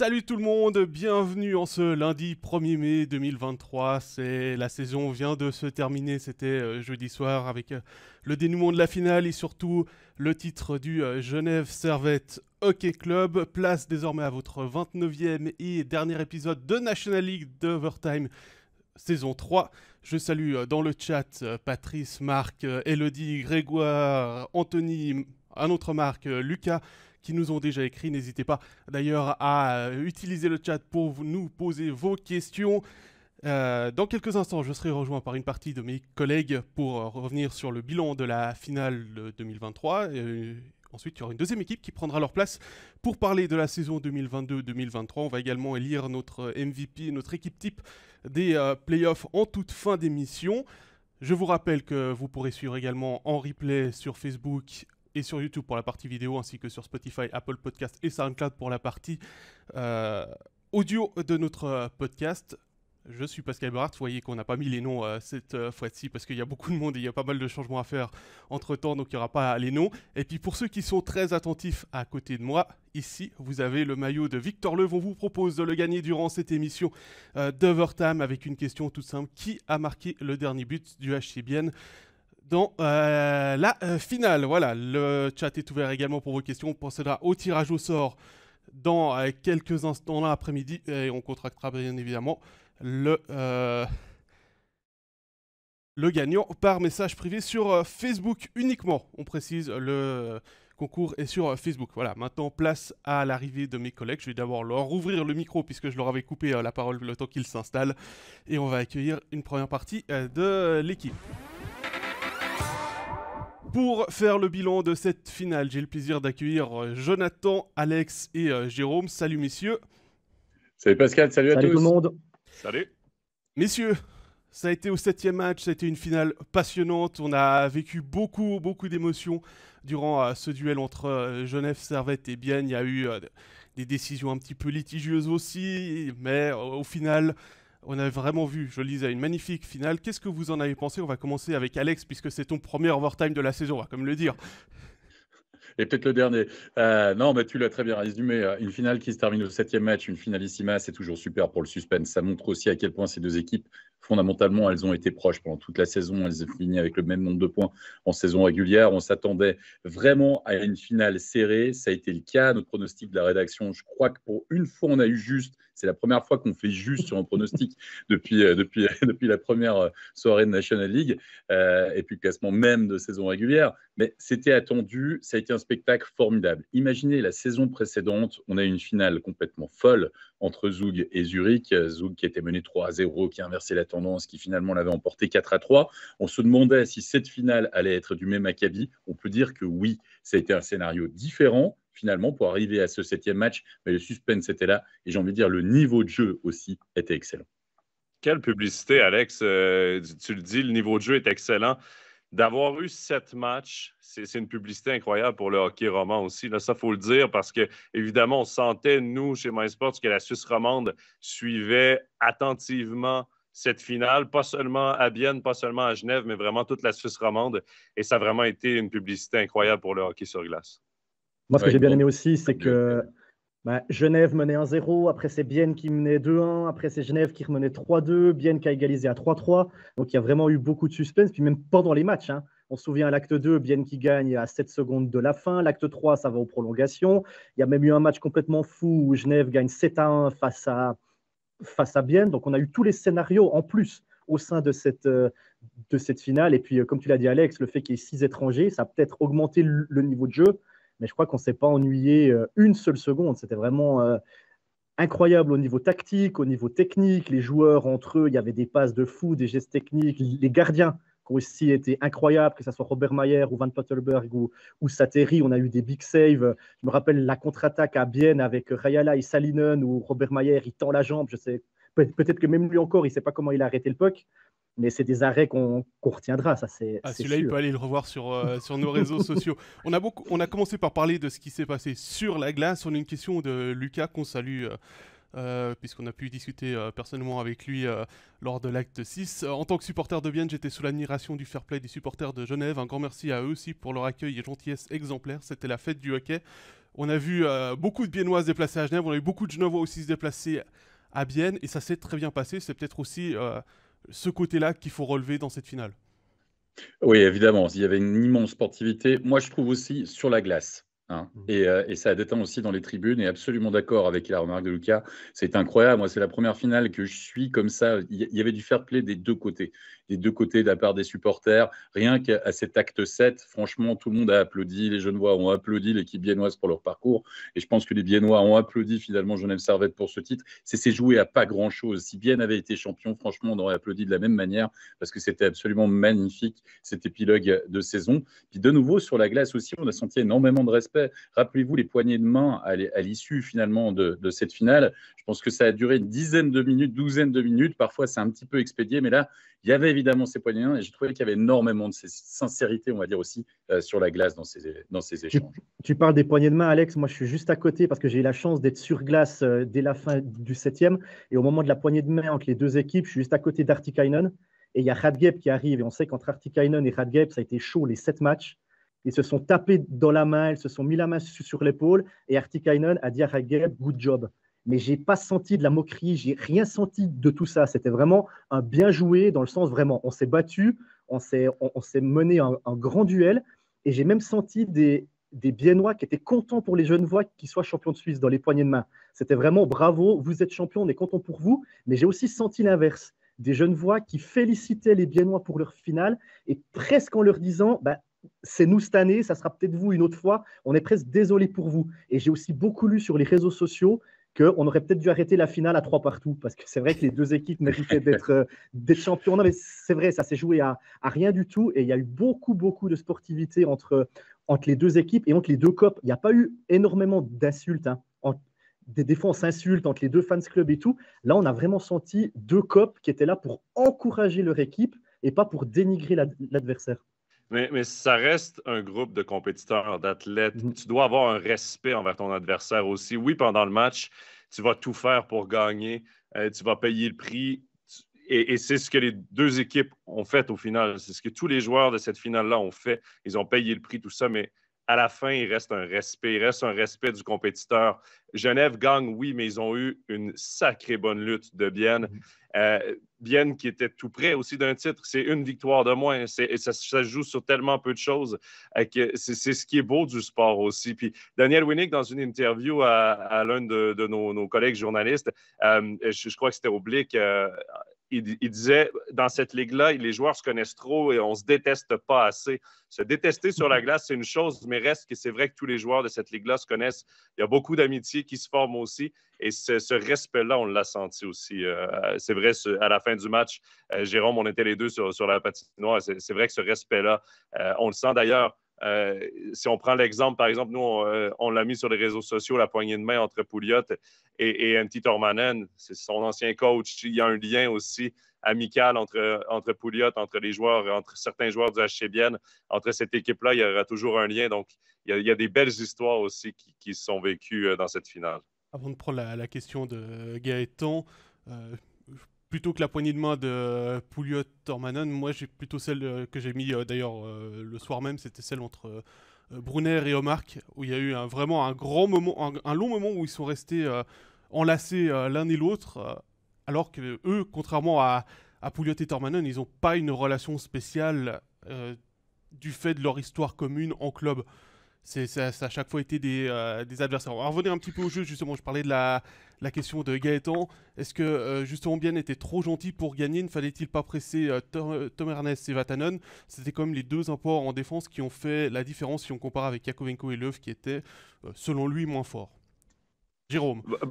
Salut tout le monde, bienvenue en ce lundi 1er mai 2023. C'est la saison vient de se terminer, c'était euh, jeudi soir avec euh, le dénouement de la finale et surtout le titre du euh, Genève Servette Hockey Club. Place désormais à votre 29e et dernier épisode de National League d'Overtime saison 3. Je salue dans le chat Patrice, Marc, Elodie, Grégoire, Anthony, un autre Marc, Lucas qui nous ont déjà écrit. N'hésitez pas d'ailleurs à euh, utiliser le chat pour nous poser vos questions. Euh, dans quelques instants, je serai rejoint par une partie de mes collègues pour euh, revenir sur le bilan de la finale 2023. ensuite, il y aura une deuxième équipe qui prendra leur place pour parler de la saison 2022-2023. On va également élire notre MVP, notre équipe type des playoffs en toute fin d'émission. Je vous rappelle que vous pourrez suivre également en replay sur Facebook et sur YouTube pour la partie vidéo, ainsi que sur Spotify, Apple Podcast et SoundCloud pour la partie euh, audio de notre euh, podcast. Je suis Pascal Berard, vous voyez qu'on n'a pas mis les noms euh, cette fois-ci parce qu'il y a beaucoup de monde et il y a pas mal de changements à faire entre-temps, donc il n'y aura pas les noms. Et puis pour ceux qui sont très attentifs à côté de moi, ici, vous avez le maillot de Victor Leve, On vous propose de le gagner durant cette émission d'Overtime avec une question toute simple. Qui a marqué le dernier but du HCBN dans euh, la euh, finale. Voilà, le chat est ouvert également pour vos questions. On procédera au tirage au sort dans euh, quelques instants là après-midi et on contractera bien évidemment le, le gagnant par message privé sur Facebook uniquement. On précise le concours est sur Facebook. Voilà, maintenant place à l'arrivée de mes collègues. Je vais d'abord leur ouvrir le micro puisque je leur avais coupé la parole le temps qu'ils s'installent et on va accueillir une première partie de l'équipe. Pour faire le bilan de cette finale, j'ai le plaisir d'accueillir euh, Jonathan, Alex et euh, Jérôme. Salut messieurs. Salut Pascal, salut à tous. Salut tout le monde. Salut. Messieurs, ça a été au septième match, ça a été une finale passionnante. On a vécu beaucoup, beaucoup d'émotions durant euh, ce duel entre Genève, Servette et Bienne. Il y a eu des décisions un petit peu litigieuses aussi, mais au final, on a vraiment vu, je le disais, une magnifique finale. Qu'est-ce que vous en avez pensé On va commencer avec Alex, puisque c'est ton premier overtime de la saison, on va comme le dire. Et peut-être le dernier. Euh, non, mais tu l'as très bien résumé. Euh, une finale qui se termine au septième match, une finalissima, c'est toujours super pour le suspense. Ça montre aussi à quel point ces deux équipes, fondamentalement, elles ont été proches pendant toute la saison. Elles ont fini avec le même nombre de points en saison régulière. On s'attendait vraiment à une finale serrée. Ça a été le cas. Notre pronostic de la rédaction, je crois que pour une fois, on a eu juste c'est la première fois qu'on fait juste sur un pronostic depuis, euh, depuis, depuis la première euh, soirée de National League euh, et puis le classement même de saison régulière. Mais c'était attendu, ça a été un spectacle formidable. Imaginez la saison précédente, on a eu une finale complètement folle entre Zug et Zurich. Zug qui était mené 3 à 0, qui a inversé la tendance, qui finalement l'avait emporté 4 à 3. On se demandait si cette finale allait être du même acabit. On peut dire que oui, ça a été un scénario différent finalement pour arriver à ce septième match. Mais le suspense était là et j'ai envie de dire le niveau de jeu aussi était excellent. Quelle publicité, Alex. Euh, tu le dis, le niveau de jeu est excellent. D'avoir eu sept matchs, c'est une publicité incroyable pour le hockey roman aussi. Là, ça, faut le dire parce que, évidemment, on sentait, nous, chez MySports, que la Suisse romande suivait attentivement cette finale, pas seulement à Bienne, pas seulement à Genève, mais vraiment toute la Suisse romande. Et ça a vraiment été une publicité incroyable pour le hockey sur glace. Moi, ce que j'ai bien aimé aussi, c'est que bah, Genève menait 1-0, après c'est Bienne qui menait 2-1, après c'est Genève qui remenait 3-2, Bienne qui a égalisé à 3-3. Donc il y a vraiment eu beaucoup de suspense, puis même pendant les matchs. Hein. On se souvient à l'acte 2, Bienne qui gagne à 7 secondes de la fin. L'acte 3, ça va aux prolongations. Il y a même eu un match complètement fou où Genève gagne 7 1 face à, face à Bienne. Donc on a eu tous les scénarios en plus au sein de cette, euh, de cette finale. Et puis, euh, comme tu l'as dit, Alex, le fait qu'il y ait 6 étrangers, ça a peut-être augmenté le niveau de jeu mais je crois qu'on ne s'est pas ennuyé euh, une seule seconde. C'était vraiment euh, incroyable au niveau tactique, au niveau technique. Les joueurs entre eux, il y avait des passes de fou, des gestes techniques. Les gardiens qui ont aussi été incroyables, que ce soit Robert Mayer ou Van Pottelberg ou, ou Sateri. On a eu des big saves. Je me rappelle la contre-attaque à Bienne avec Rayala et Salinen où Robert Mayer, il tend la jambe. Je sais, peut-être que même lui encore, il ne sait pas comment il a arrêté le puck mais c'est des arrêts qu'on retiendra, ça c'est ah, Celui-là, il peut aller le revoir sur, euh, sur nos réseaux sociaux. On a, beaucoup, on a commencé par parler de ce qui s'est passé sur la glace. On a une question de Lucas qu'on salue. Euh, euh, puisqu'on a pu discuter personnellement avec lui lors de l'acte 6. en tant que supporter de Vienne, j'étais sous l'admiration du fair play des supporters de Genève. Un grand merci à eux aussi pour leur accueil et gentillesse exemplaire. C'était la fête du hockey. On a vu beaucoup de Biennois se déplacer à Genève, on a eu beaucoup de Genevois aussi se déplacer à Vienne. et ça s'est très bien passé. C'est peut-être aussi ce côté-là qu'il faut relever dans cette finale. Oui, évidemment, il y avait une immense sportivité. Moi, je trouve aussi sur la glace. Hein, mm. euh, et, ça a ça déteint aussi dans les tribunes, et absolument d'accord avec la remarque de Lucas. C'est incroyable. Moi, c'est la première finale que je suis comme ça. Il y avait du fair play des deux côtés des deux côtés de la part des supporters. Rien qu'à cet acte 7, franchement, tout le monde a applaudi. Les Genevois ont applaudi l'équipe biennoise pour leur parcours. Et je pense que les Biennois ont applaudi finalement Genève Servette pour ce titre. C'est joué à pas grand-chose. Si Vienne avait été champion, franchement, on aurait applaudi de la même manière parce que c'était absolument magnifique cet épilogue de saison. Puis de nouveau, sur la glace aussi, on a senti énormément de respect. Rappelez-vous les poignées de main à l'issue finalement de, de cette finale. Je pense que ça a duré une dizaine de minutes, douzaine de minutes. Parfois, c'est un petit peu expédié, mais là, il y avait évidemment ses poignets et j'ai trouvé qu'il y avait énormément de sincérité, on va dire aussi, euh, sur la glace dans ces, dans ces échanges. Tu, parles des poignées de main, Alex. Moi, je suis juste à côté parce que j'ai eu la chance d'être sur glace euh, dès la fin du septième. Et au moment de la poignée de main entre les deux équipes, je suis juste à côté d'Artikainen. Et il y a Radgeb qui arrive. Et on sait qu'entre Artikainen et Radgeb, ça a été chaud les sept matchs. Ils se sont tapés dans la main, ils se sont mis la main sur, l'épaule. Et Artikainen a dit à Radgeb, good job mais j'ai pas senti de la moquerie, j'ai rien senti de tout ça. C'était vraiment un bien joué dans le sens vraiment, on s'est battu, on s'est, on, s'est mené un, grand duel, et j'ai même senti des, des Biennois qui étaient contents pour les jeunes voix qui soient champions de Suisse dans les poignées de main. C'était vraiment bravo, vous êtes champion, on est content pour vous, mais j'ai aussi senti l'inverse. Des jeunes voix qui félicitaient les Biennois pour leur finale et presque en leur disant bah, c'est nous cette année, ça sera peut-être vous une autre fois. On est presque désolé pour vous. Et j'ai aussi beaucoup lu sur les réseaux sociaux on aurait peut-être dû arrêter la finale à trois partout, parce que c'est vrai que les deux équipes méritaient d'être euh, champions. Non, mais c'est vrai, ça s'est joué à, rien du tout, et il y a eu beaucoup, beaucoup de sportivité entre, entre les deux équipes et entre les deux copes. Il n'y a pas eu énormément d'insultes. Hein. Des, défenses insultes entre les deux fans clubs et tout. Là, on a vraiment senti deux copes qui étaient là pour encourager leur équipe et pas pour dénigrer l'adversaire. Mais, ça reste un groupe de compétiteurs, d'athlètes. Mm-hmm. Tu dois avoir un respect envers ton adversaire aussi. Oui, pendant le match, tu vas tout faire pour gagner, euh, tu vas payer le prix. Et, et c'est ce que les deux équipes ont fait au final. C'est ce que tous les joueurs de cette finale-là ont fait. Ils ont payé le prix, tout ça, mais à la fin, il reste un respect. Il reste un respect du compétiteur. Genève gagne, oui, mais ils ont eu une sacrée bonne lutte de Bienne. Euh, Bienne qui était tout près aussi d'un titre. C'est une victoire de moins. ça, se joue sur tellement peu de choses. Euh, que c'est, ce qui est beau du sport aussi. Puis Daniel Winnick, dans une interview à, l'un de, nos, collègues journalistes, euh, je, je, crois que c'était au Blick, euh, il, disait dans cette ligue-là, les joueurs se connaissent trop et on se déteste pas assez. Se détester sur la mhm. glace, c'est une chose, mais reste que c'est vrai que tous les joueurs de cette ligue-là se connaissent. Il y a beaucoup d'amitiés qui se forment aussi et ce, respect-là, on l'a senti aussi. Euh, euh, c'est vrai, à la fin du match, euh, Jérôme, on était les deux sur, la patinoire. C'est vrai que ce respect-là, on le sent d'ailleurs. Euh, si on prend l'exemple, par exemple, nous, euh, on, l'a mis sur les réseaux sociaux, la poignée de main entre Pouliot et, Antti Tormanen. C'est son ancien coach. Il y a un lien aussi amical entre, entre Pouliot, entre les joueurs, entre certains joueurs du HC Entre cette équipe-là, il y aura toujours un lien. Donc, il y a, des belles histoires aussi qui, qui sont vécues euh, dans cette finale. Avant de prendre la, question de Gaëtan, plutôt que la poignée de main de euh, Pouliot Tormanon, moi j'ai plutôt celle euh, que j'ai mis euh, d'ailleurs le soir même, c'était celle entre Brunner et Omar, où il y a eu vraiment un grand moment, un, long moment où ils sont restés enlacés l'un et l'autre, alors que eux, contrairement à, à Pouliot et Tormanon, ils n'ont pas une relation spéciale du fait de leur histoire commune en club c'est ça, a chaque fois été des, euh, adversaires. On revenir un petit peu au jeu, justement, je parlais de la, question de Gaëtan. Est-ce que euh, justement Bien était trop gentil pour gagner Ne fallait-il pas presser euh, Tom Ernest et Vatanen C'était quand même les deux imports en défense qui ont fait la différence si on compare avec Yakovenko et Leuf qui étaient, selon lui, moins forts. Jérôme bah, bah,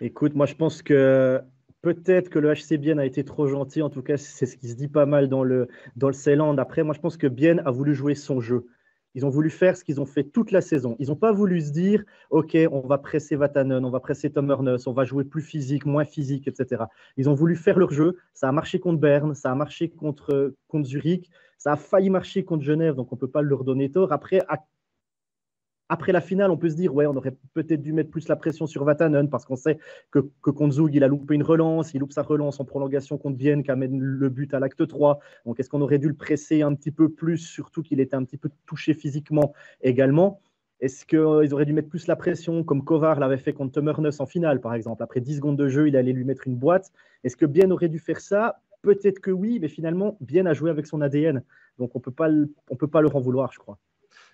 Écoute, moi je pense que Peut-être que le HC Bien a été trop gentil, en tout cas c'est ce qui se dit pas mal dans le, dans le Ceyland. Après, moi je pense que Bien a voulu jouer son jeu. Ils ont voulu faire ce qu'ils ont fait toute la saison. Ils n'ont pas voulu se dire, OK, on va presser Vatanen, on va presser Tom on va jouer plus physique, moins physique, etc. Ils ont voulu faire leur jeu. Ça a marché contre Berne, ça a marché contre, euh, contre Zurich, ça a failli marcher contre Genève, donc on ne peut pas leur donner tort. Après, à après la finale, on peut se dire, ouais, on aurait peut-être dû mettre plus la pression sur Vatanen parce qu'on sait que, que Konzug, il a loupé une relance, il loupe sa relance en prolongation contre Bien, qui amène le but à l'acte 3. Donc, est-ce qu'on aurait dû le presser un petit peu plus, surtout qu'il était un petit peu touché physiquement également est-ce qu'ils euh, auraient dû mettre plus la pression, comme Kovar l'avait fait contre Tumernus en finale, par exemple Après 10 secondes de jeu, il allait lui mettre une boîte. Est-ce que Bien aurait dû faire ça Peut-être que oui, mais finalement, Bien a joué avec son ADN. Donc, on ne peut pas le renvouloir, je crois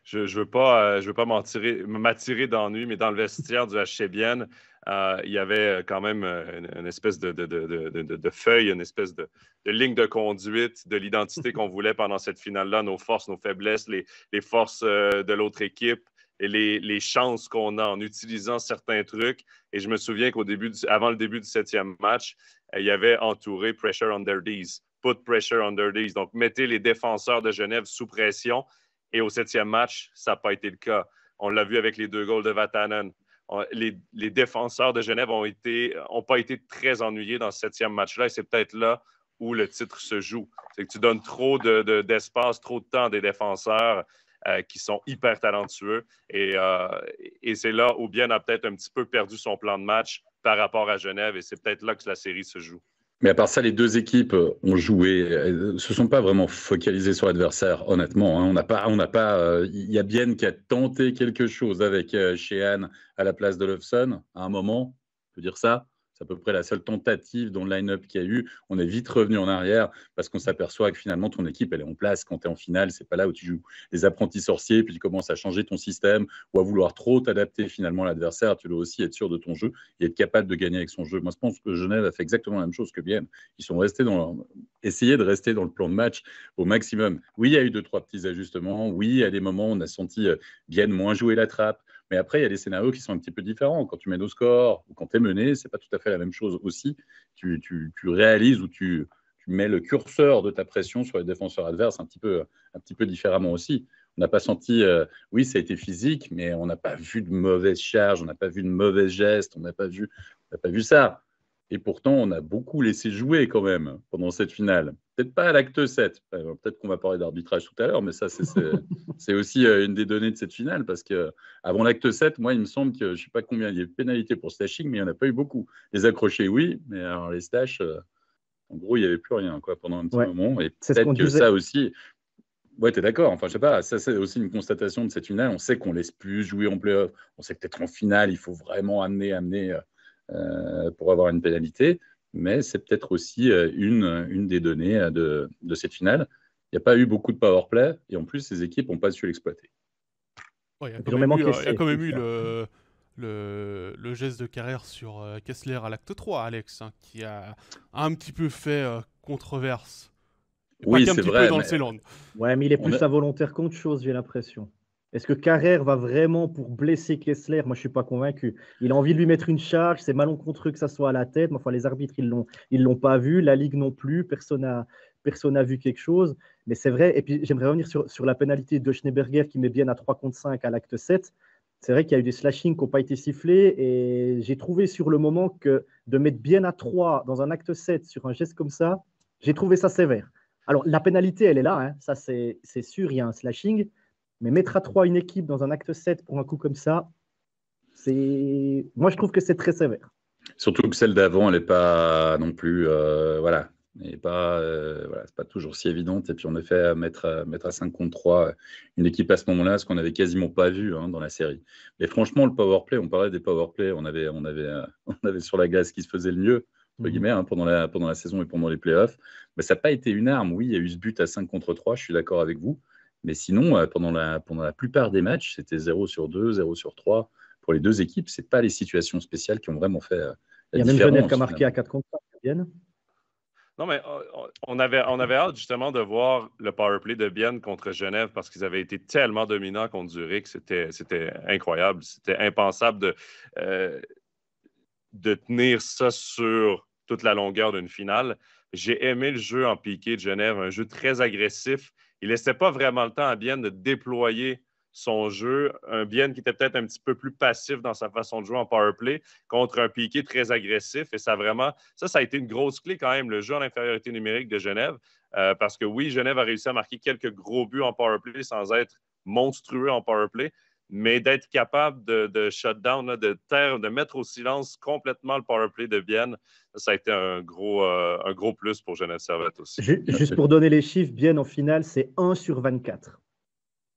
je ne veux pas, je veux pas euh, m'attirer d'ennui, mais dans le vestiaire du HCBN, euh, il y avait euh, quand même une, espèce de, de, de, de, feuille, une espèce de, ligne de conduite de l'identité qu'on voulait pendant cette finale-là, nos forces, nos faiblesses, les, les forces de l'autre équipe et les, les chances qu'on a en utilisant certains trucs. Et je me souviens qu'au début, avant le début du septième match, il y avait entouré pressure under these, put pressure under these. Donc, mettez les défenseurs de Genève sous pression et au septième match, ça n'a pas été le cas. On l'a vu avec les deux goals de Vatanen. les, défenseurs de Genève n'ont pas été très ennuyés dans ce septième match-là. Et c'est peut-être là où le titre se joue. C'est que tu donnes trop d'espace, trop de temps des défenseurs euh, qui sont hyper talentueux. et euh, c'est là où Bien a peut-être un petit peu perdu son plan de match par rapport à Genève. Et c'est peut-être là que la série se joue. Mais à part ça, les deux équipes ont joué, euh, se sont pas vraiment focalisées sur l'adversaire, honnêtement. Hein. On n'a pas, on n'a pas. Il euh, y a Bien qui a tenté quelque chose avec euh, à la place de Lovson à un moment, on peut dire ça. C'est à peu près la seule tentative dans le line-up qu'il y a eu. On est vite revenu en arrière parce qu'on s'aperçoit que finalement ton équipe, elle est en place quand tu es en finale. C'est pas là où tu joues les apprentis sorciers, puis tu commences à changer ton système ou à vouloir trop t'adapter finalement à l'adversaire. Tu dois aussi être sûr de ton jeu et être capable de gagner avec son jeu. Moi, je pense que Genève a fait exactement la même chose que Bien. Ils sont restés dans essayer de rester dans le plan de match au maximum. Oui, il y a eu deux, trois petits ajustements. Oui, à des moments, on a senti euh, bien moins jouer la trappe. Mais après, il y a des scénarios qui sont un petit peu différents. Quand tu mènes au score ou quand tu es mené, c'est pas tout à fait la même chose aussi. Tu, réalises ou tu, mets le curseur de ta pression sur les défenseurs adverses un petit peu, différemment aussi. On n'a pas senti, euh, oui, ça a été physique, mais on n'a pas vu de mauvaise charge, on n'a pas vu de mauvais gestes, on n'a on n'a pas vu ça. Et pourtant, on a beaucoup laissé jouer quand même pendant cette finale peut-être pas à l'acte 7. Peut-être qu'on va parler d'arbitrage tout à l'heure, mais ça, c'est aussi euh, une des données de cette finale, parce que avant l'acte 7, moi, il me semble que je ne sais pas combien il y a de pénalités pour stashing, mais il n'y en a pas eu beaucoup. Les accrochés, oui, mais alors les stashes, euh, en gros, il n'y avait plus rien quoi, pendant un petit moment. Et peut-être que ça aussi. Ouais, tu es d'accord. Enfin, je sais pas, ça, c'est aussi une constatation de cette finale. On sait qu'on laisse plus jouer en playoff. On sait que peut-être en finale, il faut vraiment amener, amener euh, pour avoir une pénalité mais c'est peut-être aussi euh, une, une des données euh, de, de cette finale. Il n'y a pas eu beaucoup de power play, et en plus, ces équipes n'ont pas su l'exploiter. il y a euh, quand même eu, le, le, geste de carrière sur Kessler à l'acte 3, Alex, hein, qui a un petit peu fait controverse. oui, c'est vrai. mais... Ouais, mais il est plus involontaire qu'autre chose, j'ai l'impression. Est-ce que Carrère va vraiment pour blesser Kessler Moi, je suis pas convaincu. Il a envie de lui mettre une charge. C'est malencontreux que ça soit à la tête. Mais enfin, les arbitres, ils l'ont, ils l'ont pas vu. La Ligue non plus. Personne n'a personne a vu quelque chose. Mais c'est vrai. Et puis, j'aimerais revenir sur, la pénalité de Schneeberger qui met bien à 3 contre 5 à l'acte 7. C'est vrai qu'il y a eu des slashings qui n'ont pas été sifflés. Et j'ai trouvé sur le moment que de mettre bien à 3 dans un acte 7 sur un geste comme ça, j'ai trouvé ça sévère. Alors, la pénalité, elle est là. Hein. Ça, c'est sûr. Il y a un slashing. Mais mettre à 3 une équipe dans un acte 7 pour un coup comme ça, c'est. Moi, je trouve que c'est très sévère. Surtout que celle d'avant, elle n'est pas non plus. Euh, voilà. Et pas, euh, voilà, c'est pas toujours si évidente. Et puis, en effet, mettre, mettre à 5 contre 3 euh, une équipe à ce moment-là, ce qu'on n'avait quasiment pas vu hein, dans la série. Mais franchement, le power play, on parlait des power play, on avait, on avait, on avait sur la glace qui se faisait le mieux. entre mhm. Guillemets, hein, pendant, la, pendant la saison et pendant les playoffs. Mais ça n'a pas été une arme. Oui, il y a eu ce but à 5 contre 3, je suis d'accord avec vous. Mais sinon, euh, pendant, la, pendant la plupart des matchs, c'était 0 sur 2, 0 sur 3. Pour les deux équipes, ce n'est pas les situations spéciales qui ont vraiment fait euh, la Il y a même Genève qui a marqué à 4 contre Vienne. Non, mais euh, on avait, hâte justement de voir le power play de Bienne contre Genève parce qu'ils avaient été tellement dominants contre Zurich. C'était, c'était incroyable. C'était impensable de, de tenir ça sur toute la longueur d'une finale. J'ai aimé le jeu en piqué de Genève, un jeu très agressif il ne laissait pas vraiment le temps à bien de déployer son jeu. Un Bien qui était peut-être un petit peu plus passif dans sa façon de jouer en power play contre un piqué très agressif. Et ça vraiment, ça, ça a été une grosse clé quand même, le jeu en infériorité numérique de Genève. Euh, parce que oui, Genève a réussi à marquer quelques gros buts en power play sans être monstrueux en power play mais d'être capable de, de shutdown, de, terre, de mettre au silence complètement le powerplay de Vienne, ça a été un gros, euh, un gros plus pour Genève Servette aussi. Juste pour donner les chiffres, Vienne en finale, c'est 1 sur 24.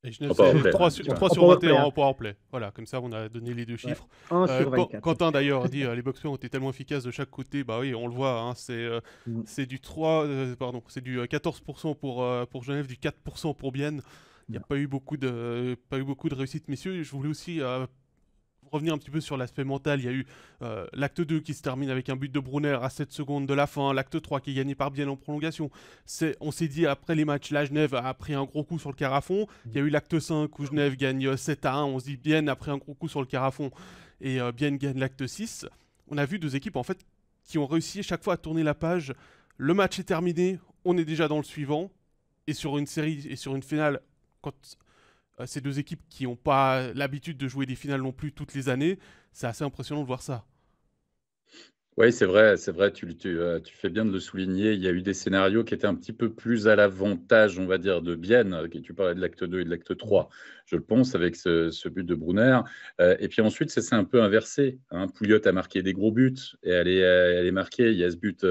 Et 3 ah, sur, 3 sur 21 en hein. powerplay. Voilà, comme ça, on a donné les deux chiffres. Euh, Quentin, d'ailleurs, dit euh, les boxeurs ont été tellement efficaces de chaque côté. Bah oui, on le voit, hein, c'est mm. du 3, pardon, c'est du 14% pour, pour Genève, du 4% pour Bienne. Il n'y a pas eu beaucoup de, pas réussite, messieurs. Je voulais aussi euh, revenir un petit peu sur l'aspect mental. Il y a eu euh, l'acte 2 qui se termine avec un but de Brunner à 7 secondes de la fin, l'acte 3 qui est gagné par Bien en prolongation. on s'est dit après les matchs, la Genève a pris un gros coup sur le carafon. Il y a eu l'acte 5 où Genève gagne 7 euh, à 1. On se dit Bien a pris un gros coup sur le carafon et Bien gagne l'acte 6. On a vu deux équipes en fait qui ont réussi chaque fois à tourner la page. Le match est terminé, on est déjà dans le suivant. Et sur une série et sur une finale quand euh, ces deux équipes qui n'ont pas l'habitude de jouer des finales non plus toutes les années, c'est assez impressionnant de voir ça. Oui, c'est vrai, c'est vrai, tu, euh, tu, fais bien de le souligner. Il y a eu des scénarios qui étaient un petit peu plus à l'avantage, on va dire, de Bienne. Tu parlais de l'acte 2 et de l'acte 3, je le pense, avec ce, but de Brunner. Euh, et puis ensuite, c'est un peu inversé. Hein. Pouliot a marqué des gros buts et elle est, elle est marquée. Il y a ce but.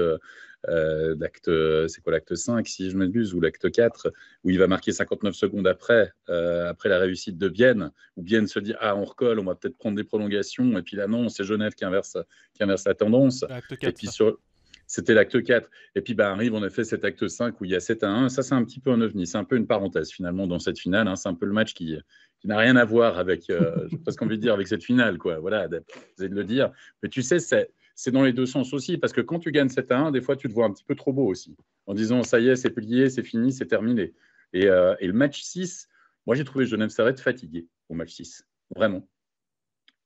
Euh, euh, c'est quoi l'acte 5, si je m'abuse, ou l'acte 4, où il va marquer 59 secondes après, euh, après la réussite de Bienne, où Vienne se dit Ah, on recolle, on va peut-être prendre des prolongations, et puis là, non, c'est Genève qui inverse, qui inverse la tendance. et puis sur c'était l'acte 4. Et puis bah, arrive en effet cet acte 5 où il y a 7 à 1. Ça, c'est un petit peu un ovni, c'est un peu une parenthèse finalement dans cette finale. Hein. C'est un peu le match qui, qui n'a rien à voir avec, euh, pas presque envie de dire, avec cette finale. Quoi. Voilà, vous de le dire. Mais tu sais, c'est, c'est dans les deux sens aussi, parce que quand tu gagnes 7 à 1, des fois, tu te vois un petit peu trop beau aussi, en disant ça y est, c'est plié, c'est fini, c'est terminé. Et, euh, le match 6, moi, j'ai trouvé Genève s'arrête fatigué au match 6, vraiment.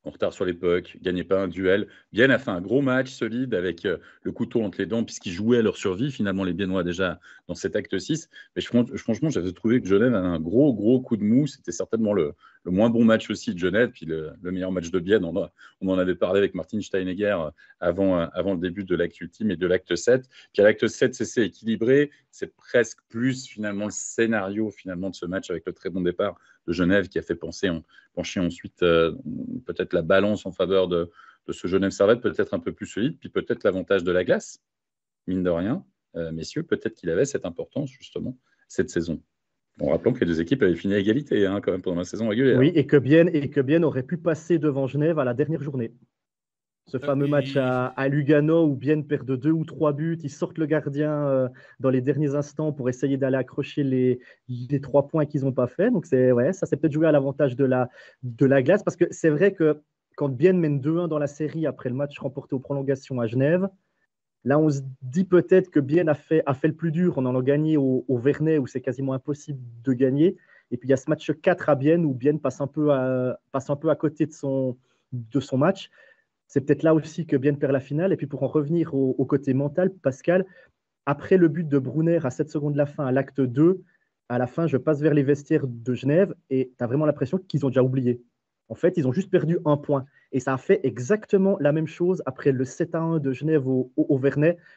En retard sur l'époque pucks, gagnait pas un duel. bien a fait un gros match solide avec euh, le couteau entre les dents, puisqu'ils jouaient à leur survie, finalement, les Biennois déjà dans cet acte 6. Mais je, franchement, j'avais trouvé que Genève avait un gros, gros coup de mou. C'était certainement le, le moins bon match aussi de Genève, puis le, meilleur match de Bienne. On, en avait parlé avec Martin Steinegger euh, euh, avant, le début de l'acte ultime et de l'acte 7. Puis à l'acte 7, c'est équilibré. C'est presque plus finalement le scénario finalement de ce match avec le très bon départ de Genève qui a fait penser, en, pencher ensuite euh, peut-être la balance en faveur de, ce Genève Servette, peut-être un peu plus solide, puis peut-être l'avantage de la glace, mine de rien. messieurs, peut-être qu'il avait cette importance justement cette saison. Bon, rappelons que les deux équipes avaient fini à égalité hein, quand même pendant la saison régulière. Oui, et que Bienne, et que aurait pu passer devant Genève à la dernière journée. Ce ah fameux match à, Lugano où bien perd de deux ou trois buts, ils sortent le gardien euh, dans les derniers instants pour essayer d'aller accrocher les, les, trois points qu'ils n'ont pas fait. Donc c'est ouais, ça s'est peut-être joué à l'avantage de la, de la glace parce que c'est vrai que quand bien mène 2-1 dans la série après le match remporté aux prolongations à Genève, Là, on se dit peut-être que Bien a fait, a fait le plus dur on en a gagné au, au Vernet où c'est quasiment impossible de gagner. Et puis il y a ce match 4 à Bien où Bien passe un peu à, passe un peu à côté de son, de son match. C'est peut-être là aussi que Bien perd la finale. Et puis pour en revenir au, au, côté mental, Pascal, après le but de Brunner à 7 secondes de la fin, à l'acte 2, à la fin, je passe vers les vestiaires de Genève et tu as vraiment l'impression qu'ils ont déjà oublié. En fait, ils ont juste perdu un point. Et ça a fait exactement la même chose après le 7 à 1 de Genève au,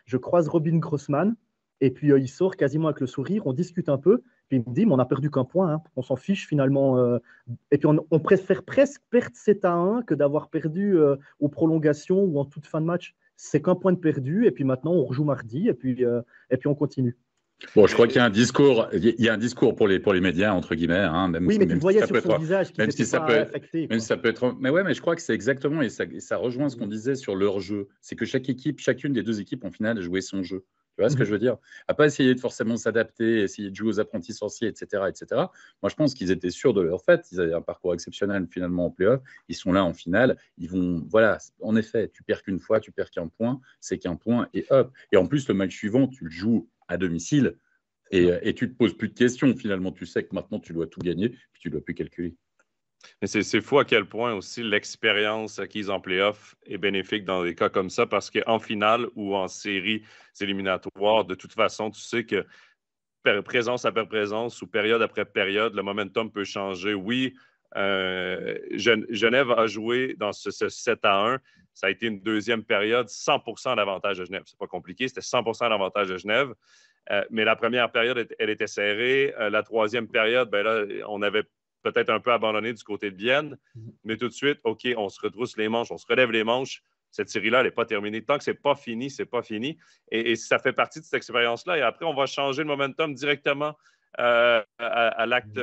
Je croise Robin Grossman et puis euh, il sort quasiment avec le sourire. On discute un peu. Puis il me dit, mais on n'a perdu qu'un point, hein. on s'en fiche finalement. Euh. et puis on, préfère presque perdre 7 à 1 que d'avoir perdu euh, aux prolongations ou en toute fin de match. C'est qu'un point de perdu, et puis maintenant on rejoue mardi, et puis, et puis on continue. Bon, je crois qu'il y a un discours, il y a un discours pour les pour les médias entre guillemets, hein, oui, mais tu si ça peut visage même si ça peut, être, mais ouais, mais je crois que c'est exactement et ça, rejoint ce qu'on disait sur leur jeu, c'est que chaque équipe, chacune des deux équipes en finale a joué son jeu. Tu vois ce que mhm. je veux dire À pas essayer de forcément s'adapter, essayer de jouer aux apprentis sorciers, etc., etc. Moi, je pense qu'ils étaient sûrs de leur fait. Ils avaient un parcours exceptionnel finalement en playoff. Ils sont là en finale. Ils vont, voilà. En effet, tu perds qu'une fois, tu perds qu'un point, c'est qu'un point et hop. Et en plus, le match suivant, tu le joues à domicile. Et, euh, tu ne te poses plus de questions finalement. Tu sais que maintenant tu dois tout gagner, puis tu ne dois plus calculer. Mais c'est fou à quel point aussi l'expérience acquise en playoff est bénéfique dans des cas comme ça, parce qu'en finale ou en série éliminatoire, de toute façon, tu sais que présence après présence ou période après période, le momentum peut changer. Oui, euh, Genève a joué dans ce, 7 à 1 ça a été une deuxième période 100 d'avantage de Genève. C'est pas compliqué, c'était 100 d'avantage de Genève. Euh, mais la première période, elle était serrée. Euh, la troisième période, ben là, on avait peut-être un peu abandonné du côté de Vienne. Mm-hmm. Mais tout de suite, OK, on se retrousse les manches, on se relève les manches. Cette série-là, elle n'est pas terminée. Tant que c'est pas fini, c'est pas fini. Et, et, ça fait partie de cette expérience-là. Et après, on va changer le momentum directement euh, à, à l'acte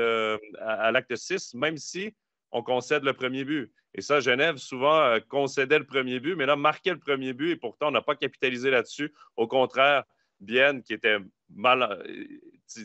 6, mhm. euh, même si on concède le premier but. Et ça, Genève, souvent, euh, concédait le premier but, mais là, marquait le premier but, et pourtant, on n'a pas capitalisé là-dessus. Au contraire, Bienne, qui était mal,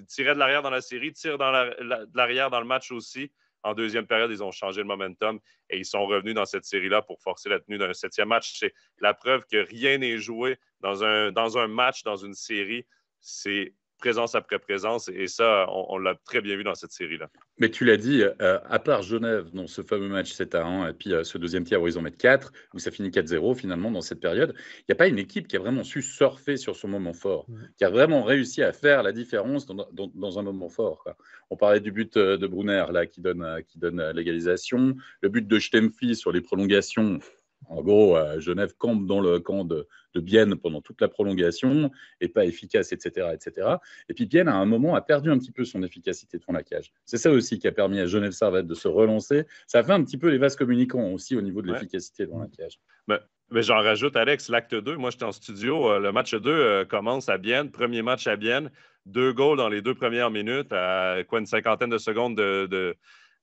tirait de l'arrière dans la série, tire dans de l'arrière dans le match aussi. En deuxième période, ils ont changé le momentum et ils sont revenus dans cette série-là pour forcer la tenue d'un septième match. C'est la preuve que rien n'est joué dans un, dans un match, dans une série. C'est présence après présence. Et ça, on, l'a très bien vu dans cette série-là. Mais tu l'as dit, euh, à part Genève, dans ce fameux match 7 à 1, et puis euh, ce deuxième tiers où ils en mettent 4, où ça finit 4-0 finalement dans cette période, il n'y a pas une équipe qui a vraiment su surfer sur son moment fort, qui a vraiment réussi à faire la différence dans, un moment fort. On parlait du but euh, de Brunner, là, qui donne, qui donne l'égalisation, le but de Stempfi sur les prolongations en gros, euh, Genève campe dans le camp de, de, Bienne pendant toute la prolongation, et pas efficace, etc., etc. Et puis Bienne, à un moment, a perdu un petit peu son efficacité de la laquage. C'est ça aussi qui a permis à Genève Servette de se relancer. Ça fait un petit peu les vases communicants aussi au niveau de l'efficacité de de laquage. Mais, j'en rajoute, Alex, l'acte 2. Moi, j'étais en studio. Euh, le match 2 euh, commence à Bienne, premier match à Bienne. Deux goals dans les deux premières minutes, à quoi une cinquantaine de secondes de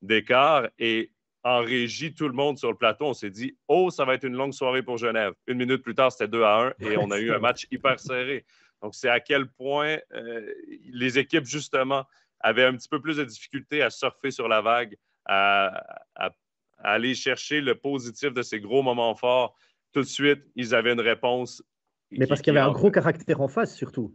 d'écart. Et en régie, tout le monde sur le plateau, on s'est dit Oh, ça va être une longue soirée pour Genève. Une minute plus tard, c'était 2 à 1 et on a eu un match hyper serré. Donc, c'est à quel point euh, les équipes, justement, avaient un petit peu plus de difficulté à surfer sur la vague, à aller chercher le positif de ces gros moments forts. Tout de suite, ils avaient une réponse mais parce qu'il y avait un gros caractère en face, surtout.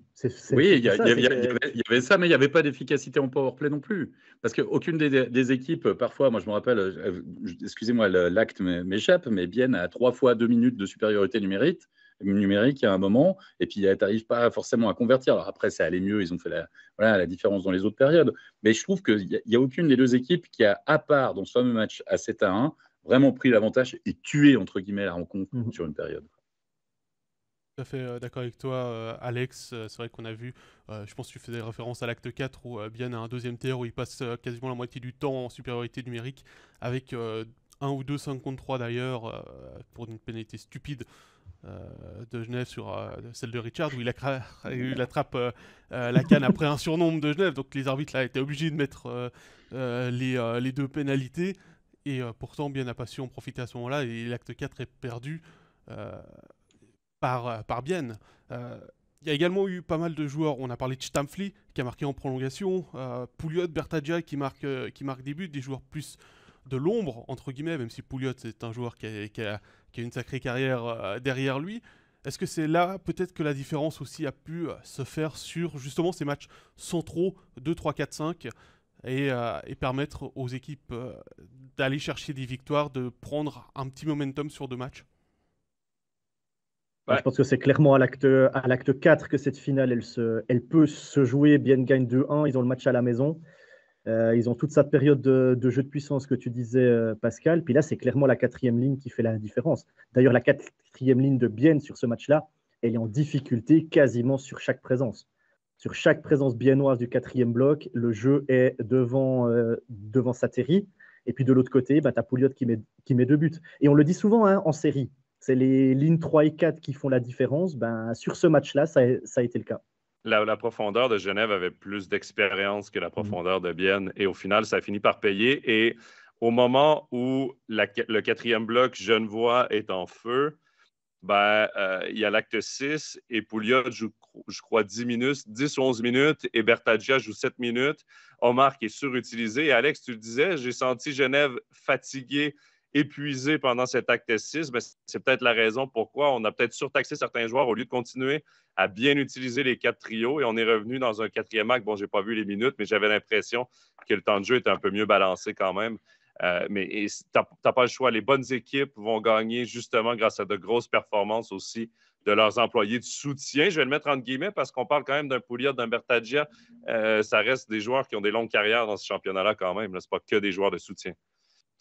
oui, il y, avait ça, mais il n'y avait pas d'efficacité en powerplay non plus. Parce qu'aucune des, des, équipes, parfois, moi je me rappelle, euh, euh, excusez-moi, l'acte m'échappe, mais bien à trois fois deux minutes de supériorité numérique numérique à un moment, et puis elles n'arrivent pas forcément à convertir. Alors après, ça allait mieux, ils ont fait la, différence dans les autres périodes. Mais je trouve qu'il n'y a, aucune des deux équipes qui a, à part dans ce fameux match à 7 à 1, vraiment pris l'avantage et tué, entre guillemets, la rencontre mm-hmm. sur une période fait euh, d'accord avec toi, euh, Alex. Euh, c'est vrai qu'on a vu, je pense que tu faisais référence à l'acte 4 où bien a un deuxième terre où il passe quasiment la moitié du temps en supériorité numérique avec un ou deux 5 contre 3 d'ailleurs pour une pénalité stupide. de Genève sur celle de Richard où il, attrape la canne après un surnombre de Genève. Donc les arbitres là, étaient obligés de mettre les, deux pénalités. Et pourtant, bien n'a pas su en profiter à ce moment-là. Et l'acte 4 est perdu par, euh, par euh, Il y a également eu pas mal de joueurs. On a parlé de Stamfli qui a marqué en prolongation, euh, Pouliot, Bertagia qui marque, qui marque des buts, des joueurs plus de l'ombre, entre guillemets, même si Pouliot c'est un joueur qui a, une sacrée carrière derrière lui. Est-ce que c'est là peut-être que la différence aussi a pu se faire sur justement ces matchs centraux 2, 3, 4, 5 et, et permettre aux équipes d'aller chercher des victoires, de prendre un petit momentum sur deux matchs je pense que c'est clairement à l'acte, à l'acte 4 que cette finale, elle, se, elle peut se jouer. Bien gagne 2-1, ils ont le match à la maison. Euh, ils ont toute cette période de, jeu de puissance que tu disais, euh, Pascal. Puis là, c'est clairement la quatrième ligne qui fait la différence. D'ailleurs, la quatrième ligne de Bienne sur ce match-là, elle est en difficulté quasiment sur chaque présence. Sur chaque présence biennoise du quatrième bloc, le jeu est devant, euh, devant Et puis de l'autre côté, bah, tu as Pouliot qui met, qui met deux buts. Et on le dit souvent hein, en série, c'est les lignes 3 et 4 qui font la différence. Ben, sur ce match-là, ça, a été le cas. La, profondeur de Genève avait plus d'expérience que la mm. profondeur de Bienne et au final, ça a fini par payer. Et au moment où le quatrième bloc Genevois est en feu, ben, euh, il y a l'acte 6 et Pouliot joue, je crois, 10 minutes, 10 ou 11 minutes et Bertaggia joue 7 minutes. Omar qui est surutilisé. Et Alex, tu le disais, j'ai senti Genève fatigué épuisé pendant cet acte 6, ben, c'est peut-être la raison pourquoi on a peut-être surtaxé certains joueurs au lieu de continuer à bien utiliser les quatre trios et on est revenu dans un quatrième acte. Bon, je n'ai pas vu les minutes, mais j'avais l'impression que le temps de jeu était un peu mieux balancé quand même. Euh, mais tu n'as pas le choix. Les bonnes équipes vont gagner justement grâce à de grosses performances aussi de leurs employés de soutien. Je vais le mettre entre guillemets parce qu'on parle quand même d'un Pouliot, d'un Bertagia. Euh, ça reste des joueurs qui ont des longues carrières dans ce championnat-là quand même. Ce n'est pas que des joueurs de soutien.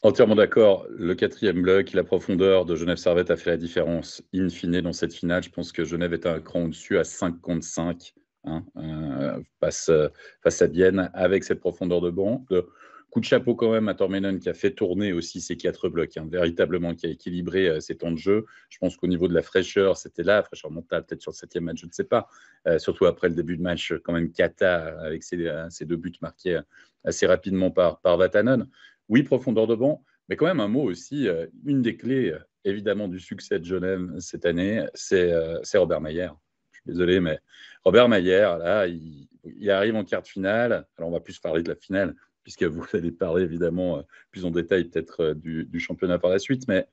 Entièrement d'accord. Le quatrième bloc, la profondeur de Genève Servette a fait la différence in fine dans cette finale. Je pense que Genève est un cran au-dessus à 55, contre hein, euh, euh, face, à Bienne avec cette profondeur de banc. De, coup de chapeau quand même à Tormenon qui a fait tourner aussi ces quatre blocs, hein, véritablement qui a équilibré ces euh, temps de jeu. Je pense qu'au niveau de la fraîcheur, c'était là, la fraîcheur mentale, peut-être sur le septième match, je ne sais pas. surtout après le début de match, quand même Kata avec ses, deux buts marqués assez rapidement par, par Vatanen. Oui, profondeur de banc, mais quand même un mot aussi, euh, une des clés euh, évidemment du succès de Genève cette année, c'est euh, Robert Maillère. Je suis désolé, mais Robert Mayer, là, il, arrive en quart de finale. Alors, on va plus parler de la finale, puisque vous allez parler évidemment plus en détail peut-être du, championnat par la suite, mais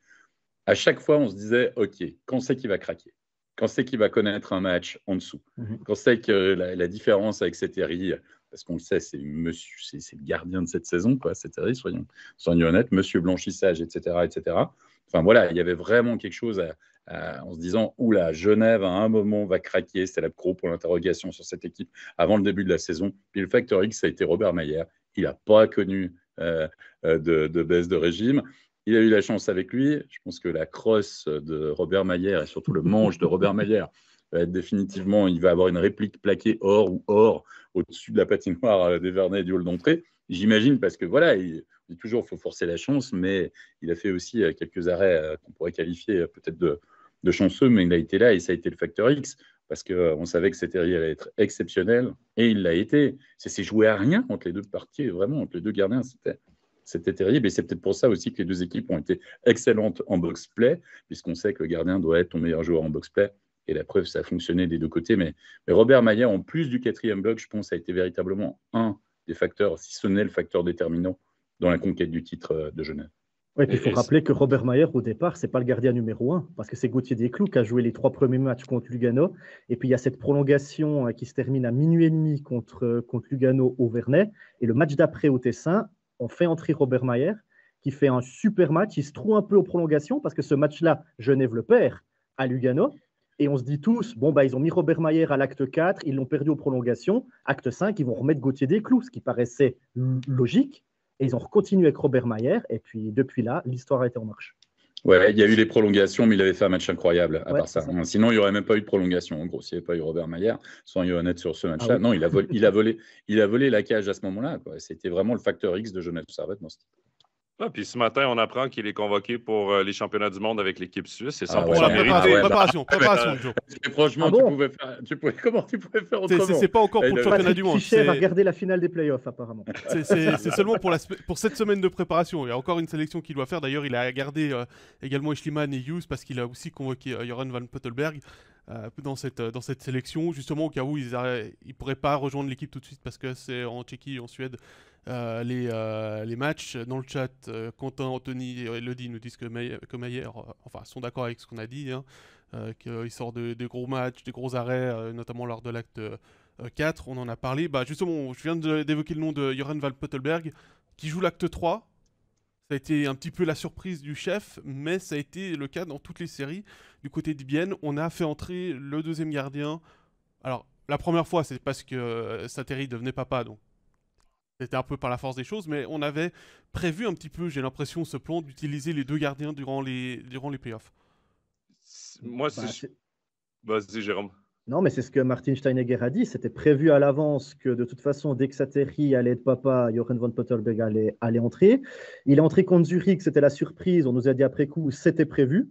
à chaque fois, on se disait, OK, quand c'est qu'il va craquer quand c'est qu'il va connaître un match en dessous, mhm. quand c'est que la, différence avec cet parce qu'on le sait, c'est monsieur, c'est le gardien de cette saison, quoi, cette série, soyons, soyons honnêtes, monsieur Blanchissage, etc., etc. Enfin voilà, il y avait vraiment quelque chose en se disant, oula, Genève à un moment va craquer, c'était la pro pour l'interrogation sur cette équipe avant le début de la saison. Puis le facteur X, ça a été Robert Mayer. Il n'a pas connu euh, euh, de, de baisse de régime. Il a eu la chance avec lui. Je pense que la crosse de Robert Mayer et surtout le manche de Robert Mayer définitivement, il va avoir une réplique plaquée or ou or au-dessus de la patinoire euh, des Vernets du hall d'entrée. J'imagine parce que voilà, il, dit toujours faut forcer la chance, mais il a fait aussi euh, quelques arrêts euh, qu'on pourrait qualifier peut-être de, chanceux, mais il a été là et ça a été le facteur X parce qu'on savait que cet série allait être exceptionnel et il l'a été. c'est s'est joué à rien entre les deux parties, vraiment, entre les deux gardiens. C'était c'était terrible. Et c'est peut-être pour ça aussi que les deux équipes ont été excellentes en box-play, puisqu'on sait que le gardien doit être ton meilleur joueur en box-play. Et la preuve, ça a fonctionné des deux côtés. Mais, Robert Maillard, en plus du quatrième bloc, je pense, a été véritablement un des facteurs, si ce n'est le facteur déterminant dans la conquête du titre euh, de Genève. Oui, il faut rappeler que Robert Mayer, au départ, n'est pas le gardien numéro un, parce que c'est Gauthier Descloux qui a joué les trois premiers matchs contre Lugano. Et puis, il y a cette prolongation euh, qui se termine à minuit et demi contre, euh, contre Lugano au Vernet. Et le match d'après au Tessin, on fait entrer Robert Mayer, qui fait un super match. Il se trouve un peu aux prolongations, parce que ce match-là, Genève le perd à Lugano. Et on se dit tous, bon, bah, ils ont mis Robert Mayer à l'acte 4, ils l'ont perdu aux prolongations. Acte 5, ils vont remettre Gauthier des clous, ce qui paraissait logique. Et ils ont continué avec Robert Mayer. Et puis, depuis là, l'histoire a été en marche. Ouais, il y a eu les prolongations, mais il avait fait un match incroyable à part ça. Sinon, il n'y aurait même pas eu de prolongation. En gros, s'il n'y avait pas eu Robert Mayer, soyons honnêtes sur ce match-là. Ah non, il a, volé, il, a volé, il a volé la cage à ce moment-là. C'était vraiment le facteur X de Jonathan Servette dans ce ah, puis ce matin, on apprend qu'il est convoqué pour euh, les championnats du monde avec l'équipe suisse. Ah euh, c'est 100% ah, ouais, préparation, préparation, Joe. franchement, tu pouvais faire, comment tu pouvais faire autrement C'est pas encore pour le championnat du monde. il va regarder la finale des playoffs, apparemment. C'est seulement pour, cette semaine de préparation. Il y a encore une sélection qu'il doit faire. D'ailleurs, il a gardé euh, également Schliemann et Hughes parce qu'il a aussi convoqué Joran van Puttelberg. Euh, dans, cette, euh, dans cette sélection, justement au cas où ils ne pourraient pas rejoindre l'équipe tout de suite parce que c'est en Tchéquie, en Suède, euh, les, les, matchs. Dans le chat, Quentin, Anthony et Elodie nous disent que, Maillard, que enfin, sont d'accord avec ce qu'on a dit, hein, qu'il sort de, gros matchs, des gros arrêts, notamment lors de l'acte 4, on en a parlé. Bah, justement, je viens d'évoquer le nom de Joran val qui joue l'acte 3, ça a été un petit peu la surprise du chef, mais ça a été le cas dans toutes les séries. Du côté de on a fait entrer le deuxième gardien. Alors, la première fois, c'est parce que euh, Sateri devenait papa, donc c'était un peu par la force des choses, mais on avait prévu un petit peu, j'ai l'impression, ce plan d'utiliser les deux gardiens durant les, durant les playoffs. Moi, c'est bah, Vas-y, Jérôme. Non, mais c'est ce que Martin Steinegger a dit. C'était prévu à l'avance que de toute façon, dès que allait être papa, Jochen von Potterberg allait, entrer. Il est entré contre Zurich, c'était la surprise. On nous a dit après coup, c'était prévu.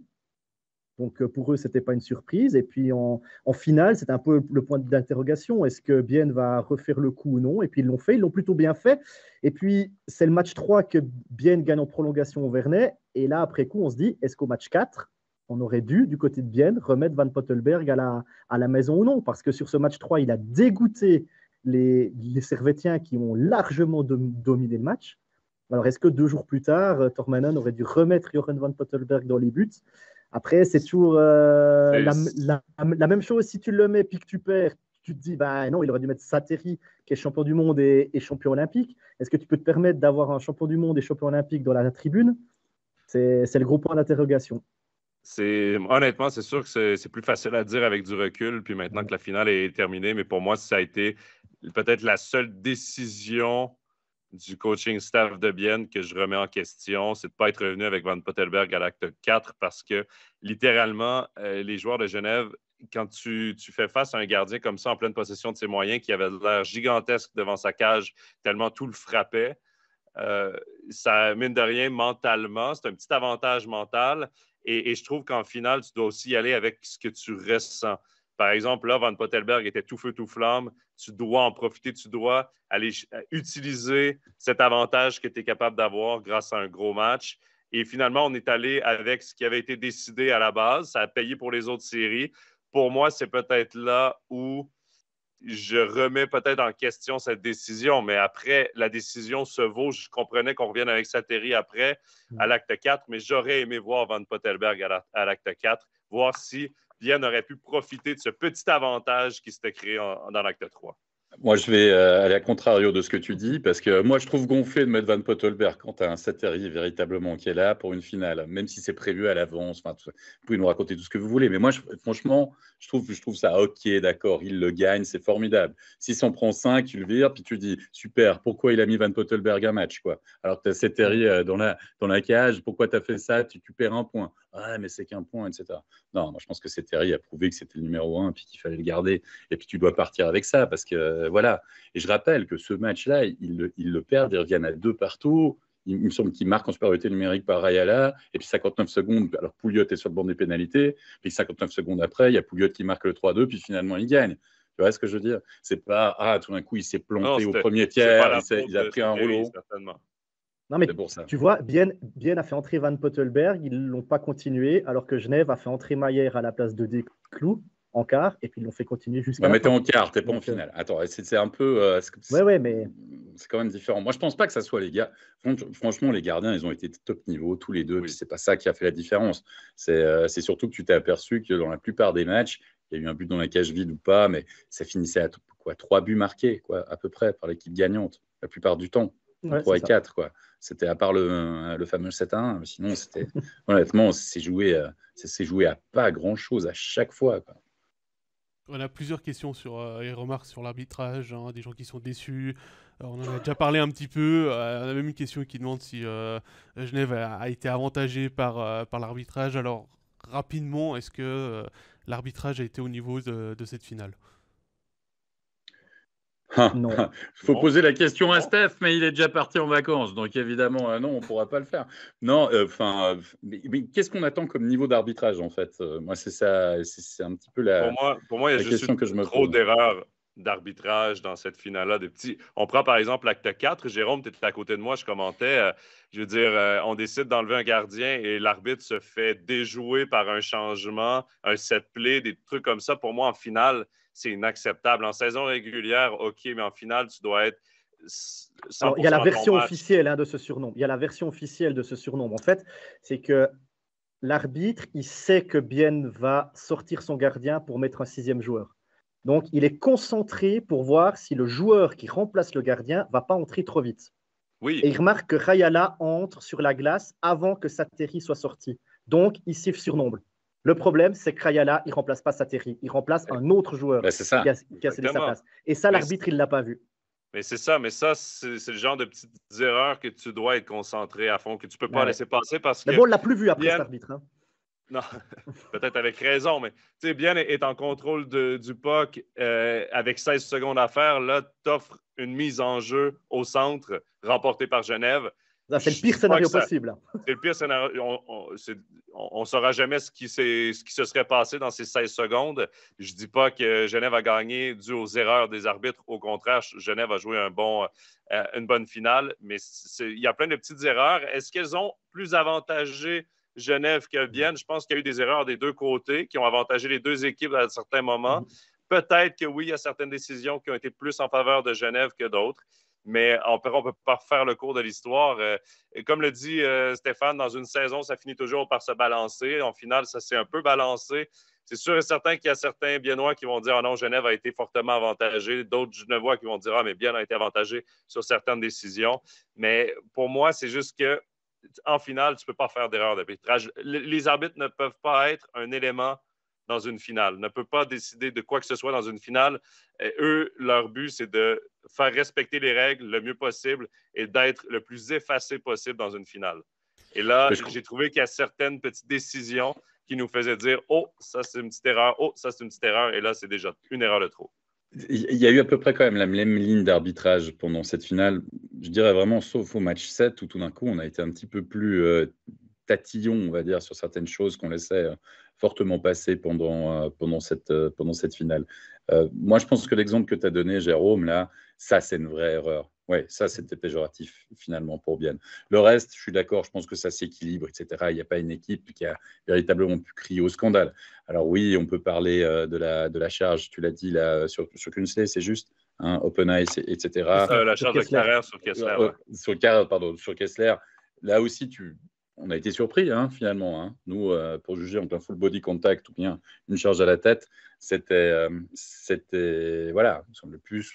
Donc euh, pour eux, ce n'était pas une surprise. Et puis en, en finale, c'était un peu le point d'interrogation. Est-ce que Bien va refaire le coup ou non Et puis ils l'ont fait, ils l'ont plutôt bien fait. Et puis c'est le match 3 que Bien gagne en prolongation au Vernet. Et là, après coup, on se dit, est-ce qu'au match 4, on aurait dû, du côté de Vienne, remettre Van Pottelberg à la, à la maison ou non, parce que sur ce match 3, il a dégoûté les, les qui ont largement dominé le match. Alors, est-ce que deux jours plus tard, euh, Tormanen aurait dû remettre Joren Van Pottelberg dans les buts Après, c'est toujours euh, la, même chose si tu le mets puis que tu perds. Tu te dis, bah non, il aurait dû mettre Sateri, qui est champion du monde et, et champion olympique. Est-ce que tu peux te permettre d'avoir un champion du monde et champion olympique dans la tribune C'est le gros point d'interrogation honnêtement, c'est sûr que c'est plus facile à dire avec du recul, puis maintenant que la finale est terminée, mais pour moi, ça a été peut-être la seule décision du coaching staff de Bienne que je remets en question, c'est de ne pas être revenu avec Van Pottelberg à l'acte 4 parce que littéralement, euh, les joueurs de Genève, quand tu, fais face à un gardien comme ça en pleine possession de ses moyens, qui avait l'air gigantesque devant sa cage, tellement tout le frappait, euh, ça mine de rien mentalement, c'est un petit avantage mental, et, je trouve qu'en finale, tu dois aussi y aller avec ce que tu ressens. Par exemple, là, Van Pottelberg était tout feu, tout flamme. Tu dois en profiter, tu dois aller euh, utiliser cet avantage que tu es capable d'avoir grâce à un gros match. Et finalement, on est allé avec ce qui avait été décidé à la base. Ça a payé pour les autres séries. Pour moi, c'est peut-être là où je remets peut-être en question cette décision, mais après, la décision se vaut. Je comprenais qu'on revienne avec théorie après, à mm. l'acte 4, mais j'aurais aimé voir Van Potterberg à l'acte 4, voir si Vienne aurait pu profiter de ce petit avantage qui s'était créé dans l'acte 3. Moi, je vais euh, aller à contrario de ce que tu dis, parce que moi, je trouve gonflé de mettre Van Pottelberg quand tu as un Saterry véritablement qui est là pour une finale, même si c'est prévu à l'avance. Enfin, vous pouvez nous raconter tout ce que vous voulez, mais moi, franchement, je trouve, je trouve ça ok, d'accord, il le gagne, c'est formidable. Si s'en prend 5, tu le vires, puis tu dis, super, pourquoi il a mis Van Pottelberg un match, quoi Alors que tu as euh, dans la, dans la cage, pourquoi tu as fait ça tu, perds un point. Ah, mais c'est qu'un point, etc. Non, moi, je pense que Saterry a prouvé que c'était le numéro 1, puis qu'il fallait le garder. Et puis, tu dois partir avec ça, parce que euh, voilà. Et je rappelle que ce match-là, ils, le perdent, ils reviennent à deux partout. Il, il me semble qu'ils marquent en supériorité numérique par Rayala, et puis 59 secondes, alors Pouliot est sur le banc des pénalités, puis 59 secondes après, il y a Pouliot qui marque le 3-2, puis finalement il gagne. Tu vois ce que je veux dire C'est pas, ah, tout d'un coup, il s'est planté au premier tiers, il, a pris un rouleau. Non, mais ça. tu vois, bien Bien a fait entrer Van Pottelberg, ils ne l'ont pas continué, alors que Genève a fait entrer Maier à la place de Desclous en quart et puis ils l'ont fait continuer jusqu'à. mais t'es en quart, t'es pas en euh, finale. Attends, c'est un peu. Euh, oui, ouais, mais. C'est quand même différent. Moi, je pense pas que ça soit les gars. Franchement, les gardiens, ils ont été top niveau tous les deux. Oui. C'est pas ça qui a fait la différence. Euh, c'est surtout que tu t'es aperçu que dans la plupart des matchs, il y a eu un but dans la cage vide ou pas, mais ça finissait à quoi trois buts marqués, quoi, à peu près, par l'équipe gagnante la plupart du temps. trois 3 et 4, quoi. C'était à part le, le fameux 7-1, sinon, c'était honnêtement, c'est joué, joué à pas grand chose à chaque fois. Quoi on a plusieurs questions sur les euh, remarques sur l'arbitrage, hein, des gens qui sont déçus. Euh, on en a déjà parlé un petit peu. Euh, on a même une question qui demande si Genève a, été avantagée par, par l'arbitrage. Alors, rapidement, est-ce que l'arbitrage a été au niveau de cette finale il hein, hein. faut poser la question à Steph, mais il est déjà parti en vacances, donc évidemment, euh, non, on ne pourra pas le faire. Non, euh, enfin, euh, mais, qu'est-ce qu'on attend comme niveau d'arbitrage en fait Moi, c'est ça, c'est un petit peu la. Pour moi, pour moi il y a juste que je me trop d'erreurs d'arbitrage dans cette finale-là. petits... On prend par exemple l'acte 4. Jérôme, tu étais à côté de moi, je commentais. je veux dire, on décide d'enlever un gardien et l'arbitre se fait déjouer par un changement, un set play, des trucs comme ça. Pour moi, en finale, c'est inacceptable. En saison régulière, OK, mais en finale, tu dois être. Hein, il y a la version officielle de ce surnom. Il y a la version officielle de ce surnom. En fait, c'est que l'arbitre, il sait que Bien va sortir son gardien pour mettre un sixième joueur. Donc, il est concentré pour voir si le joueur qui remplace le gardien va pas entrer trop vite. Oui. Et il remarque que Rayala entre sur la glace avant que Sateri soit sorti. Donc, il siffle surnombre. Le problème, c'est que Rayala, il remplace pas Sateri, il remplace un autre joueur ça. qui a, cédé sa place. Et ça, l'arbitre, il l'a pas vu. Mais c'est ça, mais ça, c'est le genre de petites erreurs que tu dois être concentré à fond, que tu ne peux pas laisser passer parce que. Mais bon, l'a plus vu après cet arbitre. Hein. Non, peut-être avec raison, mais tu sais, Bien est en contrôle du POC euh, avec 16 secondes à faire. Là, tu offres une mise en jeu au centre, remportée par Genève. C'est le pire scénario possible. C'est le pire scénario. On ne saura jamais ce qui, se serait passé dans ces 16 secondes. Je ne dis pas que Genève a gagné dû aux erreurs des arbitres. Au contraire, Genève a joué un bon, euh, une bonne finale, mais il y a plein de petites erreurs. Est-ce qu'elles ont plus avantagé Genève que Vienne? Je pense qu'il y a eu des erreurs des deux côtés qui ont avantagé les deux équipes à certains moments. Mm-hmm. Peut-être que oui, il y a certaines décisions qui ont été plus en faveur de Genève que d'autres mais on ne peut pas faire le cours de l'histoire. Euh, comme le dit euh, Stéphane, dans une saison, ça finit toujours par se balancer. En finale, ça s'est un peu balancé. C'est sûr et certain qu'il y a certains Biennois qui vont dire Ah oh non, Genève a été fortement avantagée. D'autres Genevois qui vont dire Ah, mais bien a été avantagée sur certaines décisions. Mais pour moi, c'est juste que en finale, tu ne peux pas faire d'erreur d'arbitrage. Les arbitres ne peuvent pas être un élément dans une finale, ne peut pas décider de quoi que ce soit dans une finale. Et eux, leur but, c'est de faire respecter les règles le mieux possible et d'être le plus effacé possible dans une finale. Et là, j'ai trouvé qu'il y a certaines petites décisions qui nous faisaient dire Oh, ça c'est une petite erreur, oh, ça c'est une petite erreur, et là c'est déjà une erreur de trop. Il y a eu à peu près quand même la même ligne d'arbitrage pendant cette finale. Je dirais vraiment, sauf au match 7, où tout d'un coup on a été un petit peu plus euh, tatillon, on va dire, sur certaines choses qu'on laissait euh, fortement passé pendant, euh, pendant, cette, euh, pendant cette finale. Euh, moi, je pense que l'exemple que tu as donné, Jérôme, là, ça, c'est une vraie erreur. Oui, ça, c'était péjoratif, finalement, pour Bienne. Le reste, je suis d'accord, je pense que ça s'équilibre, etc. Il n'y a pas une équipe qui a véritablement pu crier au scandale. Alors oui, on peut parler de, la, de la charge, tu l'as dit, là, sur, sur Kunsley, c'est juste, hein, Open Eye, etc. la charge sur de Kessler. sur Kessler. pardon, sur Kessler. Là aussi, tu, on a été surpris hein, finalement. Hein. Nous, euh, pour juger entre un full body contact ou bien une charge à la tête, euh, c'était, voilà, il me semble plus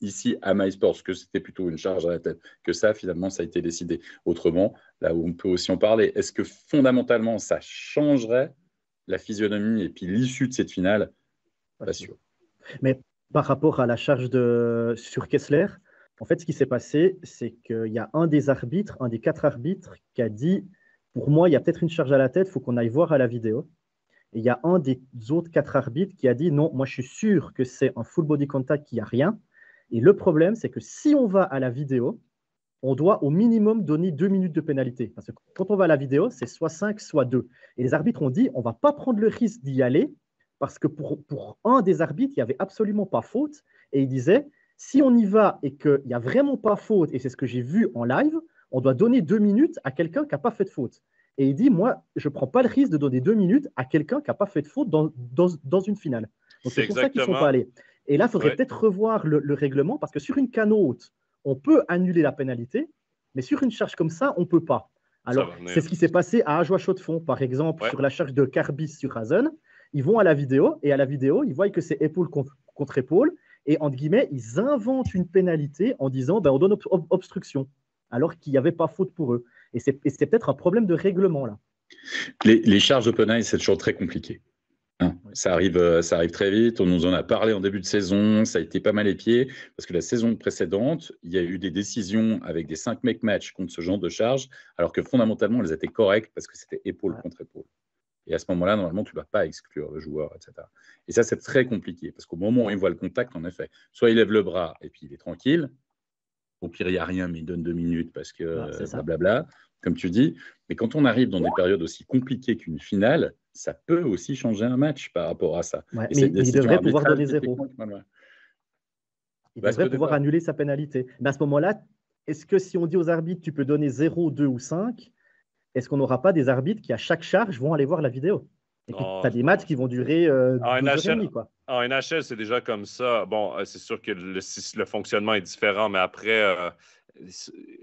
ici à MySports que c'était plutôt une charge à la tête que ça. Finalement, ça a été décidé autrement. Là où on peut aussi en parler, est-ce que fondamentalement ça changerait la physionomie et puis l'issue de cette finale Pas sûr. Mais par rapport à la charge de sur Kessler, en fait, ce qui s'est passé, c'est qu'il y a un des arbitres, un des quatre arbitres, qui a dit Pour moi, il y a peut-être une charge à la tête, il faut qu'on aille voir à la vidéo. Et il y a un des autres quatre arbitres qui a dit Non, moi, je suis sûr que c'est un full body contact, qui n'y a rien. Et le problème, c'est que si on va à la vidéo, on doit au minimum donner deux minutes de pénalité. Parce que quand on va à la vidéo, c'est soit cinq, soit deux. Et les arbitres ont dit on ne va pas prendre le risque d'y aller parce que pour, pour, un des arbitres, il n'y avait absolument pas faute. Et il disait si on y va et qu'il n'y a vraiment pas faute, et c'est ce que j'ai vu en live, on doit donner deux minutes à quelqu'un qui n'a pas fait de faute. Et il dit, moi, je ne prends pas le risque de donner deux minutes à quelqu'un qui n'a pas fait de faute dans, une finale. c'est pour ça qu'ils ne sont pas allés. Et là, il faudrait peut-être revoir le, règlement, parce que sur une canne haute, on peut annuler la pénalité, mais sur une charge comme ça, on ne peut pas. Alors, c'est ce qui s'est passé à Ajoie chaud de fonds par exemple, sur la charge de Carbis sur Hazen. Ils vont à la vidéo, et à la vidéo, ils voient que c'est épaule contre épaule, et entre guillemets, ils inventent une pénalité en disant ben, on donne obstruction, alors qu'il n'y avait pas faute pour eux. Et c'est peut-être un problème de règlement là. Les, charges de OpenAI, c'est toujours très compliqué. Hein. ça, arrive, euh, ça arrive très vite, on nous en a parlé en début de saison, ça a été pas mal épié, parce que la saison précédente, il y a eu des décisions avec des 5 mecs match contre ce genre de charges, alors que fondamentalement, elles étaient correctes parce que c'était épaule contre épaule. Et à ce moment-là, normalement, tu ne vas pas exclure le joueur, etc. Et ça, c'est très compliqué, parce qu'au moment où il voit le contact, en effet, soit il lève le bras et puis il est tranquille, au pire, il n'y a rien, mais il donne deux minutes parce que blablabla, bla, comme tu dis. Mais quand on arrive dans des périodes aussi compliquées qu'une finale, ça peut aussi changer un match par rapport à ça. mais, il devrait pouvoir donner zéro. Il devrait pouvoir annuler sa pénalité. Mais à ce moment-là, est-ce que si on dit aux arbitres, tu peux donner 0, 2 ou 5, est-ce qu'on n'aura pas des arbitres qui, à chaque charge, vont aller voir la vidéo et oh, tu as des matchs qui vont durer euh, ah, en, quoi. Ah, en NHL, c'est déjà comme ça. Bon, euh, c'est sûr que le, fonctionnement est différent, mais après, euh,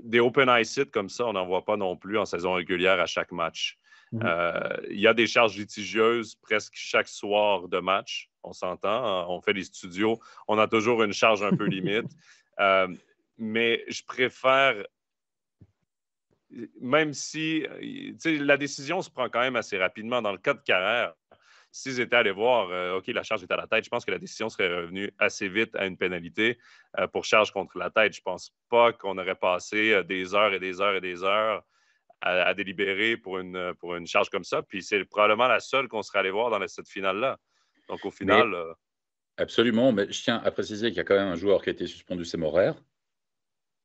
des open eye sites comme ça, on n'en voit pas non plus en saison régulière à chaque match. Mhm. Euh, il y a des charges litigieuses presque chaque soir de match. On s'entend, hein, on fait les studios, on a toujours une charge un peu limite. mais je préfère même si euh, la décision se prend quand même assez rapidement dans le cas de Carrère, s'ils étaient allés voir, euh, OK, la charge est à la tête, je pense que la décision serait revenue assez vite à une pénalité euh, pour charge contre la tête. Je ne pense pas qu'on aurait passé des heures et des heures et des heures à, délibérer pour une, pour une charge comme ça. Puis c'est probablement la seule qu'on serait allé voir dans cette finale-là. Donc au final. absolument, mais je tiens à préciser qu'il y a quand même un joueur qui a été suspendu, c'est Moraire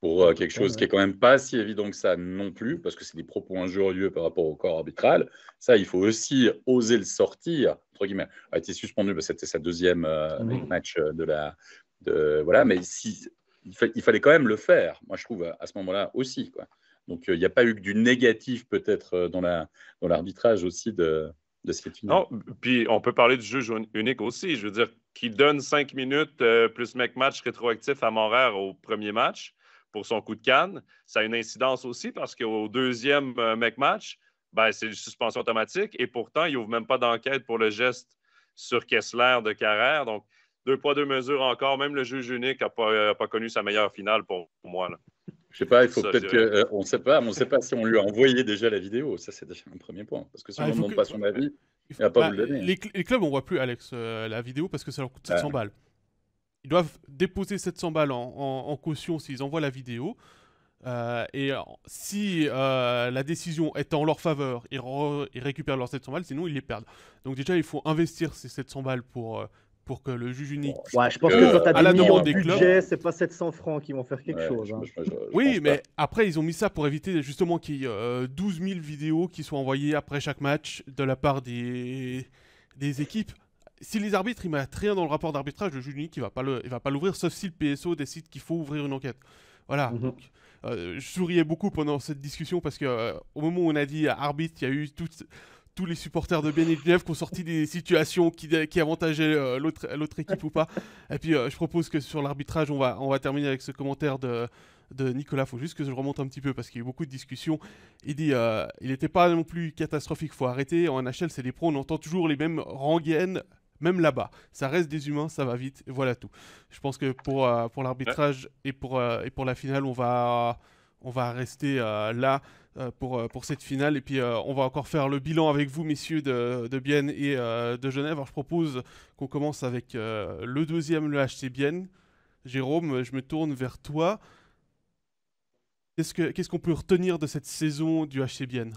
pour euh, quelque chose qui est quand même pas si évident que ça non plus, parce que c'est des propos injurieux par rapport au corps arbitral. Ça, il faut aussi oser le sortir. Entre guillemets, a été suspendu, parce que c'était sa deuxième euh, match euh, de la. De, voilà, mais si, il, fallait quand même le faire, moi je trouve, à ce moment-là aussi. Quoi. Donc il n'y a pas eu que du négatif peut-être dans l'arbitrage la, dans aussi de, cette Non, puis on peut parler du juge unique aussi, je veux dire, qui donne cinq minutes plus mec match rétroactif à Montréal au premier match pour son coup de canne. Ça a une incidence aussi parce qu'au deuxième euh, mec match, ben, c'est une suspension automatique et pourtant, il n'ouvre même pas d'enquête pour le geste sur Kessler de Carrère. Donc, deux poids, deux mesures encore. Même le juge unique n'a euh, pas, connu sa meilleure finale pour, moi. Je Je sais pas, il faut peut-être qu'on euh, on ne sait pas, on sait pas si on lui a envoyé déjà la vidéo. Ça, c'est déjà un premier point. Parce que si ah, on ne demande pas son avis, il, pas Les, clubs, on voit plus, Alex, la vidéo parce que ça leur coûte 700 ah. balles ils doivent déposer 700 balles en, caution s'ils envoient la vidéo. Euh, et si euh, la décision est en leur faveur, ils, récupèrent leurs 700 balles, sinon ils les perdent. Donc déjà, il faut investir ces 700 balles pour, euh, pour que le juge unique... Ouais, je pense que quand tu as des millions c'est pas 700 francs qui vont faire quelque chose. Hein. oui, mais après, ils ont mis ça pour éviter justement qu'il y ait 12 000 vidéos qui soient envoyées après chaque match de la part des, des équipes si les arbitres, ne mettent rien dans le rapport d'arbitrage, le juge unique, il va pas le, va pas l'ouvrir, sauf si le PSO décide qu'il faut ouvrir une enquête. Voilà. Mhm. Donc, euh, je souriais beaucoup pendant cette discussion parce que euh, au moment où on a dit euh, arbitre, il y a eu tout, tous les supporters de Bien qui ont sorti des situations qui, qui avantageaient l'autre, l'autre équipe ou pas. Et puis, je propose que sur l'arbitrage, on va, on va terminer avec ce commentaire de, de Nicolas. Faut juste que je remonte un petit peu parce qu'il y a eu beaucoup de discussions. Il dit, il n'était pas non plus catastrophique. Faut arrêter. En NHL, c'est des pros. On entend toujours les mêmes rengaines même là-bas. Ça reste des humains, ça va vite, et voilà tout. Je pense que pour, euh, pour l'arbitrage et, pour, euh, et pour la finale, on va, on va rester euh, là pour, pour cette finale. Et puis, on va encore faire le bilan avec vous, messieurs de, de Bienne et de Genève. Alors, je propose qu'on commence avec le deuxième, le HC Bienne. Jérôme, je me tourne vers toi. Qu'est-ce qu'on peut retenir de cette saison du HC Bienne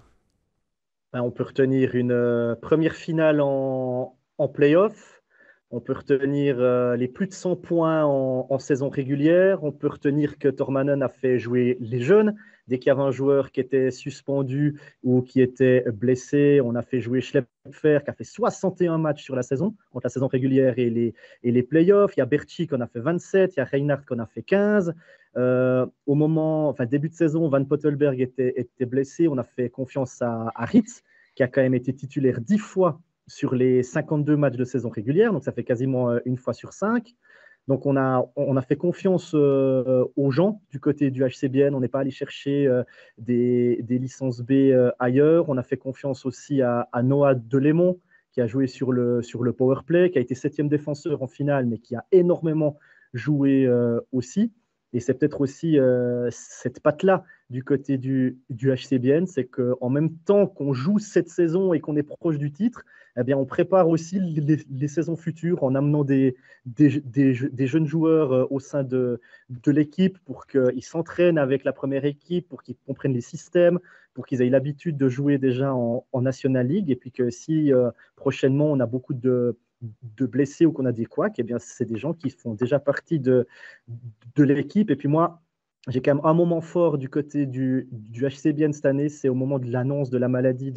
ben, on peut retenir une première finale en, en playoff. On peut retenir euh, les plus de 100 points en, saison régulière. On peut retenir que Tormanen a fait jouer les jeunes. Dès qu'il y avait un joueur qui était suspendu ou qui était blessé, on a fait jouer Schlepfer qui a fait 61 matchs sur la saison, entre la saison régulière et les, les playoffs. Il y a Berti qu'on a fait 27, il y a Reinhardt qu'on a fait 15. Euh, au moment, enfin début de saison, Van Pottelberg était, blessé. On a fait confiance à, à Ritz qui a quand même été titulaire dix fois sur les 52 matchs de saison régulière, donc ça fait quasiment euh, une fois sur cinq. Donc on a, fait confiance euh, aux gens du côté du HCBN, on n'est pas allé chercher euh, des, licences B ailleurs, on a fait confiance aussi à, Noah Delémont qui a joué sur le, sur le power play, qui a été septième défenseur en finale, mais qui a énormément joué aussi. Et c'est peut-être aussi euh, cette patte-là du côté du, du HCBN, c'est qu'en même temps qu'on joue cette saison et qu'on est proche du titre, eh bien on prépare aussi les, les saisons futures en amenant des, des, des, jeunes joueurs euh, au sein de, de l'équipe pour qu'ils s'entraînent avec la première équipe, pour qu'ils comprennent les systèmes, pour qu'ils aient l'habitude de jouer déjà en, National League. Et puis que si euh, prochainement on a beaucoup de de blessés ou qu'on a des couacs, eh bien, c'est des gens qui font déjà partie de, de l'équipe. Et puis moi, j'ai quand même un moment fort du côté du, du HCBN cette année, c'est au moment de l'annonce de la maladie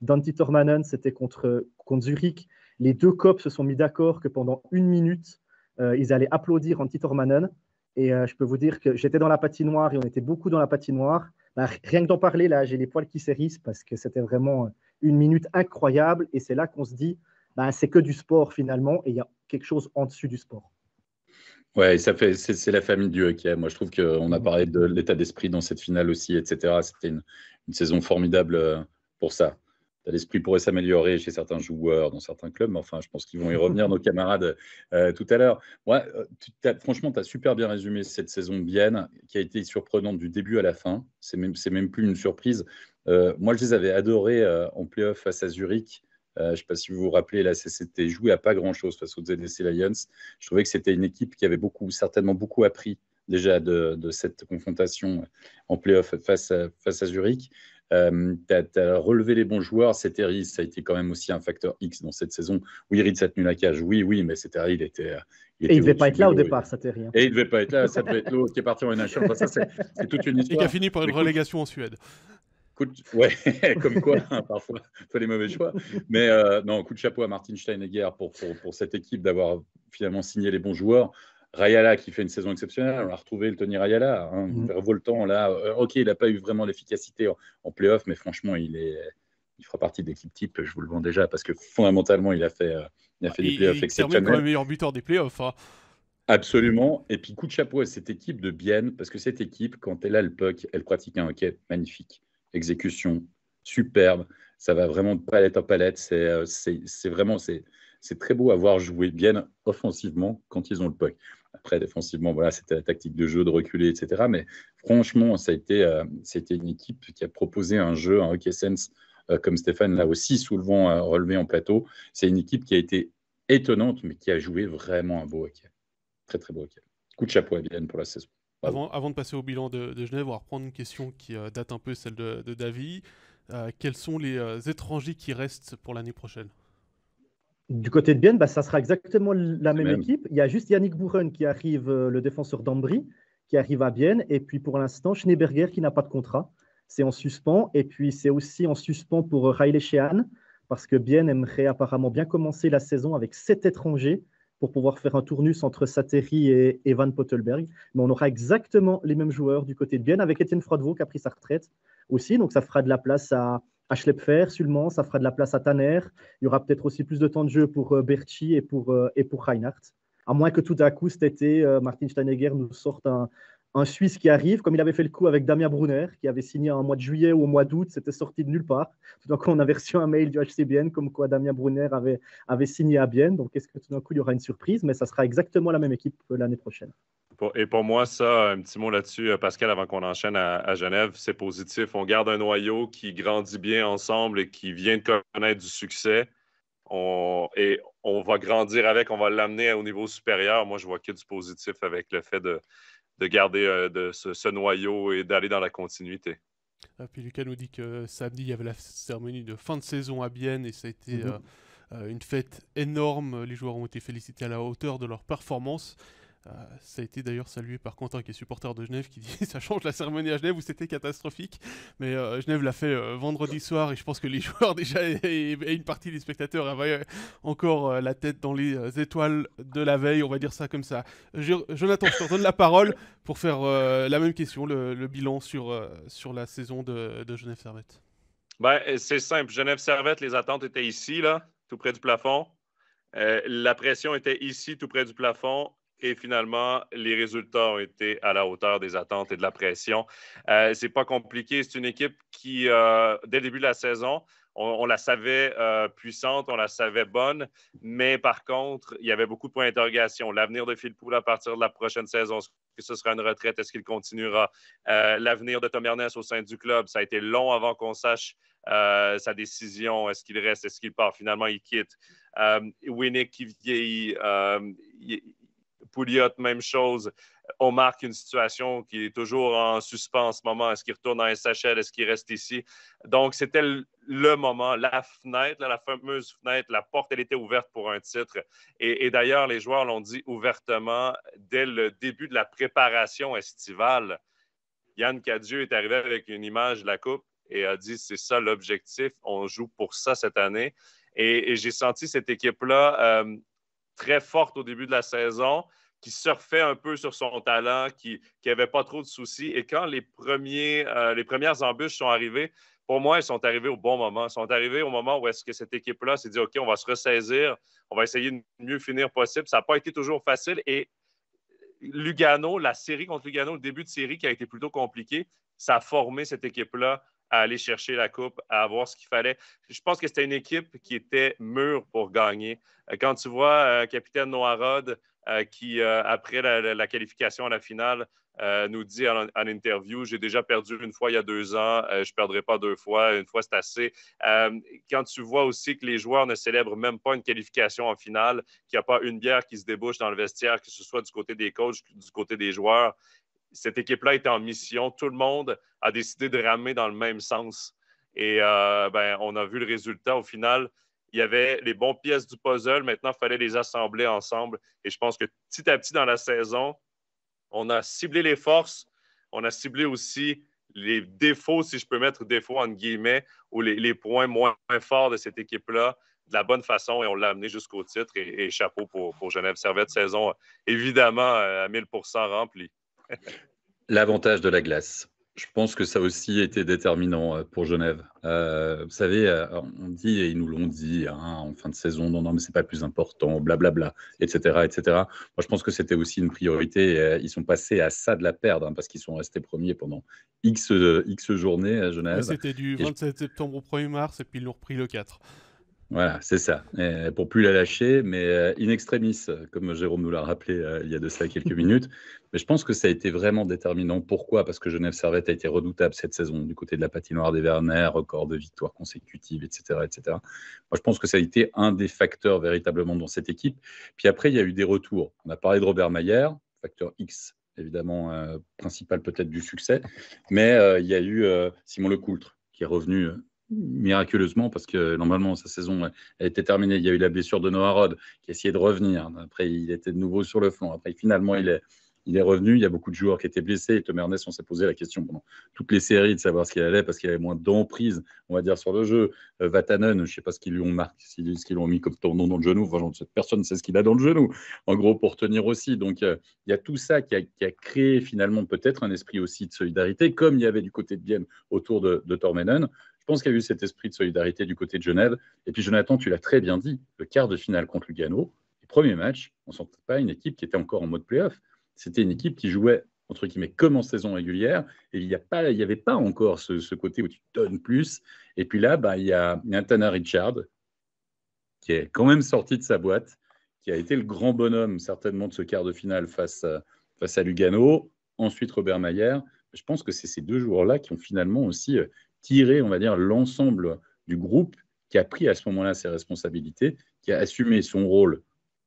d'Anti Tormanen, c'était contre, contre Zurich. Les deux COP se sont mis d'accord que pendant une minute, euh, ils allaient applaudir anti Tormanen. Et euh, je peux vous dire que j'étais dans la patinoire et on était beaucoup dans la patinoire. Bah, rien que d'en parler, là, j'ai les poils qui s'érissent parce que c'était vraiment une minute incroyable. Et c'est là qu'on se dit, ben, c'est que du sport finalement et il y a quelque chose en dessus du sport. Ouais, ça fait, c'est, la famille du hockey. Moi, je trouve qu'on a mm. parlé de l'état d'esprit dans cette finale aussi, etc. C'était une, saison formidable euh, pour ça. L'esprit pourrait s'améliorer chez certains joueurs, dans certains clubs, mais enfin, je pense qu'ils vont y revenir, nos camarades, euh, tout à l'heure. Ouais, euh, franchement, tu as super bien résumé cette saison bienne qui a été surprenante du début à la fin. C'est même, c'est même plus une surprise. moi, je les avais adorés en playoff face à Zurich. Euh, je ne sais pas si vous vous rappelez, la CCT jouait à pas grand-chose face aux ZDC Lions. Je trouvais que c'était une équipe qui avait beaucoup, certainement beaucoup appris déjà de, cette confrontation en playoff face à, face à Zurich. Euh, tu as, relevé les bons joueurs. Seteri, ça a été quand même aussi un facteur X dans cette saison. Oui, Ritz a tenu la cage. Oui, oui, mais c'était il était. Euh, il était hein. et il ne devait pas être là au départ, ça Et... et il ne devait pas être là. Ça devait être l'autre qui est parti en NHL. ça, c'est toute une histoire. Et qui a fini par une relégation en Suède ouais, comme quoi, hein, parfois, il faut les mauvais choix. Mais euh, non, coup de chapeau à Martin Steinegger pour, cette équipe d'avoir finalement signé les bons joueurs. Rayala qui fait une saison exceptionnelle, on a retrouvé le Tony Rayala, hein, mm-hmm. là. Euh, ok, il n'a pas eu vraiment l'efficacité en, playoff, mais franchement, il est, il fera partie de l'équipe type, je vous le vends déjà, parce que fondamentalement, il a fait, euh, il a fait ah, des playoffs exceptionnels. Il le meilleur buteur des playoffs. Hein. Absolument. Et puis coup de chapeau à cette équipe de Bienne, parce que cette équipe, quand elle a le puck, elle pratique un hockey magnifique exécution superbe. Ça va vraiment de palette en palette. C'est euh, vraiment c'est très beau avoir joué bien offensivement quand ils ont le puck. Après, défensivement, voilà, c'était la tactique de jeu, de reculer, etc. Mais franchement, ça a été, c'était euh, une équipe qui a proposé un jeu, un hockey sense, euh, comme Stéphane l'a aussi soulevant, relevé en plateau. C'est une équipe qui a été étonnante, mais qui a joué vraiment un beau hockey. Très, très beau hockey. Coup de chapeau à Vienne pour la saison. Bah avant, de passer au bilan de, Genève, on va reprendre une question qui euh, date un peu celle de, de euh, quels sont les euh, étrangers qui restent pour l'année prochaine Du côté de Bienne, bah, ça sera exactement la même, équipe. Il y a juste Yannick Bourren qui arrive, le défenseur d'Ambry, qui arrive à Bienne. Et puis pour l'instant, Schneeberger qui n'a pas de contrat. C'est en suspens. Et puis c'est aussi en suspens pour Riley Sheehan, parce que Bienne aimerait apparemment bien commencer la saison avec sept étrangers pour pouvoir faire un tournus entre Sateri et, Evan Van Mais on aura exactement les mêmes joueurs du côté de Bienne, avec Étienne Froidevaux qui a pris sa retraite aussi. Donc ça fera de la place à, Schleppfer, Schlepfer, ça fera de la place à Tanner. Il y aura peut-être aussi plus de temps de jeu pour euh, Berti et pour, euh, et pour Reinhardt. À moins que tout à coup, cet été, euh, Martin Steinegger nous sorte un, un Suisse qui arrive, comme il avait fait le coup avec Damien Brunner, qui avait signé en mois de juillet ou au mois d'août, c'était sorti de nulle part. Tout d'un coup, on a reçu un mail du HCBN comme quoi Damien Brunner avait, avait signé à Bienne. Donc, est-ce que tout d'un coup, il y aura une surprise Mais ça sera exactement la même équipe euh, l'année prochaine. Et pour moi, ça, un petit mot là-dessus, euh, Pascal, avant qu'on enchaîne à, Genève, c'est positif. On garde un noyau qui grandit bien ensemble et qui vient de connaître du succès. et on va grandir avec, on va l'amener au niveau supérieur. Moi, je vois que du positif avec le fait de, de garder euh, de ce, noyau et d'aller dans la continuité. Ah, puis Lucas nous dit que samedi, il y avait la cérémonie de fin de saison à Bienne et ça a été mhm. euh, euh, une fête énorme. Les joueurs ont été félicités à la hauteur de leur performance. Euh, ça a été d'ailleurs salué par Quentin, qui est supporter de Genève, qui dit ça change la cérémonie à Genève où c'était catastrophique. Mais euh, Genève l'a fait euh, vendredi soir et je pense que les joueurs déjà et, une partie des spectateurs avaient encore la tête dans les étoiles de la veille, on va dire ça comme ça. Jonathan, je te la parole pour faire la même question, le, bilan sur, sur la saison de, Genève Servette. Ben, c'est simple. Genève Servette, les attentes étaient ici, là, tout près du plafond. la pression était ici, tout près du plafond. Et finalement, les résultats ont été à la hauteur des attentes et de la pression. Euh, c'est pas compliqué. C'est une équipe qui, euh, dès le début de la saison, on, la savait euh, puissante, on la savait bonne, mais par contre, il y avait beaucoup de points d'interrogation. L'avenir de Phil Poul à partir de la prochaine saison, ce que ce sera une retraite? Est-ce qu'il continuera? Euh, l'avenir de Tom Ernest au sein du club, ça a été long avant qu'on sache sa décision, est-ce qu'il reste, est-ce qu'il part. Finalement, il quitte. Euh, Winnick qui vieillit, Pouliot, même chose. Euh, on marque une situation qui est toujours en suspens en ce moment. Est-ce qu'il retourne en SHL? Est-ce qu'il reste ici? Donc, c'était le moment, la fenêtre, la fameuse fenêtre, la porte, elle était ouverte pour un titre. Et, d'ailleurs, les joueurs l'ont dit ouvertement dès le début de la préparation estivale. Yann Cadieu est arrivé avec une image de la Coupe et a dit c'est ça l'objectif, on joue pour ça cette année. Et, j'ai senti cette équipe-là euh, très forte au début de la saison, qui surfait un peu sur son talent, qui n'avait pas trop de soucis. Et quand les, premiers, euh, les premières embûches sont arrivées, pour moi, elles sont arrivées au bon moment. Elles sont arrivées au moment où est-ce que cette équipe-là s'est dit, OK, on va se ressaisir, on va essayer de mieux finir possible. Ça n'a pas été toujours facile. Et Lugano, la série contre Lugano, le début de série qui a été plutôt compliqué, ça a formé cette équipe-là à aller chercher la coupe, à avoir ce qu'il fallait. Je pense que c'était une équipe qui était mûre pour gagner. Euh, quand tu vois euh, capitaine Noirod, euh, qui, euh, après la, qualification à la finale, euh, nous dit en, interview J'ai déjà perdu une fois il y a deux ans, je ne perdrai pas deux fois, une fois c'est assez. quand tu vois aussi que les joueurs ne célèbrent même pas une qualification en finale, qu'il n'y a pas une bière qui se débouche dans le vestiaire, que ce soit du côté des coachs, du côté des joueurs, cette équipe-là est en mission. Tout le monde a décidé de ramer dans le même sens. Et ben, on a vu le résultat au final il y avait les bonnes pièces du puzzle. Maintenant, il fallait les assembler ensemble. Et je pense que petit à petit dans la saison, on a ciblé les forces, on a ciblé aussi les défauts, si je peux mettre défauts en guillemets, ou les, points moins forts de cette équipe-là de la bonne façon et on l'a amené jusqu'au titre. Et, chapeau pour, pour, Genève Servette, saison euh, évidemment euh, à 1000 remplie. L'avantage de la glace. Je pense que ça aussi a été déterminant euh, pour Genève. Euh, vous savez, euh, on dit et ils nous l'ont dit hein, en fin de saison, non, non, mais c'est pas plus important, blablabla, etc., etc. Moi, je pense que c'était aussi une priorité. ils sont passés à ça de la perdre hein, parce qu'ils sont restés premiers pendant X, X journées à Genève. c'était du 27 septembre au 1er mars et puis ils l'ont repris le 4. Voilà, c'est ça. Euh, pour plus la lâcher, mais euh, in extremis, comme Jérôme nous l'a rappelé euh, il y a de ça quelques minutes. Mais je pense que ça a été vraiment déterminant. Pourquoi Parce que Genève Servette a été redoutable cette saison du côté de la patinoire des Werner, record de victoires consécutives, etc., etc. Moi, je pense que ça a été un des facteurs véritablement dans cette équipe. Puis après, il y a eu des retours. On a parlé de Robert Mayer, facteur X évidemment principal peut-être du succès, mais il y a eu Simon Lecoultre qui est revenu miraculeusement, parce que normalement sa saison elle était terminée. Il y a eu la blessure de Noah Rod qui essayait de revenir. Après, il était de nouveau sur le flanc. Après, finalement, il est, il est revenu. Il y a beaucoup de joueurs qui étaient blessés. Et Thomas Ernest, on s'est posé la question pendant toutes les séries de savoir ce qu'il allait parce qu'il avait moins d'emprise, on va dire, sur le jeu. Euh, Vatanen, je ne sais pas ce qu'ils lui ont marqué, ce qu'ils lui ont mis comme tendon dans le genou. Enfin, cette personne sait ce qu'il a dans le genou, en gros, pour tenir aussi. Donc, euh, il y a tout ça qui a, créé finalement peut-être un esprit aussi de solidarité, comme il y avait du côté de Bienne autour de, de je pense qu'il y a eu cet esprit de solidarité du côté de Genève. Et puis, Jonathan, tu l'as très bien dit, le quart de finale contre Lugano, le premier match, on ne sentait pas une équipe qui était encore en mode play-off. C'était une équipe qui jouait, entre guillemets, comme en saison régulière. Et il n'y avait pas encore ce, côté où tu donnes plus. Et puis là, bah, il y a Nathana Richard, qui est quand même sorti de sa boîte, qui a été le grand bonhomme, certainement, de ce quart de finale face à, face à Lugano. Ensuite, Robert Mayer. je pense que c'est ces deux joueurs-là qui ont finalement aussi euh, tirer, on va dire, l'ensemble du groupe qui a pris à ce moment-là ses responsabilités, qui a assumé son rôle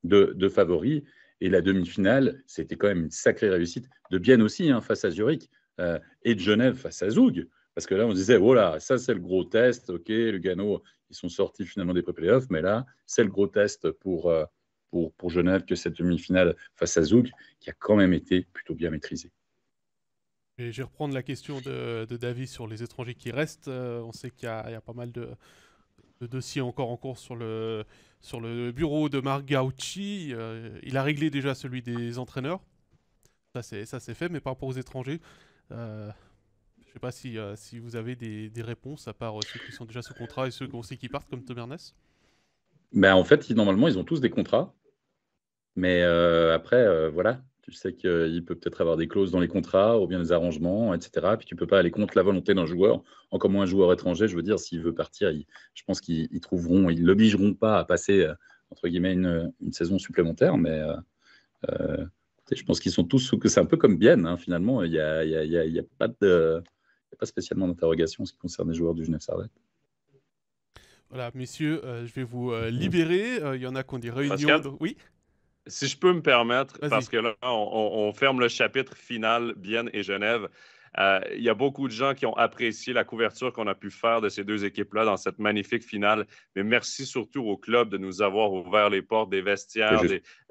de, favori. Et la demi-finale, c'était quand même une sacrée réussite de Bien aussi hein, face à Zurich euh, et de Genève face à Zug. Parce que là, on disait, voilà, oh ça c'est le gros test, ok, Lugano, ils sont sortis finalement des pré-playoffs, mais là, c'est le gros test pour, euh, pour, pour Genève que cette demi-finale face à Zug, qui a quand même été plutôt bien maîtrisée je vais reprendre la question de, David sur les étrangers qui restent. Euh, on sait qu'il y, a pas mal de, dossiers encore en cours sur le, sur le bureau de Marc Gauchi. Euh, il a réglé déjà celui des entraîneurs. Ça, c'est fait, mais par rapport aux étrangers, euh, je ne sais pas si, si vous avez des, des, réponses, à part ceux qui sont déjà sous contrat et ceux qu'on sait qui partent, comme Thomas Ben, en fait, normalement, ils ont tous des contrats. Mais après, voilà, tu sais qu'il peut peut-être avoir des clauses dans les contrats ou bien des arrangements, etc. Puis tu ne peux pas aller contre la volonté d'un joueur, encore moins un joueur étranger. Je veux dire, s'il veut partir, je pense qu'ils trouveront, ils l'obligeront pas à passer, euh, entre guillemets, une, saison supplémentaire. Mais euh, euh, je pense qu'ils sont tous, que c'est un peu comme Bienne, hein, finalement. Il n'y a, a, pas de, pas spécialement d'interrogation en ce qui concerne les joueurs du Genève Servette. Voilà, messieurs, je vais vous mmh. libérer. Il y en a qui ont des réunions. Oui si je peux me permettre, parce que là, on, ferme le chapitre final Bienne et Genève. Euh, il y a beaucoup de gens qui ont apprécié la couverture qu'on a pu faire de ces deux équipes-là dans cette magnifique finale. Mais merci surtout au club de nous avoir ouvert les portes des vestiaires,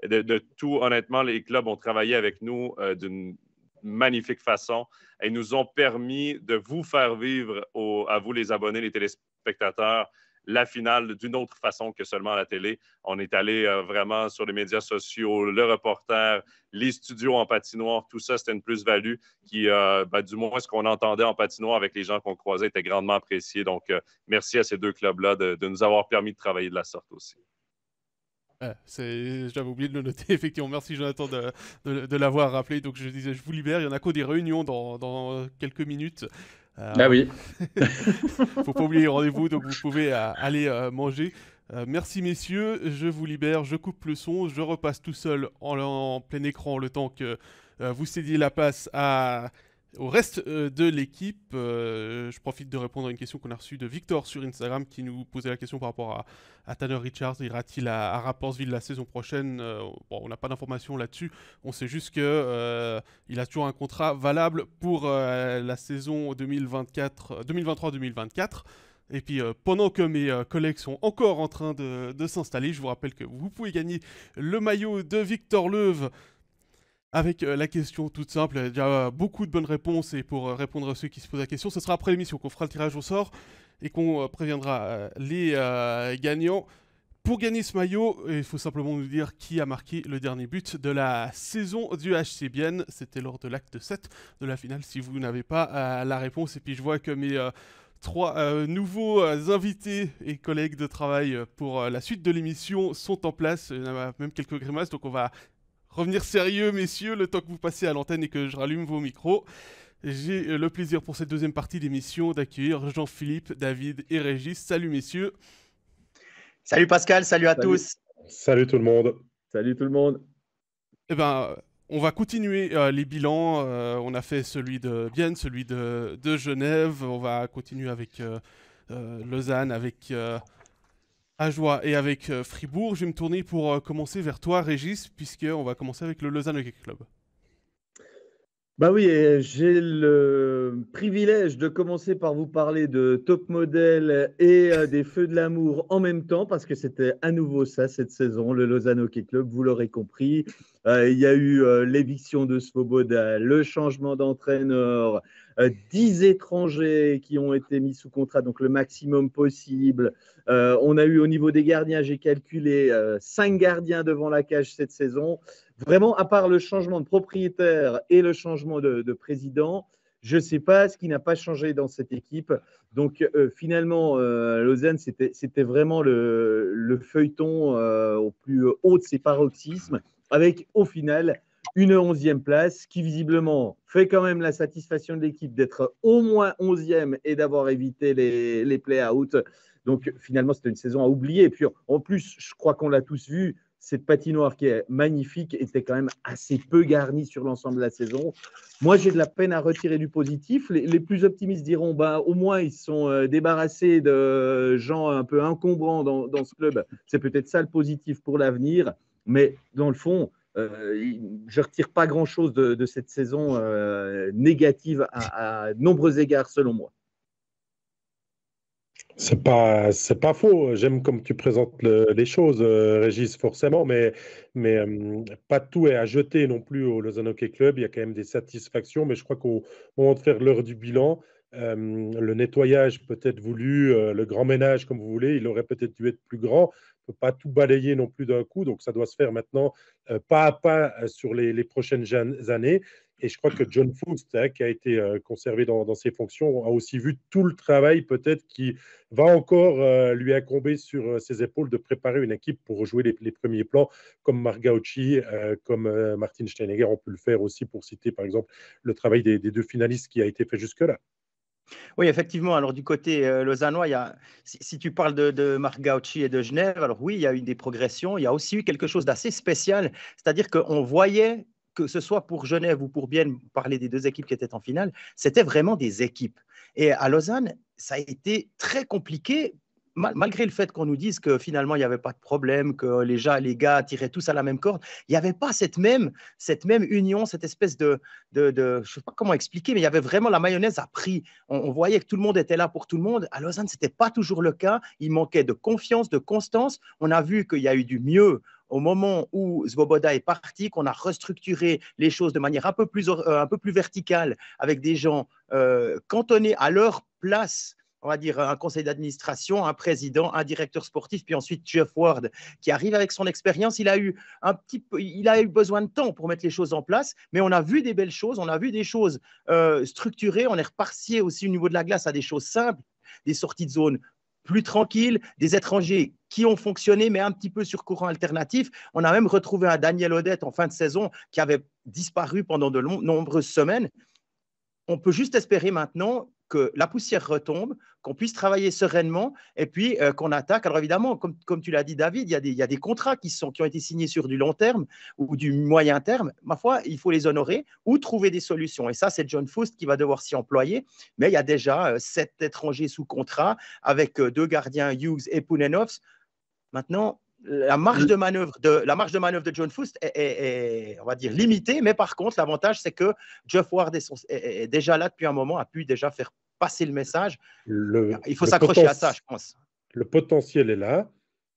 de, tout. Honnêtement, les clubs ont travaillé avec nous euh, d'une magnifique façon et nous ont permis de vous faire vivre, à vous les abonnés, les téléspectateurs, la finale d'une autre façon que seulement à la télé. On est allé euh, vraiment sur les médias sociaux, le reporter, les studios en patinoire, tout ça, c'était une plus-value qui, euh, ben, du moins, ce qu'on entendait en patinoire avec les gens qu'on croisait était grandement apprécié. Donc, euh, merci à ces deux clubs-là de, nous avoir permis de travailler de la sorte aussi. J'avais oublié de le noter, effectivement. Merci Jonathan de, l'avoir rappelé. Donc je disais, je vous libère, il y en a qu'au des réunions dans, dans quelques minutes ah euh, oui. faut pas oublier le rendez-vous, donc vous pouvez euh, aller euh, manger. merci messieurs, je vous libère, je coupe le son, je repasse tout seul en, en plein écran le temps que vous cédiez la passe à au reste euh, de l'équipe, euh, je profite de répondre à une question qu'on a reçue de Victor sur Instagram qui nous posait la question par rapport à, Tanner Richards. Ira-t-il à, Rapportsville la saison prochaine euh, On n'a pas d'informations là-dessus. On sait juste qu'il a toujours un contrat valable pour la saison 2023-2024. Et puis pendant que mes collègues sont encore en train de, de s'installer, je vous rappelle que vous pouvez gagner le maillot de Victor Leuve avec euh, la question toute simple. Il y a déjà beaucoup de bonnes réponses et pour euh, répondre à ceux qui se posent la question, ce sera après l'émission qu'on fera le tirage au sort et qu'on euh, préviendra les gagnants. Pour gagner ce maillot, il faut simplement nous dire qui a marqué le dernier but de la saison du HC Bienne. C'était lors de l'acte 7 de la finale, si vous n'avez pas la réponse. Et puis je vois que mes trois nouveaux invités et collègues de travail pour la suite de l'émission sont en place. Il y en a même quelques grimaces, donc on va revenir sérieux, messieurs, le temps que vous passez à l'antenne et que je rallume vos micros. J'ai euh, le plaisir pour cette deuxième partie d'émission d'accueillir Jean-Philippe, David et Régis. Salut, messieurs. Salut Pascal, salut à tous. Salut tout le monde. Salut tout le monde. Eh ben, on va continuer euh, les bilans. Euh, on a fait celui de Vienne, celui de, Genève. On va continuer avec Lausanne, avec à joie. Et avec euh, Fribourg, je vais me tourner pour euh, commencer vers toi, Régis, puisqu'on va commencer avec le Lausanne Hockey Club. Bah oui, j'ai le privilège de commencer par vous parler de Top Model et euh, des Feux de l'amour en même temps, parce que c'était à nouveau ça cette saison, le Lausanne Hockey Club, vous l'aurez compris. Il y a eu l'éviction de Svoboda, le changement d'entraîneur, 10 euh, étrangers qui ont été mis sous contrat, donc le maximum possible. Euh, on a eu au niveau des gardiens, j'ai calculé 5 euh, gardiens devant la cage cette saison. Vraiment, à part le changement de propriétaire et le changement de, président, je ne sais pas ce qui n'a pas changé dans cette équipe. Donc finalement, Lausanne, c'était vraiment le, feuilleton au plus haut de ses paroxysmes, avec au final une onzième place qui visiblement fait quand même la satisfaction de l'équipe d'être au moins onzième et d'avoir évité les, play-outs. Donc finalement, c'était une saison à oublier. Et puis en plus, je crois qu'on l'a tous vu, cette patinoire qui est magnifique était quand même assez peu garnie sur l'ensemble de la saison. Moi, j'ai de la peine à retirer du positif. Les, plus optimistes diront, bah, au moins, ils sont euh, débarrassés de gens un peu encombrants dans ce club. C'est peut-être ça le positif pour l'avenir. Mais dans le fond, euh, je ne retire pas grand-chose de, cette saison euh, négative à, nombreux égards, selon moi. C'est pas c'est pas faux. J'aime comme tu présentes les choses, euh, Régis, forcément, mais mais pas tout est à jeter non plus au Lausanne Hockey Club. Il y a quand même des satisfactions, mais je crois qu'au moment de faire l'heure du bilan, le nettoyage peut-être voulu, le grand ménage comme vous voulez, il aurait peut-être dû être plus grand ne peut pas tout balayer non plus d'un coup, donc ça doit se faire maintenant euh, pas à pas euh, sur les, prochaines années. Et je crois que John Foote, hein, qui a été euh, conservé dans, ses fonctions, a aussi vu tout le travail peut-être qui va encore lui incomber sur ses épaules de préparer une équipe pour jouer les, premiers plans, comme Margauchi, comme Martin Steinegger. ont pu le faire aussi pour citer par exemple le travail des deux finalistes qui a été fait jusque-là. Oui, effectivement. Alors, du côté euh, lausannois, si, tu parles de, de Marc et de Genève, alors oui, il y a eu des progressions. Il y a aussi eu quelque chose d'assez spécial, c'est-à-dire qu'on voyait que ce soit pour Genève ou pour Bienne, parler des deux équipes qui étaient en finale, c'était vraiment des équipes. Et à Lausanne, ça a été très compliqué malgré le fait qu'on nous dise que finalement il n'y avait pas de problème, que les gars, les gars tiraient tous à la même corde, il n'y avait pas cette même, union, cette espèce de, je ne sais pas comment expliquer, mais il y avait vraiment la mayonnaise à prix. On, voyait que tout le monde était là pour tout le monde. À Lausanne, n'était pas toujours le cas. Il manquait de confiance, de constance. On a vu qu'il y a eu du mieux au moment où Svoboda est parti, qu'on a restructuré les choses de manière un peu plus, euh, verticale, avec des gens euh, cantonnés à leur place on va dire, un conseil d'administration, un président, un directeur sportif, puis ensuite Jeff Ward, qui arrive avec son expérience. Il a eu un petit il a eu besoin de temps pour mettre les choses en place, mais on a vu des belles choses, on a vu des choses euh, structurées, on est reparti aussi au niveau de la glace à des choses simples, des sorties de zone plus tranquilles, des étrangers qui ont fonctionné, mais un petit peu sur courant alternatif. On a même retrouvé un Daniel Odette en fin de saison qui avait disparu pendant de nombreuses semaines. On peut juste espérer maintenant que la poussière retombe, qu'on puisse travailler sereinement et puis euh, qu'on attaque. Alors évidemment, comme, tu l'as dit David, il y, a des, contrats qui, sont, qui ont été signés sur du long terme ou du moyen terme. Ma foi, il faut les honorer ou trouver des solutions. Et ça, c'est John Faust qui va devoir s'y employer. Mais il y a déjà euh, sept étrangers sous contrat avec euh, deux gardiens, Hughes et Pounenovs. Maintenant, la marge de manœuvre de la marge de manœuvre de John Fust est, on va dire limitée, mais par contre l'avantage c'est que Jeff Ward est, déjà là depuis un moment, a pu déjà faire passer le message. Il faut s'accrocher à ça, je pense. Le potentiel est là.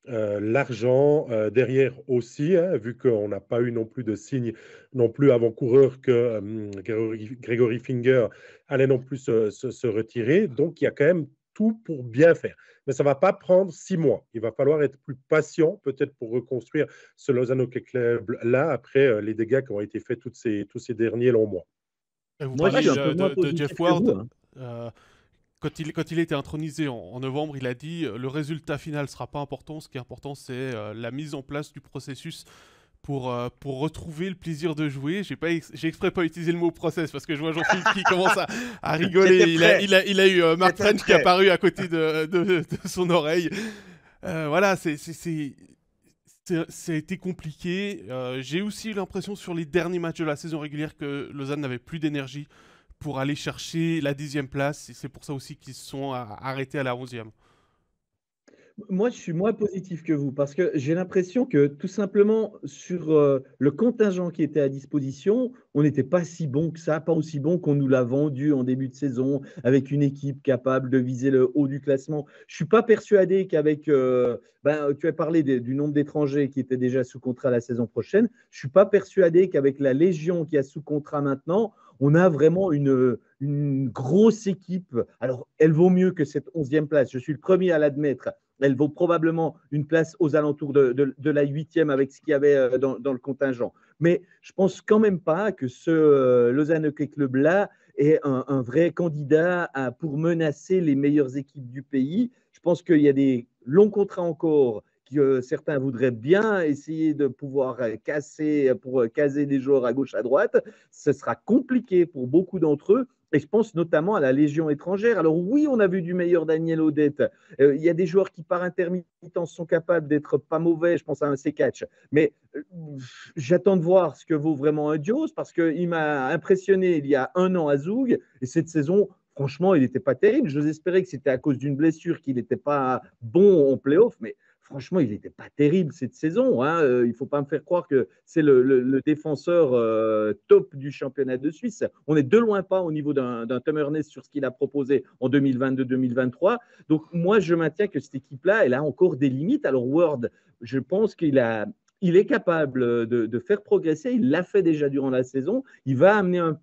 Euh, l'argent euh, derrière aussi, hein, vu qu'on n'a pas eu non plus de signe non plus avant-coureur que euh, Gregory, Finger allait non plus se, retirer. Donc il y a quand même tout pour bien faire. Mais ça ne va pas prendre six mois. Il va falloir être plus patient, peut-être, pour reconstruire ce Lausanne Hockey Club-là après euh, les dégâts qui ont été faits toutes ces, tous ces derniers longs mois. vous Moi, parlez de, Jeff Ward. Hein. Euh, quand, il, quand il a été intronisé en, novembre, il a dit euh, le résultat final ne sera pas important. Ce qui est important, c'est la mise en place du processus euh, pour, retrouver le plaisir de jouer. J'ai pas exprès pas utilisé le mot process parce que je vois Jean-Philippe qui commence à, rigoler. Il a, eu euh, Mark French qui est apparu à côté de, son oreille. Euh, voilà, c'est, ça a été compliqué. Euh, j'ai aussi eu l'impression sur les derniers matchs de la saison régulière que Lausanne n'avait plus d'énergie pour aller chercher la dixième place. c'est pour ça aussi qu'ils se sont arrêtés à la onzième. Moi, je suis moins positif que vous parce que j'ai l'impression que tout simplement sur euh, le contingent qui était à disposition, on n'était pas si bon que ça, pas aussi bon qu'on nous l'a vendu en début de saison avec une équipe capable de viser le haut du classement. Je ne suis pas persuadé qu'avec, euh, ben, tu as parlé du nombre d'étrangers qui étaient déjà sous contrat la saison prochaine. Je suis pas persuadé qu'avec la légion qui a sous contrat maintenant, on a vraiment une, une grosse équipe. Alors, elle vaut mieux que cette 11e place. Je suis le premier à l'admettre elle vaut probablement une place aux alentours de, la huitième avec ce qu'il y avait euh, dans, le contingent. Mais je pense quand même pas que ce euh, Lausanne Hockey Club-là est un, vrai candidat pour menacer les meilleures équipes du pays. Je pense qu'il y a des longs contrats encore que euh, certains voudraient bien essayer de pouvoir casser pour caser des joueurs à gauche, à droite. Ce sera compliqué pour beaucoup d'entre eux. Et je pense notamment à la Légion étrangère. Alors oui, on a vu du meilleur Daniel Odette. Euh, il y a des joueurs qui par intermittence sont capables d'être pas mauvais. Je pense à un C-Catch. Mais euh, j'attends de voir ce que vaut vraiment un parce qu'il m'a impressionné il y a un an à Zoug. Et cette saison, franchement, il n'était pas terrible. Je espérais que c'était à cause d'une blessure qu'il n'était pas bon en playoff. Mais franchement, il n'était pas terrible cette saison. Hein. Euh, il ne faut pas me faire croire que c'est le, défenseur euh, top du championnat de Suisse. On est de loin pas au niveau d'un Tom sur ce qu'il a proposé en 2022-2023. Donc, moi, je maintiens que cette équipe-là, elle a encore des limites. Alors, Ward, je pense qu'il a, il est capable de, de faire progresser. Il l'a fait déjà durant la saison. Il va amener un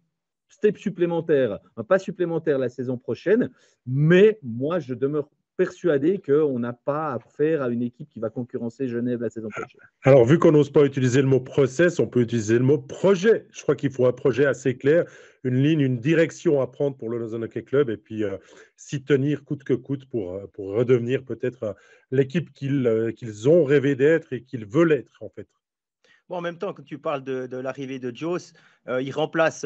step supplémentaire, un pas supplémentaire la saison prochaine. Mais moi, je demeure persuadé qu'on n'a pas affaire à une équipe qui va concurrencer Genève la saison prochaine. Alors, vu qu'on n'ose pas utiliser le mot process, on peut utiliser le mot projet. Je crois qu'il faut un projet assez clair, une ligne, une direction à prendre pour le Lausanne Hockey Club et puis euh, s'y tenir coûte que coûte pour, euh, pour redevenir peut-être euh, l'équipe qu'ils ont rêvé d'être et qu'ils veulent être en fait. Bon, en même temps, quand tu parles de, l'arrivée de Jos, il remplace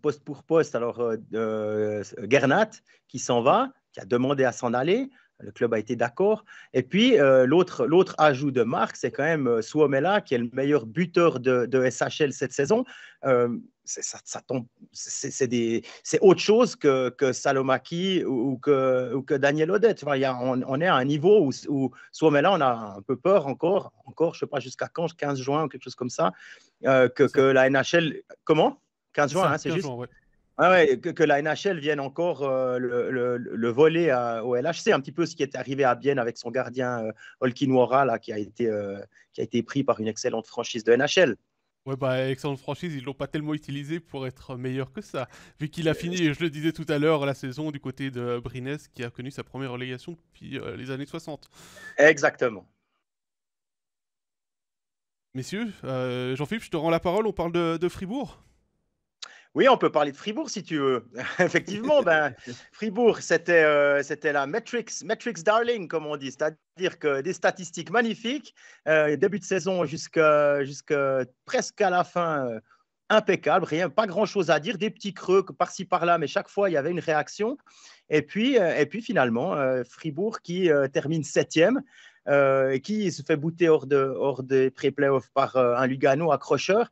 poste pour poste alors Gernat qui s'en va qui a demandé à s'en aller. Le club a été d'accord. Et puis, euh, l'autre, l'autre ajout de Marc, c'est quand même euh, Suomela, qui est le meilleur buteur de, de SHL cette saison. Euh, c'est, ça, tombe, c'est, autre chose que, que Salomaki ou que, ou que Daniel Odette. Enfin, on, on, est à un niveau où, où Suomela, on a un peu peur encore, encore je ne sais pas jusqu'à quand, 15 juin ou quelque chose comme ça, que, que, la NHL. Comment 15 juin, c'est hein, juste que, la NHL vienne encore euh, le, voler au LHC, un petit peu ce qui est arrivé à Bienne avec son gardien euh, euh, qui, a été, pris par une excellente franchise de NHL. Ouais, bah, excellente franchise, ils ne l'ont pas tellement utilisé pour être meilleur que ça. Vu qu'il a euh, fini, je le disais tout à l'heure, la saison du côté de Brines, qui a connu sa première relégation depuis les années 60. Exactement. Messieurs, Jean-Philippe, je te rends la parole, on parle de Fribourg. Oui, on peut parler de Fribourg si tu veux. Effectivement, ben, Fribourg, c'était euh, la Matrix, Darling, comme on dit, c'est-à-dire que des statistiques magnifiques, euh, début de saison jusqu'à presque à la fin, euh, impeccable, rien, pas grand-chose à dire, des petits creux par-ci par-là, mais chaque fois, il y avait une réaction. Et puis, finalement, Fribourg qui termine septième. qui se fait bouter hors, hors des pré-playoffs par un Lugano accrocheur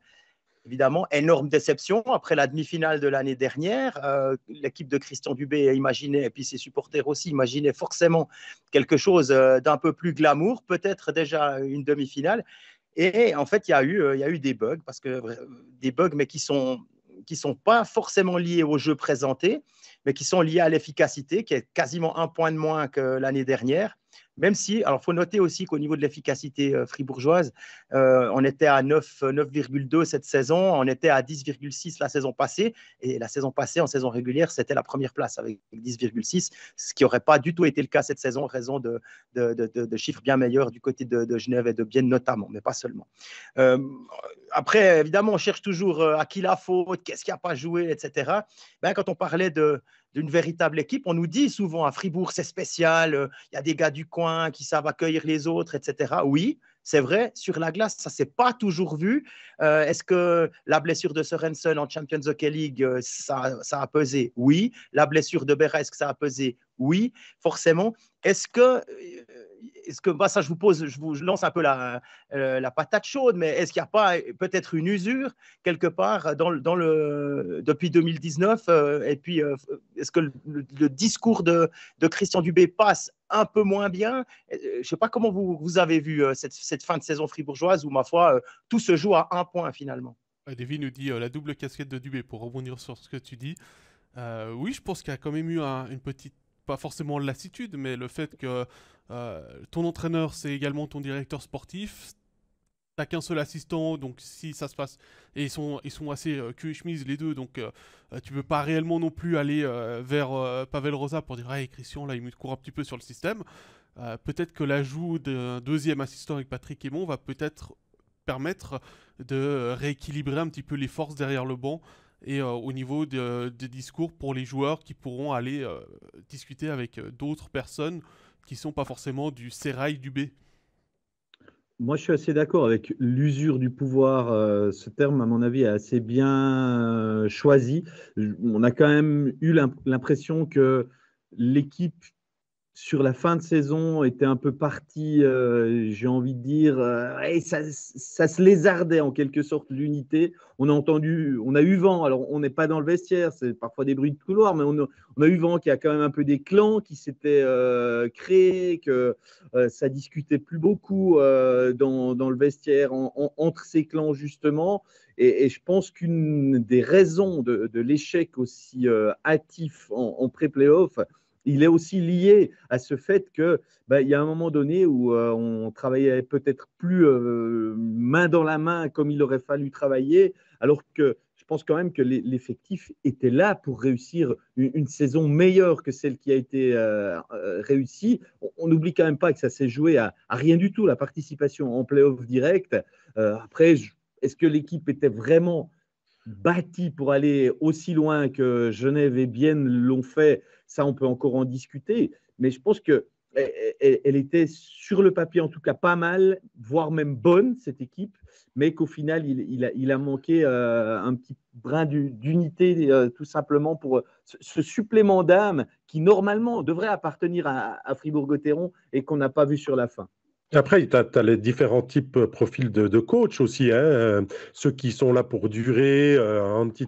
évidemment, énorme déception après la demi-finale de l'année dernière. Euh, l'équipe de Christian Dubé imaginait, et puis ses supporters aussi, imaginaient forcément quelque chose euh, d'un peu plus glamour, peut-être déjà une demi-finale. Et en fait, euh, il y, a eu, des bugs, parce que des bugs, mais qui sont qui sont pas forcément liés au jeu présenté, mais qui sont liés à l'efficacité, qui est quasiment un point de moins que l'année dernière. Même si, alors faut noter aussi qu'au niveau de l'efficacité euh, fribourgeoise, euh, on était à 9,2 euh, cette saison, on était à 10,6 la saison passée, et la saison passée en saison régulière, c'était la première place avec 10,6, ce qui n'aurait pas du tout été le cas cette saison, raison de, chiffres bien meilleurs du côté de, Genève et de Bienne notamment, mais pas seulement. après, évidemment, on cherche toujours à qui la faute, qu'est-ce qui n'a pas joué, etc. Ben, quand on parlait d'une véritable équipe, on nous dit souvent à Fribourg, c'est spécial, il y a des gars du coin qui savent accueillir les autres, etc. Oui, c'est vrai, sur la glace, ça ne s'est pas toujours vu. Euh, est-ce que la blessure de Sorensen en Champions Hockey League, euh, ça, a pesé Oui. La blessure de que ça a pesé oui, forcément. Est-ce que, euh, est-ce que bah ça, je vous pose, je vous lance un peu la, euh, la patate chaude, mais est-ce qu'il n'y a pas euh, peut-être une usure quelque part dans, dans le, depuis 2019 Et puis, est-ce que le, discours de, Christian Dubé passe un peu moins bien Je ne sais pas comment vous, avez vu cette, fin de saison fribourgeoise où, ma foi, tout se joue à un point finalement. David nous dit la double casquette de Dubé pour rebondir sur ce que tu dis. oui, je pense qu'il y a quand même eu une petite pas forcément lassitude, mais le fait que euh, ton entraîneur, c'est également ton directeur sportif. T'as qu'un seul assistant, donc si ça se passe, et ils sont, ils sont assez que euh, chemise les deux, donc tu euh, tu peux pas réellement non plus aller vers Pavel Rosa pour dire Hey Christian, là il me court un petit peu sur le système. peut-être que l'ajout d'un deuxième assistant avec Patrick Aymon va peut-être permettre de rééquilibrer un petit peu les forces derrière le banc et euh, au niveau des discours pour les joueurs qui pourront aller euh, discuter avec euh, d'autres personnes qui sont pas forcément du sérail du B. Moi, je suis assez d'accord avec l'usure du pouvoir. ce terme, à mon avis, est assez bien choisi. On a quand même eu l'impression que l'équipe sur la fin de saison, était un peu parti, euh, j'ai envie de dire, euh, ça, se lézardait en quelque sorte l'unité. On a entendu, on a eu vent, alors on n'est pas dans le vestiaire, c'est parfois des bruits de couloir, mais on a, eu vent qu'il y a quand même un peu des clans qui s'étaient euh, créés, que ça discutait plus beaucoup dans, le vestiaire entre ces clans justement. Et, je pense qu'une des raisons de, l'échec aussi hâtif en pré-playoff, il est aussi lié à ce fait que ben, il y a un moment donné où euh, on travaillait peut-être plus euh, main dans la main comme il aurait fallu travailler, alors que je pense quand même que l'effectif était là pour réussir une, saison meilleure que celle qui a été euh, réussie. On n'oublie quand même pas que ça s'est joué à, à, rien du tout, la participation en playoff direct. après, est-ce que l'équipe était vraiment bâti pour aller aussi loin que Genève et Bienne l'ont fait, ça on peut encore en discuter, mais je pense que eh, eh, eh, elle était sur le papier en tout cas pas mal, voire même bonne cette équipe, mais qu'au final il, a, manqué euh, un petit brin d'unité euh, tout simplement pour ce supplément d'âme qui normalement devrait appartenir à, à Fribourg-Gotteron et qu'on n'a pas vu sur la fin. Après, tu as, les différents types, de euh, profils de, de coach aussi. Hein, euh, ceux qui sont là pour durer, euh, un petit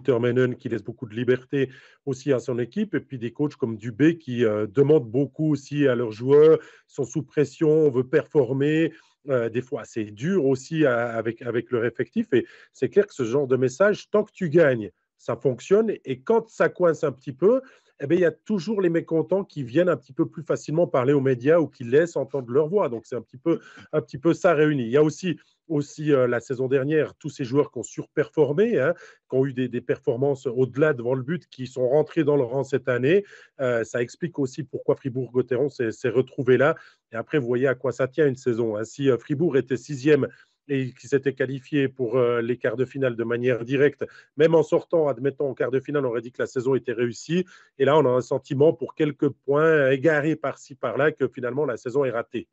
qui laisse beaucoup de liberté aussi à son équipe, et puis des coachs comme Dubé qui demandent beaucoup aussi à leurs joueurs, sont sous pression, veulent veut performer. des fois, c'est dur aussi avec, avec leur effectif. Et c'est clair que ce genre de message, tant que tu gagnes, ça fonctionne. Et quand ça coince un petit peu, eh ben, il y a toujours les mécontents qui viennent un petit peu plus facilement parler aux médias ou qui laissent entendre leur voix. Donc, c'est un petit peu, un petit peu ça réuni. Il y a aussi aussi euh, la saison dernière, tous ces joueurs qui ont surperformé, hein, qui ont eu des, performances au-delà devant le but, qui sont rentrés dans le rang cette année. Euh, ça explique aussi pourquoi Fribourg-Gotteron s'est retrouvé là. Et après, vous voyez à quoi ça tient une saison. Hein. Si euh, Fribourg était sixième et qui s'étaient qualifiés pour euh, les quarts de finale de manière directe, même en sortant, admettons, en quart de finale, on aurait dit que la saison était réussie. Et là, on a un sentiment pour quelques points égarés par-ci, par-là, que finalement la saison est ratée.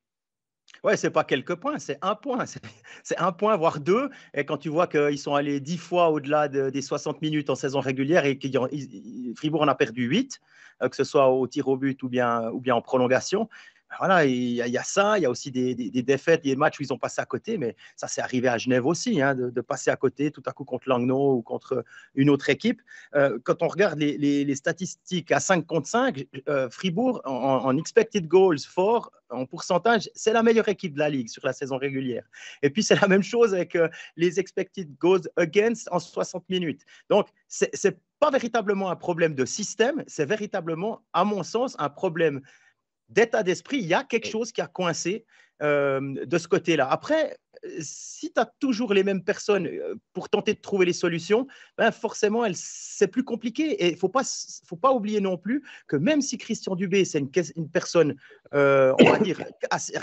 ce c'est pas quelques points, c'est un point. C'est un point, voire deux. Et quand tu vois qu'ils sont allés dix fois au-delà des 60 minutes en saison régulière et que Fribourg en a perdu huit, euh, que ce soit au tir au but ou bien, ou bien en prolongation, ben voilà, il y, a ça, il y a aussi des, défaites, des matchs où ils ont passé à côté, mais ça c'est arrivé à Genève aussi, hein, de, passer à côté tout à coup contre Langnau ou contre euh, une autre équipe. Euh, quand on regarde les, statistiques à 5 contre 5, euh, Fribourg en, expected goals for, en pourcentage, c'est la meilleure équipe de la Ligue sur la saison régulière. Et puis c'est la même chose avec les expected goals against en 60 minutes. Donc c'est pas véritablement un problème de système, c'est véritablement, à mon sens, un problème d'état d'esprit, il y a quelque chose qui a coincé euh, de ce côté-là. Après, si tu as toujours les mêmes personnes euh, pour tenter de trouver les solutions, ben forcément, c'est plus compliqué. Et il ne faut pas, oublier non plus que même si Christian Dubé, c'est une, personne euh, on va dire,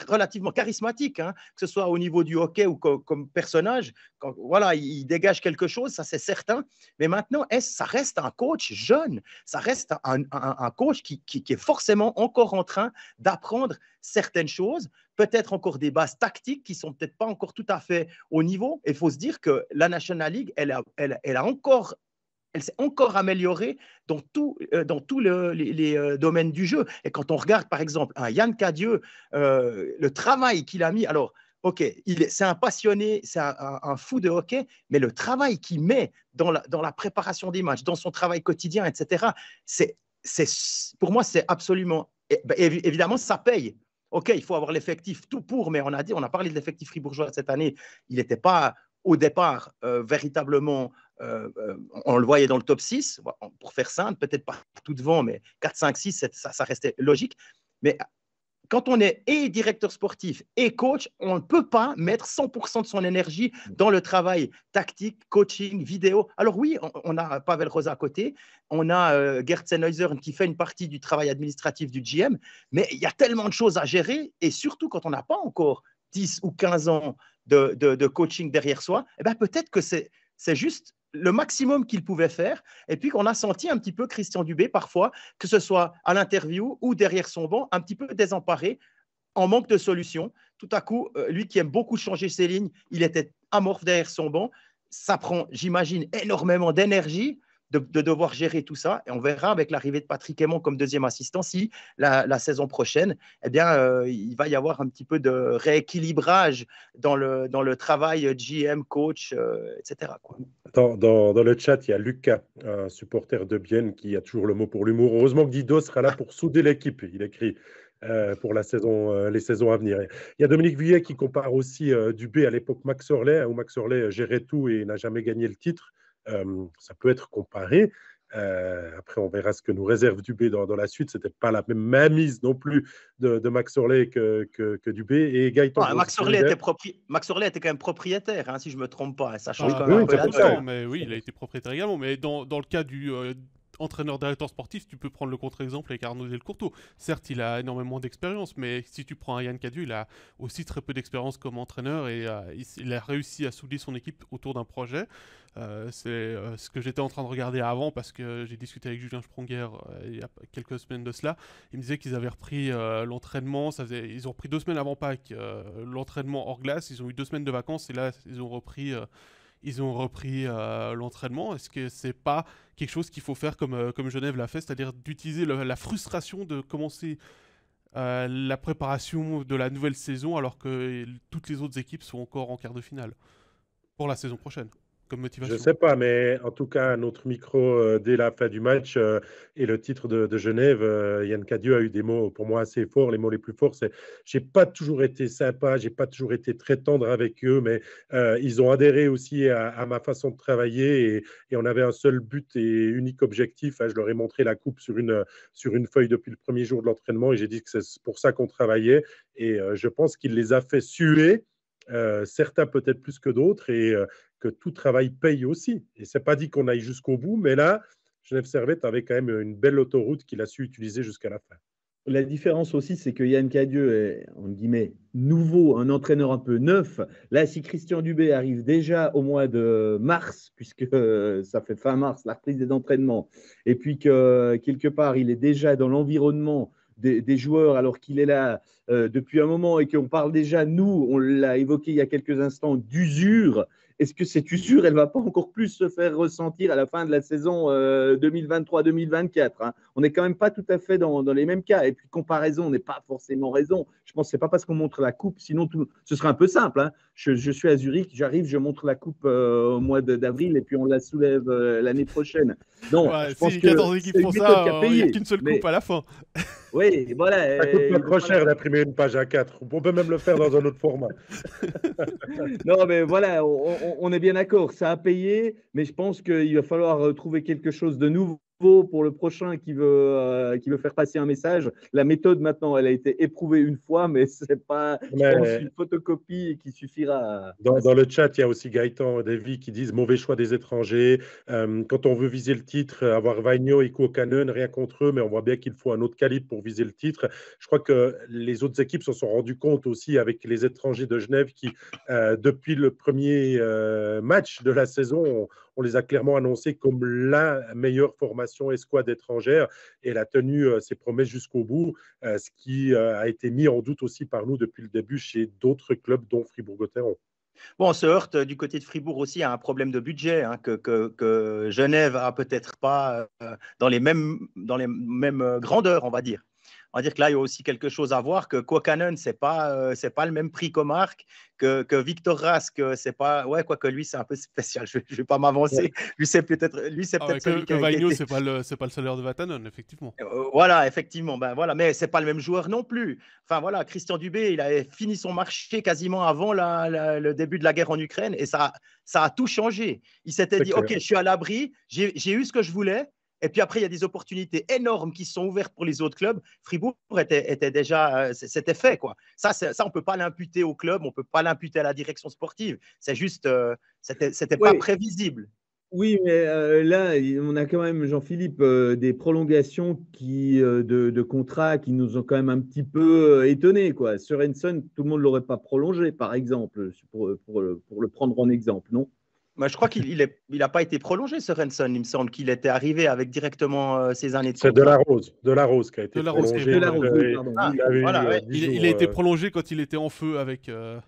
relativement charismatique, hein, que ce soit au niveau du hockey ou comme personnage. voilà, il, dégage quelque chose, ça c'est certain. Mais maintenant, est ça reste un coach jeune, ça reste un, coach qui, est forcément encore en train d'apprendre certaines choses, peut-être encore des bases tactiques qui sont peut-être pas encore tout à fait au niveau. Il faut se dire que la National League, elle a encore elle s'est encore améliorée dans, euh, tous les, euh, domaines du jeu. Et quand on regarde, par exemple, Yann Cadieux, euh, le travail qu'il a mis, alors, OK, c'est un passionné, c'est un, fou de hockey, mais le travail qu'il met dans la, préparation des matchs, dans son travail quotidien, etc., c'est, pour moi, c'est absolument. Eh, bah, évidemment, ça paye. OK, il faut avoir l'effectif tout pour, mais on a dit, on a parlé de l'effectif fribourgeois cette année. Il n'était pas au départ, euh, véritablement, euh, euh, on le voyait dans le top 6, pour faire simple, peut-être pas tout devant, mais 4, 5, 6, ça, restait logique. Mais quand on est et directeur sportif et coach, on ne peut pas mettre 100% de son énergie dans le travail tactique, coaching, vidéo. Alors oui, on, a Pavel Rosa à côté, on a euh, qui fait une partie du travail administratif du GM, mais il y a tellement de choses à gérer et surtout quand on n'a pas encore 10 ou 15 ans de, coaching derrière soi, eh bien peut-être que c'est juste le maximum qu'il pouvait faire. Et puis qu'on a senti un petit peu Christian Dubé parfois, que ce soit à l'interview ou derrière son banc, un petit peu désemparé, en manque de solution. Tout à coup, euh, lui qui aime beaucoup changer ses lignes, il était amorphe derrière son banc. Ça prend, j'imagine, énormément d'énergie de, devoir gérer tout ça. Et on verra avec l'arrivée de Patrick Aymon comme deuxième assistant si la, saison prochaine, eh bien, euh, il va y avoir un petit peu de rééquilibrage dans le, travail euh, GM, coach, euh, etc. Dans, le chat, il y a Lucas, un supporter de Bienne qui a toujours le mot pour l'humour. Heureusement que Dido sera là pour souder l'équipe. Il écrit pour la saison, les saisons à venir. Il y a Dominique Vuillet qui compare aussi Dubé à l'époque Max Orley, où Max Orley gérait tout et n'a jamais gagné le titre. Euh, ça peut être comparé. Euh, après, on verra ce que nous réserve Dubé dans, dans la suite. C'était pas la même mise non plus de, Max Orley que, Dubé et Gaëtan. Max, Orley était quand même propriétaire, hein, si je me trompe pas. Ça change ah, quand même. mais oui, il a été propriétaire également. Mais dans, le cas du, euh, entraîneur-directeur sportif, tu peux prendre le contre-exemple avec Arnaud Delcourteau. Certes, il a énormément d'expérience, mais si tu prends Yann Cadu, il a aussi très peu d'expérience comme entraîneur et euh, il, a réussi à souder son équipe autour d'un projet. Euh, c'est euh, ce que j'étais en train de regarder avant parce que j'ai discuté avec Julien Spronger il y a quelques semaines de cela. Il me disait qu'ils avaient repris l'entraînement, ça ils ont repris deux semaines avant Pâques l'entraînement hors glace, ils ont eu deux semaines de vacances et là, ils ont repris ils ont repris euh, l'entraînement. Est-ce que c'est pas quelque chose qu'il faut faire comme, euh, comme Genève l'a fait, c'est-à-dire d'utiliser la frustration de commencer euh, la préparation de la nouvelle saison alors que toutes les autres équipes sont encore en quart de finale pour la saison prochaine motivation Je sais pas, mais en tout cas, notre micro euh, dès la fin du match euh, et le titre de, Genève, euh, Yann Cadieux a eu des mots pour moi assez forts. Les mots les plus forts, c'est j'ai pas toujours été sympa, j'ai pas toujours été très tendre avec eux, mais ils ont adhéré aussi à, ma façon de travailler et, on avait un seul but et unique objectif. Hein, je leur ai montré la coupe sur une, sur une feuille depuis le premier jour de l'entraînement et j'ai dit que c'est pour ça qu'on travaillait et je pense qu'il les a fait suer euh, certains peut-être plus que d'autres, et euh, que tout travail paye aussi. Et c'est pas dit qu'on aille jusqu'au bout, mais là, Genève Servette avait quand même une belle autoroute qu'il a su utiliser jusqu'à la fin. La différence aussi, c'est que Yann Cadieux est, en guillemets, nouveau, un entraîneur un peu neuf. Là, si Christian Dubé arrive déjà au mois de mars, puisque euh, ça fait fin mars, la reprise des entraînements, et puis que quelque part, il est déjà dans l'environnement des, joueurs alors qu'il est là euh, depuis un moment et qu'on parle déjà, nous, on l'a évoqué il y a quelques instants, d'usure. Est-ce que cette usure, elle va pas encore plus se faire ressentir à la fin de la saison 2023-2024 euh, hein? On n'est quand même pas tout à fait dans, les mêmes cas. Et puis, comparaison, on n'est pas forcément raison. Je pense que ce pas parce qu'on montre la coupe, sinon tout, ce serait un peu simple. Hein. je, suis à Zurich, j'arrive, je montre la coupe euh, au mois d'avril et puis on la soulève l'année prochaine. Non, je pense que 14 équipes il n'y a qu'une seule coupe à la fin. Oui, voilà. Ça coûte euh, pas trop cher d'imprimer une page à 4. On peut même le faire dans un autre format. non, mais voilà, on, on est bien d'accord. Ça a payé, mais je pense qu'il va falloir euh, trouver quelque chose de nouveau pour le prochain qui veut, euh, qui veut faire passer un message. La méthode maintenant, elle a été éprouvée une fois, mais c'est pas une photocopie qui suffira. Dans, le chat, il y a aussi Gaëtan Davy qui disent mauvais choix des étrangers. Euh, quand on veut viser le titre, euh, avoir Vagno et Koukanen, rien contre eux, mais on voit bien qu'il faut un autre calibre pour viser le titre. Je crois que les autres équipes s'en sont rendues compte aussi avec les étrangers de Genève qui, depuis le premier match de la saison, ont, on les a clairement annoncés comme la meilleure formation escouade étrangère et elle a tenu euh, ses promesses jusqu'au bout, euh, ce qui euh, a été mis en doute aussi par nous depuis le début chez d'autres clubs, dont Fribourg-Gotteron. Bon, on se heurte du côté de Fribourg aussi à un problème de budget hein, que, Genève a peut-être pas dans les mêmes, dans les mêmes grandeurs, on va dire on va dire que là, il y a aussi quelque chose à voir, que Quokkanen, ce n'est pas, euh, c'est pas le même prix que que, Victor Rask, c'est pas... Ouais, quoique lui, c'est un peu spécial, je ne vais pas m'avancer. Lui, c'est peut-être lui c'est ah peut-être que, Vainio, ce n'est pas, pas, le salaire de Vatanen, effectivement. Euh, voilà, effectivement, ben voilà, mais ce n'est pas le même joueur non plus. Enfin voilà, Christian Dubé, il avait fini son marché quasiment avant le début de la guerre en Ukraine, et ça, ça a tout changé. Il s'était dit, OK, je suis à l'abri, j'ai eu ce que je voulais, et puis après, il y a des opportunités énormes qui sont ouvertes pour les autres clubs. Fribourg était, déjà, euh, c'était fait. Quoi. Ça, ça, on ne peut pas l'imputer au club, on ne peut pas l'imputer à la direction sportive. C'est juste, euh, c'était, pas prévisible. Oui, mais euh, là, on a quand même, Jean-Philippe, des prolongations qui, de, de, contrats qui nous ont quand même un petit peu étonnés. Quoi. Sur Henson, tout le monde ne l'aurait pas prolongé, par exemple, pour, le prendre en exemple, non bah, je crois qu'il n'a pas été prolongé, ce Renson. Il me semble qu'il était arrivé avec directement euh, ses années de C'est de la Rose, de la Rose qui a été prolongée. il, a ah, été euh, prolongé quand il était en feu avec, euh,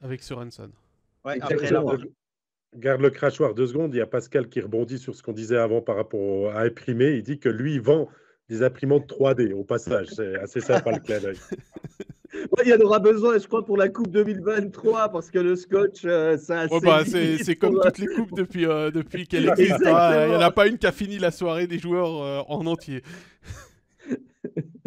avec Garde le crachoir deux secondes. Il y a Pascal qui rebondit sur ce qu'on disait avant par rapport à imprimé. Il dit que lui vend des imprimantes 3D au passage. C'est assez sympa le clin d'œil. il y en aura besoin, je crois, pour la Coupe 2023, parce que le scotch, euh, c'est assez bah, C'est comme toutes euh, les coupes depuis, euh, depuis qu'elle existe. Ah, il n'y en a pas une qui a fini la soirée des joueurs en entier.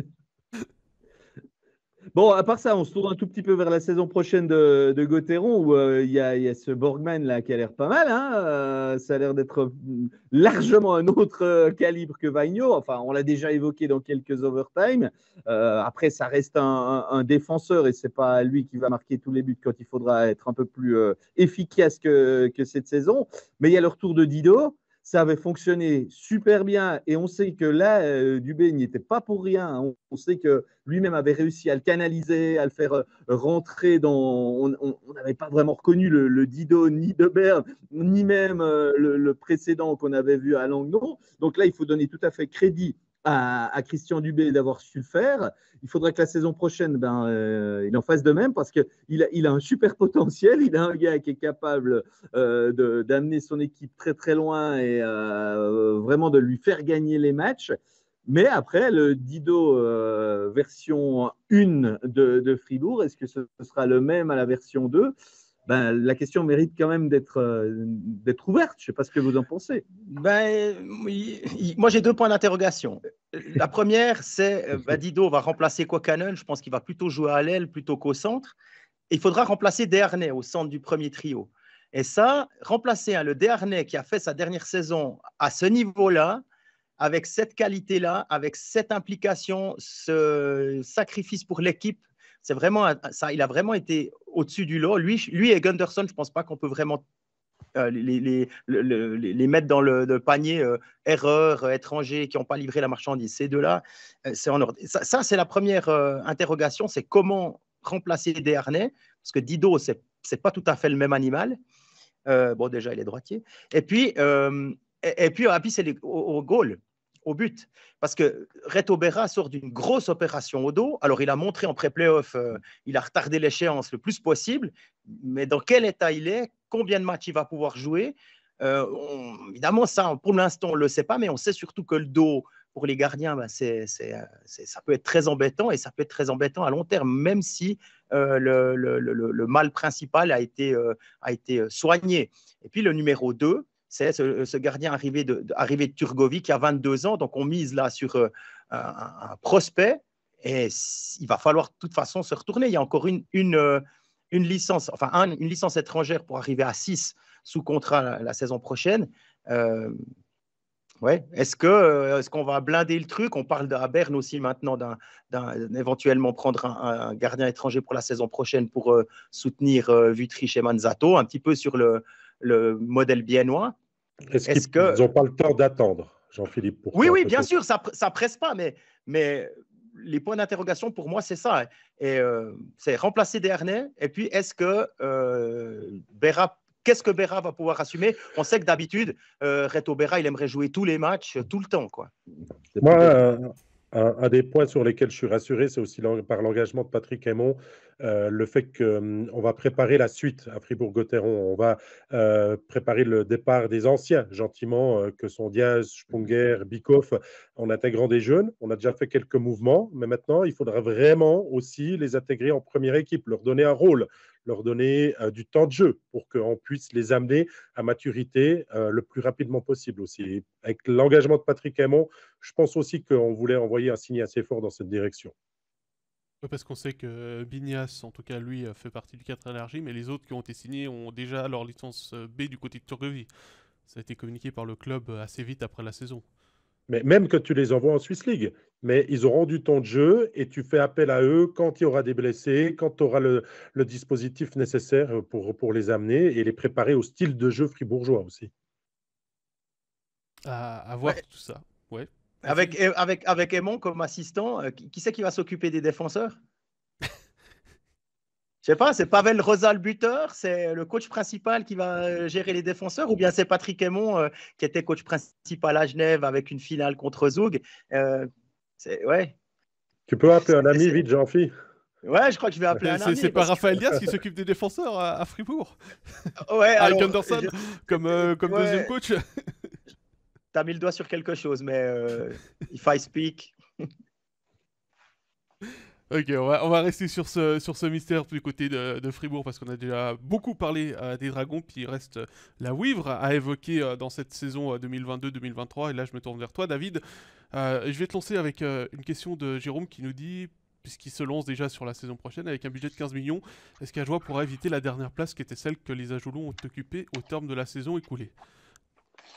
Bon, à part ça, on se tourne un tout petit peu vers la saison prochaine de, de où euh, il y, a, y, ce Borgman là qui a l'air pas mal. Hein. Euh, ça a l'air d'être euh, largement un autre calibre que Vagno. Enfin, on l'a déjà évoqué dans quelques overtime. après, ça reste un, défenseur et c'est pas lui qui va marquer tous les buts quand il faudra être un peu plus efficace que, que cette saison. Mais il y a le retour de Dido. Ça avait fonctionné super bien et on sait que là, euh, Dubé n'y était pas pour rien. On, sait que lui-même avait réussi à le canaliser, à le faire euh, rentrer dans. On n'avait pas vraiment reconnu le, Dido ni de Berne, ni même euh, le, précédent qu'on avait vu à Languedoc. Donc là, il faut donner tout à fait crédit à, Christian Dubé d'avoir su le faire. Il faudrait que la saison prochaine, ben, euh, il en fasse de même parce qu'il a, il a un super potentiel. Il a un gars qui est capable euh, d'amener son équipe très très loin et euh, vraiment de lui faire gagner les matchs. Mais après, le Dido version 1 de Fribourg, est-ce que ce sera le même à la version 2 ben, la question mérite quand même d'être euh, ouverte. Je ne sais pas ce que vous en pensez. Ben, moi, j'ai deux points d'interrogation. La première, c'est Vadido euh, bah, Dido va remplacer Canon Je pense qu'il va plutôt jouer à l'aile plutôt qu'au centre. il faudra remplacer Dernay au centre du premier trio. Et ça, remplacer hein, le Dernay qui a fait sa dernière saison à ce niveau-là, avec cette qualité-là, avec cette implication, ce sacrifice pour l'équipe, c'est vraiment ça. Il a vraiment été au-dessus du lot. Lui, et Gunderson, je pense pas qu'on peut vraiment euh, les, mettre dans le, panier euh, erreur, étranger, euh, étrangers qui n'ont pas livré la marchandise. Ces deux-là, c'est en ordre. Ça, c'est la première interrogation, c'est comment remplacer des harnais, parce que Dido, c'est n'est pas tout à fait le même animal. bon, déjà, il est droitier. Et puis, et, ah, c'est au, au au but. Parce que Reto Berra sort d'une grosse opération au dos. Alors, il a montré en pré-playoff, euh, il a retardé l'échéance le plus possible. Mais dans quel état il est Combien de matchs il va pouvoir jouer euh, Évidemment, ça, pour l'instant, on ne le sait pas. Mais on sait surtout que le dos, pour les gardiens, bah, ça peut être très embêtant. Et ça peut être très embêtant à long terme, même si euh, le, mal principal a été, a été soigné. Et puis, le numéro 2 c'est ce, gardien arrivé de, de, arrivé de Turgovie qui a 22 ans. Donc on mise là sur euh, un, prospect et il va falloir de toute façon se retourner. Il y a encore une, une, euh, une licence, enfin une licence étrangère pour arriver à 6 sous contrat la, saison prochaine. Euh, ouais. Est-ce est qu'on va blinder le truc On parle à Berne aussi maintenant d'éventuellement prendre un, gardien étranger pour la saison prochaine pour soutenir euh, Vutriche et Manzato, un petit peu sur le, le modèle biennois. Est-ce qu'ils n'ont pas le temps d'attendre, Jean-Philippe Oui, oui, bien sûr, ça ne presse pas, mais, mais les points d'interrogation pour moi, c'est ça. Hein. Euh, c'est remplacer Dernay. Et puis, est-ce que euh, qu'est-ce que Berra va pouvoir assumer On sait que d'habitude, euh, Reto Berra, il aimerait jouer tous les matchs, tout le temps. Quoi. Moi, un, des points sur lesquels je suis rassuré, c'est aussi par l'engagement de Patrick Aymon, euh, le fait qu'on hum, va préparer la suite à Fribourg-Gotteron. On va euh, préparer le départ des anciens, gentiment, euh, que sont Diaz, Sponger, Bikoff, en intégrant des jeunes. On a déjà fait quelques mouvements, mais maintenant, il faudra vraiment aussi les intégrer en première équipe, leur donner un rôle, leur donner euh, du temps de jeu pour qu'on puisse les amener à maturité euh, le plus rapidement possible aussi. avec l'engagement de Patrick Hamon, je pense aussi qu'on voulait envoyer un signe assez fort dans cette direction. parce qu'on sait que Bignas, en tout cas lui, fait partie du 4 élargi, mais les autres qui ont été signés ont déjà leur licence euh, B du côté de Turgovie. Ça a été communiqué par le club assez vite après la saison mais même que tu les envoies en Swiss League. Mais ils auront du temps de jeu et tu fais appel à eux quand il y aura des blessés, quand tu auras le, dispositif nécessaire pour, pour les amener et les préparer au style de jeu fribourgeois aussi. À, voir tout ça. Avec, avec, avec comme assistant, euh, qui, qui c'est qui va s'occuper des défenseurs je sais pas, c'est Pavel Rosa le buteur, c'est le coach principal qui va euh, gérer les défenseurs, ou bien c'est Patrick Aymon euh, qui était coach principal à Genève avec une finale contre Zoug. Euh, ouais. Tu peux appeler un ami vite, Jean-Phi. Ouais, je crois que je vais appeler un ami. C'est pas Raphaël Diaz qui s'occupe des défenseurs à, Fribourg. Ouais, avec Anderson comme, deuxième coach. T'as mis le doigt sur quelque chose, mais il faut speak. Ok, on va, rester sur ce, sur ce mystère du côté de, Fribourg parce qu'on a déjà beaucoup parlé euh, des Dragons, puis il reste euh, la Wivre à évoquer euh, dans cette saison 2022-2023. Et là, je me tourne vers toi, David. je vais te lancer avec une question de Jérôme qui nous dit, puisqu'il se lance déjà sur la saison prochaine avec un budget de 15 millions, est-ce qu'Ajoie pourra éviter la dernière place qui était celle que les ajoulons ont occupée au terme de la saison écoulée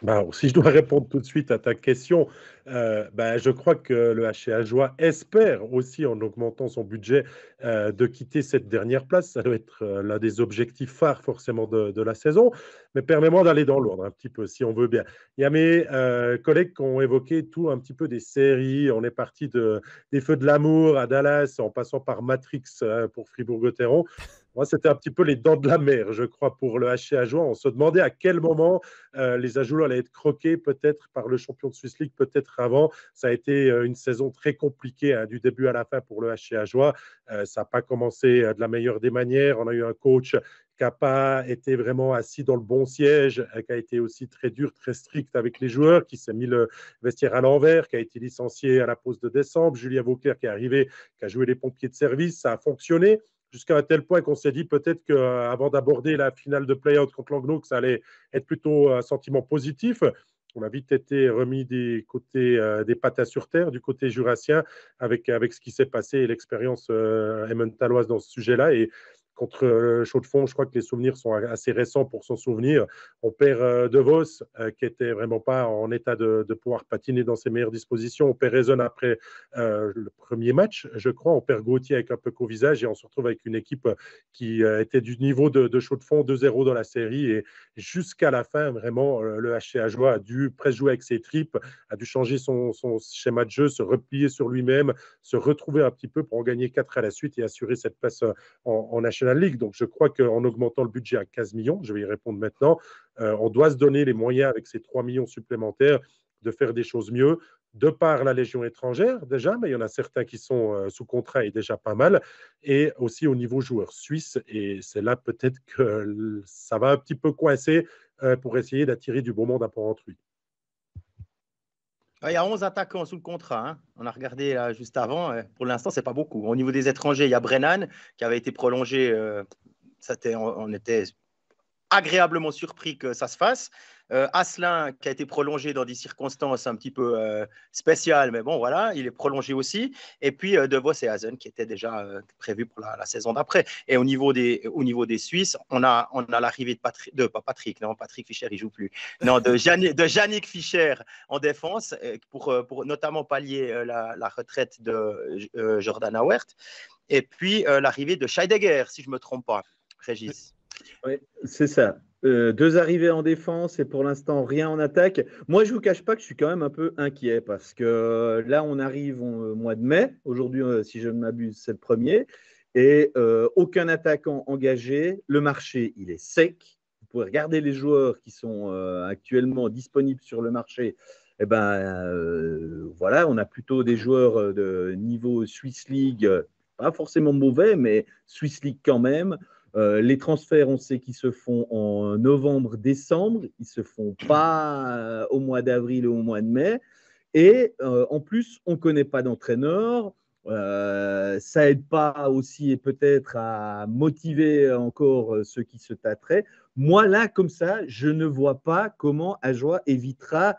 ben, si je dois répondre tout de suite à ta question, euh, ben, je crois que le HCA espère aussi, en augmentant son budget, euh, de quitter cette dernière place. Ça doit être euh, l'un des objectifs phares forcément de, la saison. Mais permets-moi d'aller dans l'ordre un petit peu, si on veut bien. Il y a mes collègues qui ont évoqué tout un petit peu des séries. On est parti de, des Feux de l'amour à Dallas, en passant par Matrix pour fribourg oteron moi, c'était un petit peu les dents de la mer, je crois, pour le HC joie. On se demandait à quel moment euh, les ajouts allaient être croqués, peut-être par le champion de Swiss League, peut-être avant. Ça a été euh, une saison très compliquée hein, du début à la fin pour le HC à euh, ça n'a pas commencé de la meilleure des manières. On a eu un coach qui n'a pas été vraiment assis dans le bon siège, qui a été aussi très dur, très strict avec les joueurs, qui s'est mis le vestiaire à l'envers, qui a été licencié à la pause de décembre. Julien Vauclair qui est arrivé, qui a joué les pompiers de service, ça a fonctionné jusqu'à un tel point qu'on s'est dit peut-être qu'avant euh, d'aborder la finale de play-out contre languedoc, que ça allait être plutôt un sentiment positif. On a vite été remis des côtés euh, des pattes sur terre, du côté jurassien, avec, avec ce qui s'est passé et l'expérience euh, emmentaloise dans ce sujet-là. Et contre euh, Chaud de Fond, je crois que les souvenirs sont assez récents pour s'en souvenir. On perd euh, De Vos, euh, qui était vraiment pas en état de, pouvoir patiner dans ses meilleures dispositions. On perd Raison après le premier match, je crois. On perd Gauthier avec un peu qu'au visage et on se retrouve avec une équipe qui était du niveau de, de Chaud de Fond, 2-0 dans la série. Et jusqu'à la fin, vraiment, le HCA Joie a dû presque jouer avec ses tripes, a dû changer son, schéma de jeu, se replier sur lui-même, se retrouver un petit peu pour en gagner 4 à la suite et assurer cette place en, en donc, je crois qu'en augmentant le budget à 15 millions, je vais y répondre maintenant, euh, on doit se donner les moyens avec ces 3 millions supplémentaires de faire des choses mieux, de par la Légion étrangère déjà, mais il y en a certains qui sont euh, sous contrat et déjà pas mal, et aussi au niveau joueur suisse. Et c'est là peut-être que ça va un petit peu coincer euh, pour essayer d'attirer du bon monde à port il y a 11 attaquants sous le contrat. Hein. On a regardé là, juste avant. Euh, pour l'instant, c'est pas beaucoup. Au niveau des étrangers, il y a Brennan qui avait été prolongé. Euh, on était agréablement surpris que ça se fasse. Euh, qui a été prolongé dans des circonstances un petit peu euh, spéciales, mais bon, voilà, il est prolongé aussi. Et puis euh, De Vos et Hazen, qui étaient déjà euh, prévus pour la, saison d'après. Et au niveau, des, au niveau des Suisses, on a, on a l'arrivée de, de pas Patrick, non, Patrick Fischer, il joue plus. Non, de, Yannick Fischer en défense, pour, pour notamment pallier la, retraite de Jordan Awert. Et puis l'arrivée de Scheidegger, si je ne me trompe pas, Régis c'est ça. Euh, deux arrivées en défense et pour l'instant rien en attaque. Moi, je ne vous cache pas que je suis quand même un peu inquiet parce que euh, là, on arrive au euh, mois de mai. Aujourd'hui, si je ne m'abuse, c'est le premier. Et aucun attaquant engagé. Le marché, il est sec. Vous pouvez regarder les joueurs qui sont actuellement disponibles sur le marché. Eh ben, voilà, on a plutôt des joueurs de niveau Swiss League, pas forcément mauvais, mais Swiss League quand même. Euh, les transferts, on sait qu'ils se font en novembre, décembre. Ils ne se font pas euh, au mois d'avril ou au mois de mai. Et euh, en plus, on ne connaît pas d'entraîneur. ça aide pas aussi et peut-être à motiver encore ceux qui se tâteraient. Moi, là, comme ça, je ne vois pas comment Ajoie évitera,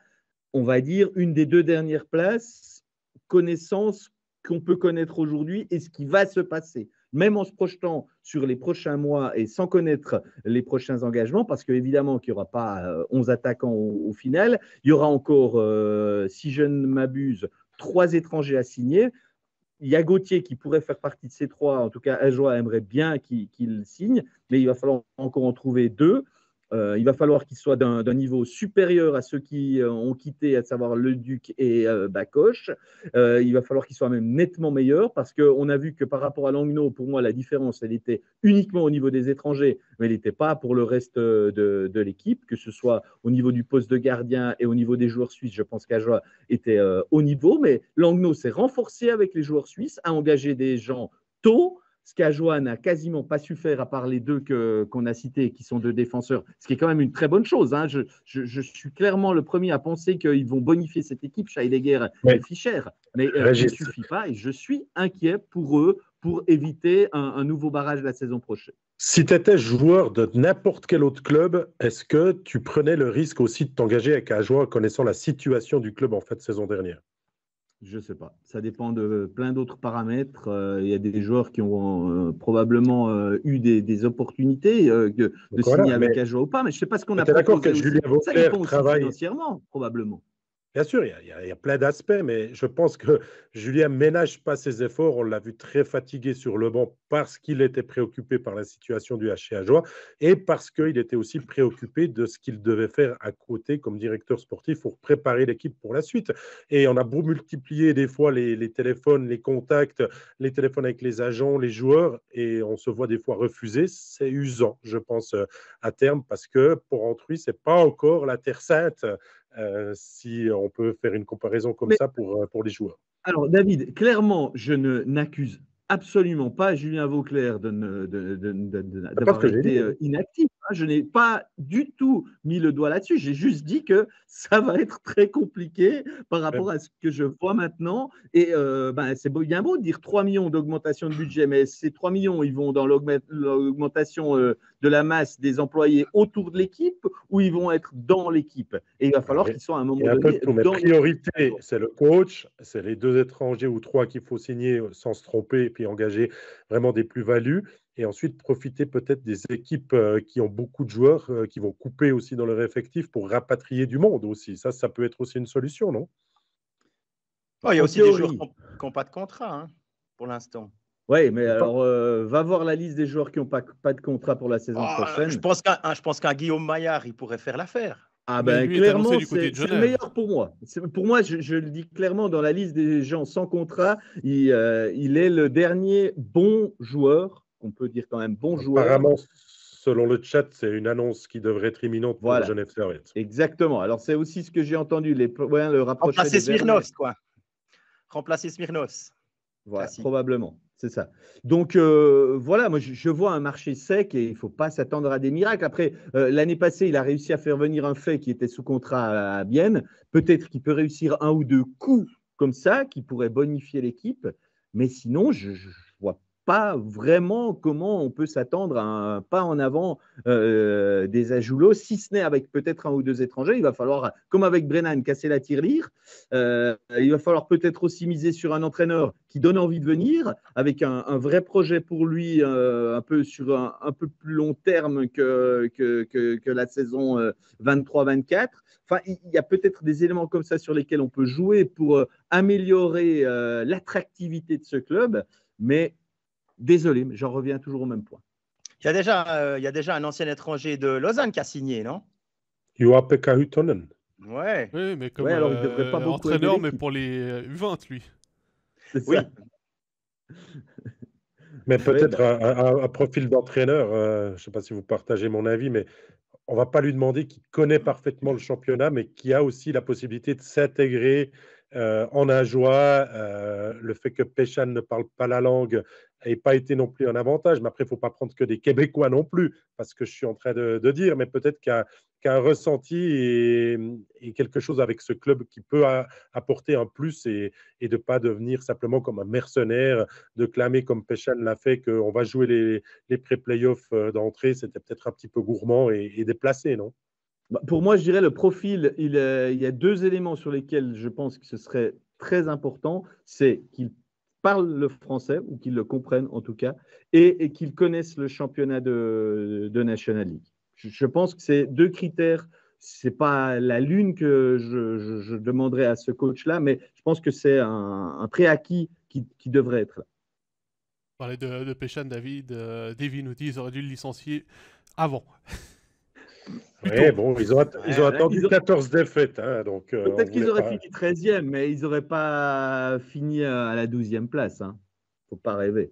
on va dire, une des deux dernières places, connaissance qu'on peut connaître aujourd'hui et ce qui va se passer même en se projetant sur les prochains mois et sans connaître les prochains engagements, parce qu'évidemment qu'il n'y aura pas 11 euh, attaquants au, final, il y aura encore, euh, si je ne m'abuse, trois étrangers à signer. Il y a Gauthier qui pourrait faire partie de ces trois, en tout cas Ajoa aimerait bien qu'il signe, mais il va falloir encore en trouver deux. Euh, il va falloir qu'il soit d'un niveau supérieur à ceux qui euh, ont quitté, à savoir le Duc et euh, Bacoche. il va falloir qu'il soit même nettement meilleur parce qu'on a vu que par rapport à Langnau, pour moi, la différence, elle était uniquement au niveau des étrangers, mais elle n'était pas pour le reste de, l'équipe, que ce soit au niveau du poste de gardien et au niveau des joueurs suisses. Je pense qu'Ajoa était au niveau, mais Langnau s'est renforcé avec les joueurs suisses, a engagé des gens tôt ce qu'Ajoa n'a quasiment pas su faire, à part les deux qu'on a cités, qui sont deux défenseurs, ce qui est quand même une très bonne chose. Hein. Je, suis clairement le premier à penser qu'ils vont bonifier cette équipe, Scheidegger et Fischer. Mais ça euh, ne suffit pas et je suis inquiet pour eux pour éviter un, nouveau barrage la saison prochaine. Si tu étais joueur de n'importe quel autre club, est-ce que tu prenais le risque aussi de t'engager avec Ajoan connaissant la situation du club en fait, saison dernière je ne sais pas. Ça dépend de plein d'autres paramètres. Euh, il y a des joueurs qui ont euh, probablement euh, eu des, opportunités de, signer avec un joueur ou pas, mais je ne sais pas ce qu'on a. proposé, d'accord financièrement, probablement. Bien sûr, il y, a, plein d'aspects, mais je pense que Julien ménage pas ses efforts. On l'a vu très fatigué sur le banc parce qu'il était préoccupé par la situation du HCA et parce qu'il était aussi préoccupé de ce qu'il devait faire à côté comme directeur sportif pour préparer l'équipe pour la suite. Et on a beau multiplier des fois les, téléphones, les contacts, les téléphones avec les agents, les joueurs, et on se voit des fois refuser. C'est usant, je pense, euh, à terme, parce que pour ce c'est pas encore la terre sainte euh, si on peut faire une comparaison comme ça pour, euh, pour les joueurs. Alors David, clairement, je ne n'accuse absolument pas Julien Vauclair d'avoir été euh, inactif. Hein. Je n'ai pas du tout mis le doigt là-dessus. J'ai juste dit que ça va être très compliqué par rapport à ce que je vois maintenant. Et euh, ben, c'est bien beau de dire 3 millions d'augmentation de budget, mais ces 3 millions, ils vont dans l'augmentation euh, de la masse des employés autour de l'équipe ou ils vont être dans l'équipe Et il va falloir qu'ils soient à un moment donné. dans la priorité, c'est le coach, c'est les deux étrangers ou trois qu'il faut signer sans se tromper puis engager vraiment des plus-values et ensuite profiter peut-être des équipes euh, qui ont beaucoup de joueurs euh, qui vont couper aussi dans leur effectif pour rapatrier du monde aussi. Ça, ça peut être aussi une solution, non ah, Il y a aussi des joueurs qui n'ont pas de contrat hein, pour l'instant. Oui, mais alors, euh, va voir la liste des joueurs qui n'ont pas, pas de contrat pour la saison ah, prochaine. Hein, je pense qu'un Guillaume Maillard, il pourrait faire l'affaire. Ah ben clairement, c'est le meilleur pour moi. Pour moi, je, le dis clairement, dans la liste des gens sans contrat, il, euh, est le dernier bon joueur, On peut dire quand même bon joueur. Apparemment, selon le chat, c'est une annonce qui devrait être imminente pour Jonathan Genève Exactement. Alors c'est aussi ce que j'ai entendu. Les, le Remplacer Smirnos, quoi. Remplacer Smirnos. Voilà, probablement. C'est ça. Donc euh, voilà, moi je, vois un marché sec et il ne faut pas s'attendre à des miracles. Après, euh, l'année passée, il a réussi à faire venir un fait qui était sous contrat à, Bienne. Peut-être qu'il peut réussir un ou deux coups comme ça qui pourraient bonifier l'équipe. Mais sinon, je pas vraiment comment on peut s'attendre à un pas en avant euh, des Ajoulots, si ce n'est avec peut-être un ou deux étrangers. Il va falloir, comme avec Brennan, casser la tirelire. Euh, il va falloir peut-être aussi miser sur un entraîneur qui donne envie de venir, avec un, vrai projet pour lui, euh, un peu sur un, peu plus long terme que, que, la saison 23-24. Enfin, il y a peut-être des éléments comme ça sur lesquels on peut jouer pour améliorer l'attractivité de ce club, mais Désolé, mais j'en reviens toujours au même point. Il y, a déjà, euh, il y a déjà un ancien étranger de Lausanne qui a signé, non Joa-Pekka Oui, mais comme euh, entraîneur, mais pour les U20, euh, lui. Oui. mais peut-être bah. un, profil d'entraîneur, je ne sais pas si vous partagez mon avis, mais on ne va pas lui demander qui connaît parfaitement le championnat, mais qui a aussi la possibilité de s'intégrer euh, en un euh, le fait que Péchan ne parle pas la langue n'ait pas été non plus un avantage. Mais après, il ne faut pas prendre que des Québécois non plus, parce que je suis en train de, dire, mais peut-être qu'un ressenti et, quelque chose avec ce club qui peut apporter un plus et, de ne pas devenir simplement comme un mercenaire, de clamer comme Péchan l'a fait qu'on va jouer les, les pré-playoffs euh, d'entrée, c'était peut-être un petit peu gourmand et déplacé, non bah, pour moi, je dirais le profil, euh, il, y a deux éléments sur lesquels je pense que ce serait très important, c'est qu'il parle le français ou qu'il le comprenne en tout cas, et, qu'ils qu'il connaisse le championnat de, National League. Je, pense que ces deux critères, c'est pas la lune que je, je, demanderais à ce coach-là, mais je pense que c'est un, un préacquis qui, devrait être là parlait de, de Péchan, David, euh, Davy nous dit qu'ils auraient dû le licencier avant. Ouais, bon, ils ont, ils ont attendu 14 défaites. Hein, donc, euh, Peut-être qu'ils auraient fini 13e, mais ils n'auraient pas fini euh, à la 12e place. Hein. faut pas rêver.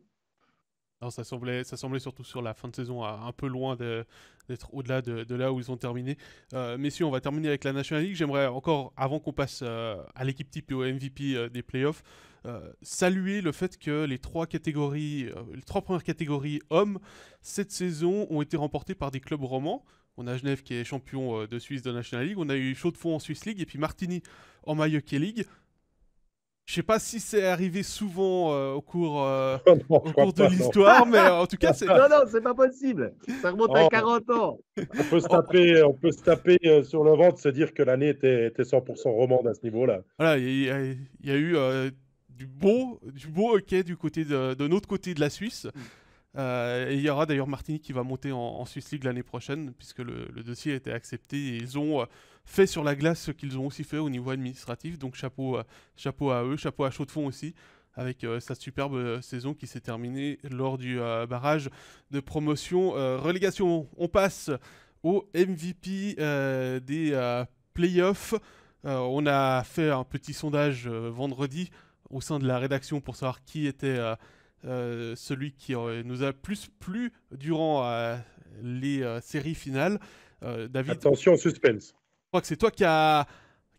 Non, ça semblait, ça semblait surtout sur la fin de saison un peu loin d'être au-delà de, là où ils ont terminé. Euh, messieurs, on va terminer avec la National League. J'aimerais encore, avant qu'on passe euh, à l'équipe type et au MVP des playoffs, saluer le fait que les trois catégories, les trois premières catégories hommes cette saison ont été remportées par des clubs romans. On a Genève qui est champion euh, de Suisse de National League. On a eu Chaud de fond en Suisse League et puis Martini en May League. Je sais pas si c'est arrivé souvent euh, au cours, euh, de l'histoire, mais en tout cas, c'est. Non, non, c'est pas possible. Ça remonte à 40 ans. On peut se taper, on peut se taper sur le ventre, se dire que l'année était, était, 100% romande à ce niveau-là. Voilà, il y, a eu du beau, du beau hockey du côté de, notre côté de la Suisse. Mm. Euh, et il y aura d'ailleurs Martinique qui va monter en, en Swiss League l'année prochaine, puisque le, dossier a été accepté ils ont euh, fait sur la glace ce qu'ils ont aussi fait au niveau administratif. Donc chapeau, euh, chapeau à eux, chapeau à chaud de fond aussi, avec sa superbe saison qui s'est terminée lors du barrage de promotion relégation. On passe au MVP des playoffs. on a fait un petit sondage vendredi au sein de la rédaction pour savoir qui était euh, celui qui euh, nous a plus plu durant euh, les séries finales. David, Attention, suspense. Je crois que c'est toi qui a,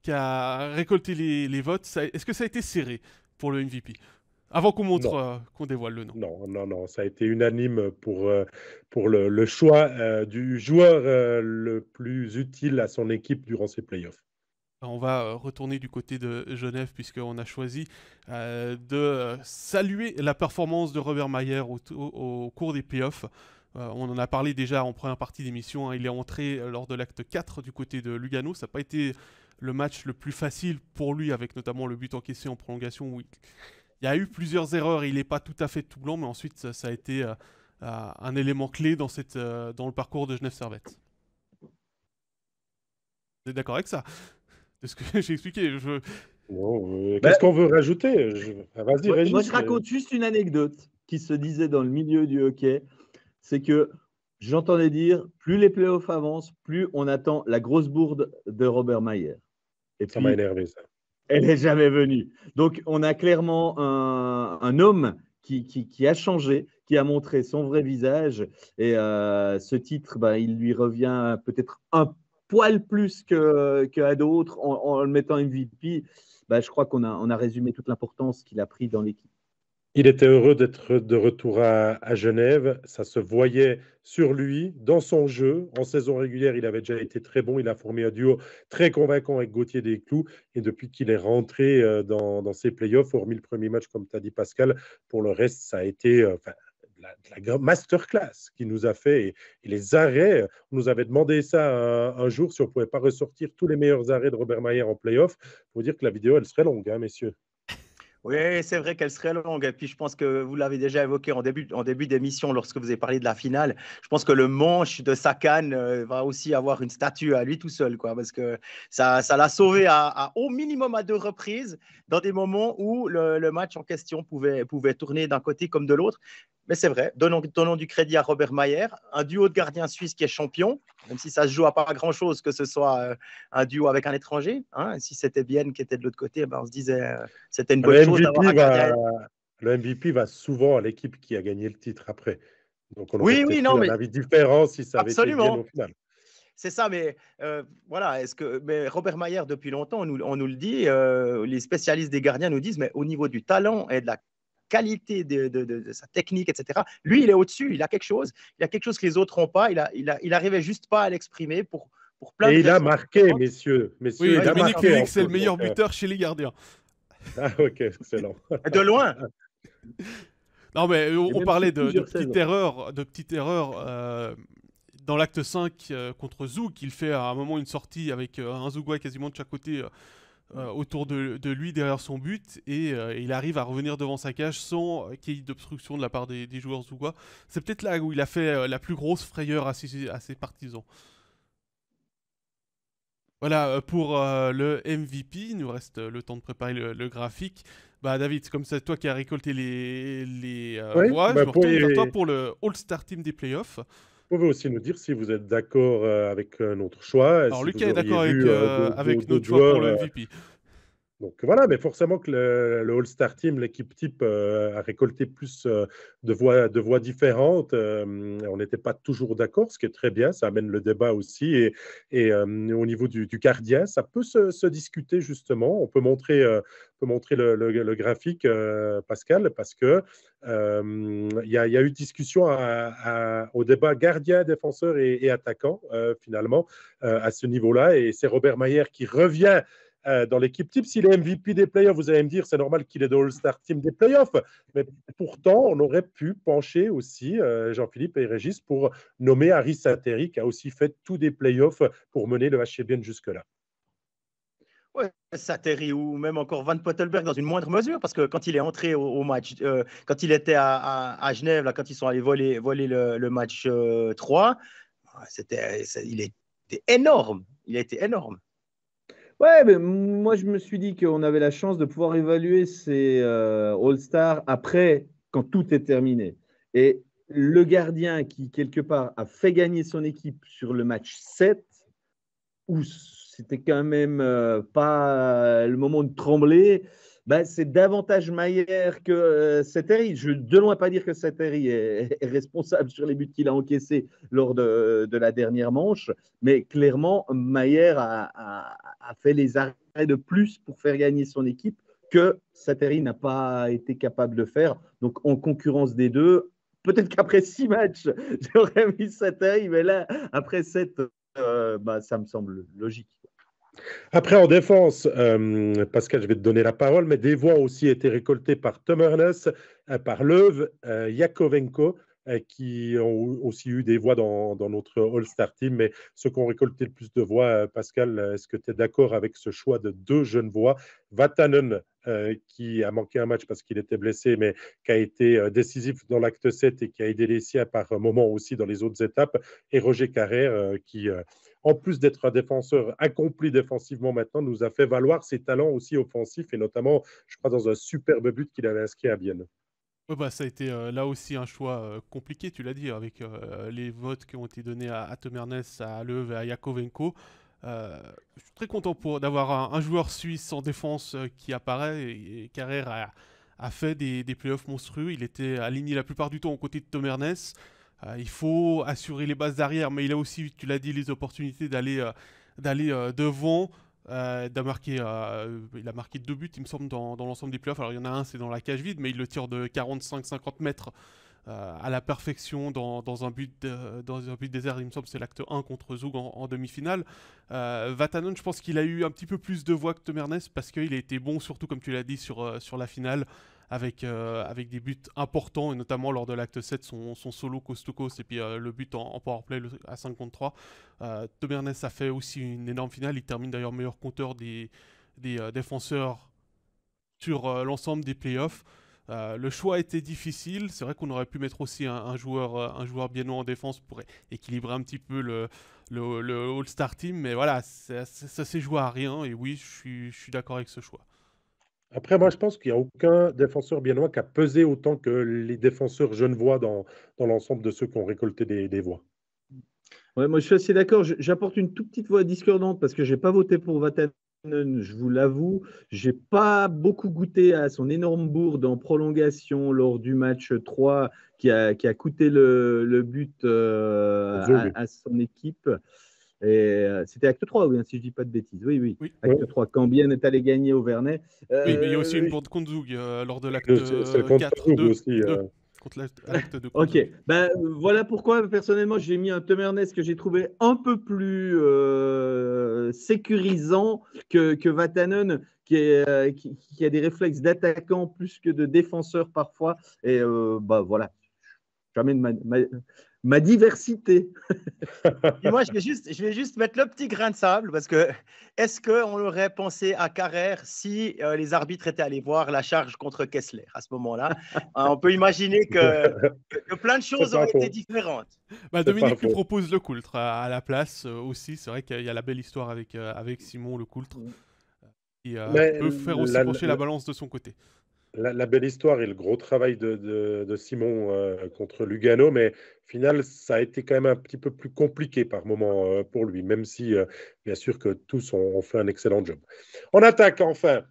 qui a récolté les, votes. Est-ce que ça a été serré pour le MVP avant qu'on montre, qu'on dévoile le nom. Non, non, non, ça a été unanime pour, pour le, le choix du joueur le plus utile à son équipe durant ses playoffs. On va euh, retourner du côté de Genève puisqu'on a choisi euh, de euh, saluer la performance de Robert Mayer au, cours des playoffs. on en a parlé déjà en première partie d'émission. l'émission, hein. Il est entré lors de l'acte 4 du côté de Lugano. Ça n'a pas été le match le plus facile pour lui avec notamment le but encaissé en prolongation il, y a eu plusieurs erreurs. Il n'est pas tout à fait tout blanc mais ensuite ça, a été un élément clé dans, dans le parcours de Genève Servette. Vous êtes d'accord avec ça ce que j'ai expliqué. Je... Bah qu'est-ce qu'on veut rajouter ah, Vas-y, Moi, je raconte euh, juste une anecdote qui se disait dans le milieu du hockey. C'est que j'entendais dire plus les playoffs avancent, plus on attend la grosse bourde de Robert Mayer. Et ça m'a énervé, ça. Elle n'est jamais venue. Donc, on a clairement un, homme qui, qui, a changé, qui a montré son vrai visage. Et euh, ce titre, bah, il lui revient peut-être un peu poil plus qu'à que d'autres en, le mettant MVP. Ben, bah, je crois qu'on a, on a résumé toute l'importance qu'il a pris dans l'équipe. Il était heureux d'être de retour à, Genève. Ça se voyait sur lui, dans son jeu. En saison régulière, il avait déjà été très bon. Il a formé un duo très convaincant avec Gauthier Desclous. Et depuis qu'il est rentré euh, dans, ses playoffs, hormis le premier match, comme tu as dit Pascal, pour le reste, ça a été euh, la, de masterclass qui nous a fait et, les arrêts. On nous avait demandé ça un, jour si on ne pouvait pas ressortir tous les meilleurs arrêts de Robert Mayer en playoff. Il faut dire que la vidéo, elle serait longue, hein, messieurs. Oui, c'est vrai qu'elle serait longue. Et puis, je pense que vous l'avez déjà évoqué en début, en début d'émission lorsque vous avez parlé de la finale. Je pense que le manche de Sakan euh, va aussi avoir une statue à lui tout seul, quoi, parce que ça, l'a sauvé à, au minimum à deux reprises dans des moments où le, match en question pouvait, tourner d'un côté comme de l'autre. Mais c'est vrai, donnons, donnons, du crédit à Robert Mayer, un duo de gardiens suisses qui est champion même si ça se joue à pas grand chose que ce soit euh, un duo avec un étranger. Hein, si c'était Bien qui était de l'autre côté, ben, on se disait euh, c'était une bonne chose d'avoir Le MVP va souvent à l'équipe qui a gagné le titre après. Donc on oui, oui, non, mais... différent si ça avait été au final. C'est ça, mais euh, voilà. Est-ce que mais Robert Mayer depuis longtemps, on nous, le dit, les spécialistes des gardiens nous disent, mais au niveau du talent et de la qualité de, sa technique, etc. Lui, il est au-dessus, il a quelque chose, il a quelque chose que les autres n'ont pas, il, n'arrivait il, juste pas à l'exprimer pour, pour plein Et il a marqué, messieurs. messieurs il, a marqué. c'est le meilleur buteur chez les gardiens. Ah, ok, excellent. de loin. Non, mais on, parlait de, de, erreur de petites erreurs euh, dans l'acte 5 euh, contre zou Il fait à un moment une sortie avec euh, un zougua quasiment de chaque côté euh, autour de, lui derrière son but et euh, il arrive à revenir devant sa cage sans qu'il y ait d'obstruction de la part des, joueurs ou quoi. C'est peut-être là où il a fait euh, la plus grosse frayeur à ses, partisans. Voilà, pour le MVP, il nous reste le temps de préparer le, graphique. Bah David, c'est comme ça toi qui as récolté les, les voix, bah, je toi pour le All-Star Team des playoffs. Vous pouvez aussi nous dire si vous êtes d'accord euh, avec euh, notre choix. Alors, si Lucas est d'accord avec, euh, avec, notre choix pour le MVP. Donc voilà, mais forcément que le, All-Star Team, l'équipe type, euh, a récolté plus euh, de, voix, différentes. Euh, on n'était pas toujours d'accord, ce qui est très bien, ça amène le débat aussi. Et, au niveau du, gardien, ça peut se, discuter justement. On peut montrer, peut montrer le, graphique, Pascal, parce que il y, a eu discussion au débat gardien, défenseur et, et attaquant, finalement, à ce niveau-là. Et c'est Robert Mayer qui revient. Euh, dans l'équipe type. S'il est MVP des playoffs, vous allez me dire, c'est normal qu'il est dans l'All-Star Team des playoffs. Mais pourtant, on aurait pu pencher aussi, euh, Jean-Philippe et Régis, pour nommer Harry Sattery qui a aussi fait tous des playoffs pour mener le HCBN jusque-là. Oui, Sateri ou même encore Van Pottelberg dans une moindre mesure, parce que quand il est entré au, match, euh, quand il était à, Genève, là, quand ils sont allés voler, voler le, match 3, c'était, il était énorme. Il a été énorme. Ouais, mais moi je me suis dit qu'on avait la chance de pouvoir évaluer ces euh, All-Stars après, quand tout est terminé. Et le gardien qui, quelque part, a fait gagner son équipe sur le match 7, où c'était quand même euh, pas le moment de trembler, ben, c'est davantage Maier que euh, Je ne Je de loin pas dire que Seteri est, responsable sur les buts qu'il a encaissés lors de, euh, la dernière manche, mais clairement, Maier a, fait les arrêts de plus pour faire gagner son équipe que Seteri n'a pas été capable de faire. Donc, en concurrence des deux, peut-être qu'après six matchs, j'aurais mis Seteri, mais là, après sept, euh, bah, ça me semble logique. Après, en défense, euh, Pascal, je vais te donner la parole, mais des voix ont aussi été récoltées par Tom euh, par Leuve, euh, Yakovenko, euh, qui ont aussi eu des voix dans, notre All-Star Team, mais ceux qui ont récolté le plus de voix, euh, Pascal, est-ce que tu es d'accord avec ce choix de deux jeunes voix Vatanen, euh, qui a manqué un match parce qu'il était blessé, mais qui a été décisif dans l'acte 7 et qui a aidé les siens par moments moment aussi dans les autres étapes, et Roger Carrère, qui, en plus d'être un défenseur accompli défensivement maintenant, nous a fait valoir ses talents aussi offensifs, et notamment, je crois, dans un superbe but qu'il avait inscrit à Vienne. Ouais, bah, ça a été euh, là aussi un choix euh, compliqué, tu l'as dit, avec euh, les votes qui ont été donnés à, à à Leuve et à Jakovenko. je suis très content pour d'avoir un, joueur suisse en défense qui apparaît. Et, Carrère a, fait des, des, playoffs monstrueux. Il était aligné la plupart du temps aux côtés de Tom il faut assurer les bases d'arrière, mais il a aussi, tu l'as dit, les opportunités d'aller d'aller devant. Euh, a marqué, euh, il a marqué deux buts, il me semble, dans, l'ensemble des playoffs. Alors, il y en a un, c'est dans la cage vide, mais il le tire de 45-50 mètres euh, à la perfection dans, un but, dans un but désert. Il me semble c'est l'acte 1 contre Zoug en, demi-finale. Euh, Vatanen, je pense qu'il a eu un petit peu plus de voix que Temernes parce qu'il a été bon, surtout comme tu l'as dit, sur, sur la finale avec, euh, avec des buts importants, et notamment lors de l'acte 7, son, son solo coast to et puis euh, le but en, power powerplay à 5 contre 3. Euh, Tobernes a fait aussi une énorme finale, il termine d'ailleurs meilleur compteur des, des euh, défenseurs sur l'ensemble des playoffs. le choix était difficile. C'est vrai qu'on aurait pu mettre aussi un, joueur, un joueur bien en défense pour équilibrer un petit peu le, le, le All-Star Team. Mais voilà, ça, ça, s'est joué à rien. Et oui, je suis, je suis d'accord avec ce choix. Après, moi, je pense qu'il n'y a aucun défenseur bien loin qui a pesé autant que les défenseurs genevois dans, dans l'ensemble de ceux qui ont récolté des, voix. Ouais, moi, je suis assez d'accord. J'apporte une toute petite voix discordante parce que je n'ai pas voté pour Vatanen, je vous l'avoue. Je n'ai pas beaucoup goûté à son énorme bourde en prolongation lors du match 3 qui a, coûté le, but euh, à, son équipe. Et euh, c'était acte 3, hein, si je dis pas de bêtises. Oui, oui. Acte 3, Cambien est allé gagner au Vernet. Euh, oui, mais il y a aussi une bande Kondoug euh, lors de l'acte 4. 2, aussi, l'acte ok, ben, voilà pourquoi personnellement j'ai mis un Tumerness que j'ai trouvé un peu plus sécurisant que, que Vatanen, qui, est, qui, a des réflexes d'attaquant plus que de défenseur parfois. Et ben, voilà, jamais de ma, ma diversité. Et moi, je vais, juste, mettre le petit grain de sable parce que est-ce qu'on aurait pensé à Carrère si euh, les arbitres étaient allés voir la charge contre Kessler à ce moment-là hein, On peut imaginer que, plein de choses auraient été différentes. Bah, Dominique lui propose le coultre à, la place euh, aussi. C'est vrai qu'il y a la belle histoire avec, euh, Simon le coultre mm. qui peut faire aussi pencher la balance de son côté la, belle histoire et le gros travail de, Simon euh, contre Lugano, mais au final, ça a été quand même un petit peu plus compliqué par moment euh, pour lui, même si, euh, bien sûr, que tous ont, fait un excellent job. On attaque, enfin,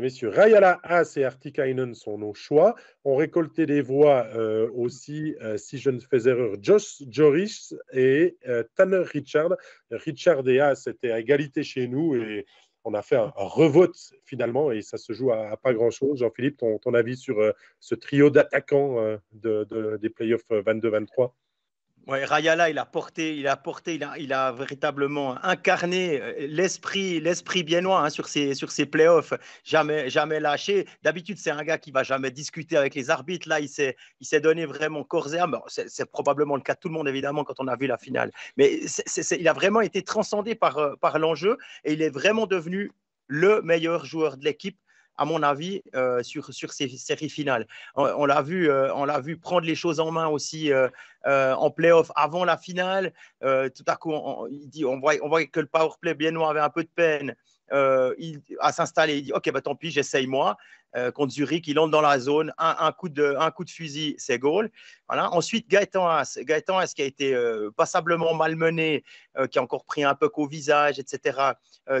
messieurs, Rayala Haas et Artikainen sont nos choix. On récolté des voix aussi, si je ne fais erreur, Josh Joris et Tanner Richard. Richard et Haas étaient à égalité chez nous et on a fait un, revote finalement et ça se joue à, pas grand-chose. Jean-Philippe, ton, avis sur euh, ce trio d'attaquants euh, des playoffs 22-23 euh, Ouais, Rayala, il a porté, il a porté, il a, véritablement incarné euh, l'esprit, l'esprit biennois hein, sur ses sur ses playoffs. Jamais, jamais lâché. D'habitude, c'est un gars qui va jamais discuter avec les arbitres. Là, il s'est, il s'est donné vraiment corps et âme. C'est, probablement le cas de tout le monde évidemment quand on a vu la finale. Mais il a vraiment été transcendé par euh, par l'enjeu et il est vraiment devenu le meilleur joueur de l'équipe à mon avis, euh, sur, ces séries finales. On, l'a vu, euh, vu prendre les choses en main aussi euh, en en off avant la finale. tout à coup, on, dit, on, voit, on voit que le bien loin avait un peu de peine. Euh, il, à s'installer. Il dit Ok, bah, tant pis, j'essaye moi. Euh, contre Zurich, il entre dans la zone, un, un, coup, de, un coup de fusil, c'est goal. Voilà. Ensuite, Gaëtan Haas. Gaëtan qui a été euh, passablement malmené, qui a encore pris un peu qu'au visage, etc.,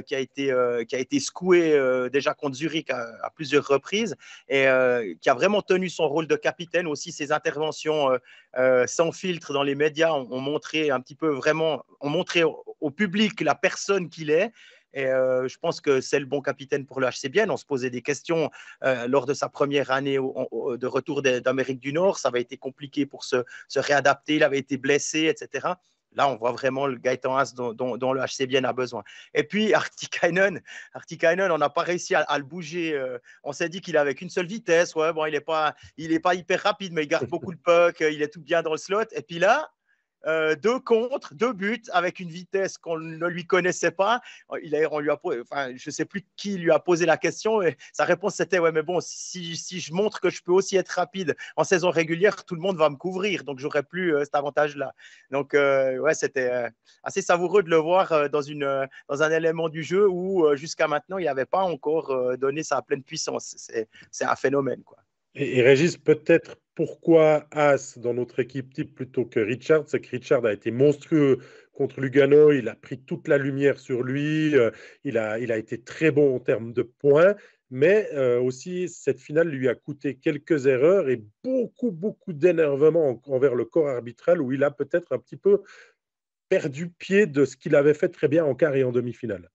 qui, a été, qui a été secoué déjà contre Zurich à, plusieurs reprises et qui a vraiment tenu son rôle de capitaine. Aussi, ses interventions sans filtre dans les médias ont, montré un petit peu vraiment, ont montré au public la personne qu'il est. Et euh, je pense que c'est le bon capitaine pour le HC Bien, On se posait des questions euh, lors de sa première année de retour d'Amérique du Nord. Ça avait été compliqué pour se, réadapter. Il avait été blessé, etc. Là, on voit vraiment le Gaëtan Haas dont, dont, le HC Bien a besoin. Et puis, Artikainen, Artikainen on n'a pas réussi à, le bouger. Euh. on s'est dit qu'il avait qu'une seule vitesse. Ouais, bon, il n'est pas, pas hyper rapide, mais il garde beaucoup le puck. Il est tout bien dans le slot. Et puis là, euh, deux contre, deux buts avec une vitesse qu'on ne lui connaissait pas. Il a, lui a, enfin, je ne sais plus qui lui a posé la question et sa réponse c'était ouais mais bon si, si, je montre que je peux aussi être rapide en saison régulière tout le monde va me couvrir donc j'aurai plus euh, cet avantage là. Donc euh, ouais c'était assez savoureux de le voir dans une dans un élément du jeu où jusqu'à maintenant il n'avait pas encore donné sa pleine puissance. C'est un phénomène quoi. Et, peut-être pourquoi As dans notre équipe type plutôt que Richard C'est que Richard a été monstrueux contre Lugano, il a pris toute la lumière sur lui, euh, il, a, il a été très bon en termes de points, mais euh, aussi cette finale lui a coûté quelques erreurs et beaucoup, beaucoup d'énervement envers le corps arbitral où il a peut-être un petit peu perdu pied de ce qu'il avait fait très bien en quart et en demi-finale.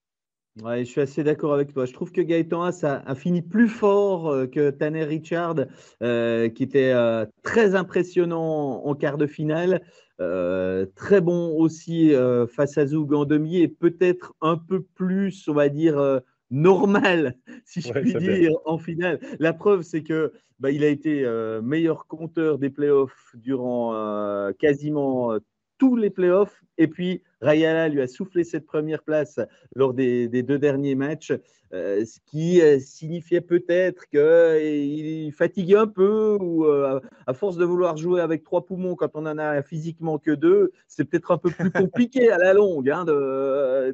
Ouais, je suis assez d'accord avec toi. Je trouve que Gaëtan a, fini plus fort euh, que Tanner Richard, euh, qui était euh, très impressionnant en quart de finale. très bon aussi face à Zoug en demi et peut-être un peu plus, on va dire, normal, si je puis dire, en finale. La preuve, c'est que bah, il a été meilleur compteur des playoffs durant quasiment tous les playoffs. Et puis, Rayala lui a soufflé cette première place lors des, deux derniers matchs, euh, ce qui euh, signifiait peut-être qu'il eh, fatiguait un peu ou euh, à force de vouloir jouer avec trois poumons quand on en a physiquement que deux, c'est peut-être un peu plus compliqué à la longue hein,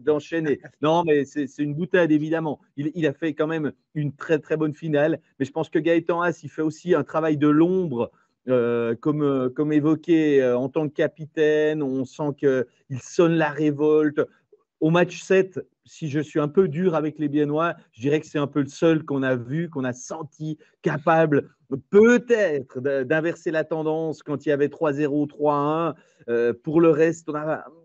d'enchaîner. non, mais c'est une boutade évidemment. Il, a fait quand même une très très bonne finale, mais je pense que Gaëtan Haas, il fait aussi un travail de l'ombre euh, euh, comme, évoqué, euh, en tant que capitaine, on sent qu'il sonne la révolte. Au match 7, si je suis un peu dur avec les Biennois, je dirais que c'est un peu le seul qu'on a vu, qu'on a senti capable peut-être d'inverser la tendance quand il y avait 3-0, 3-1. pour le reste,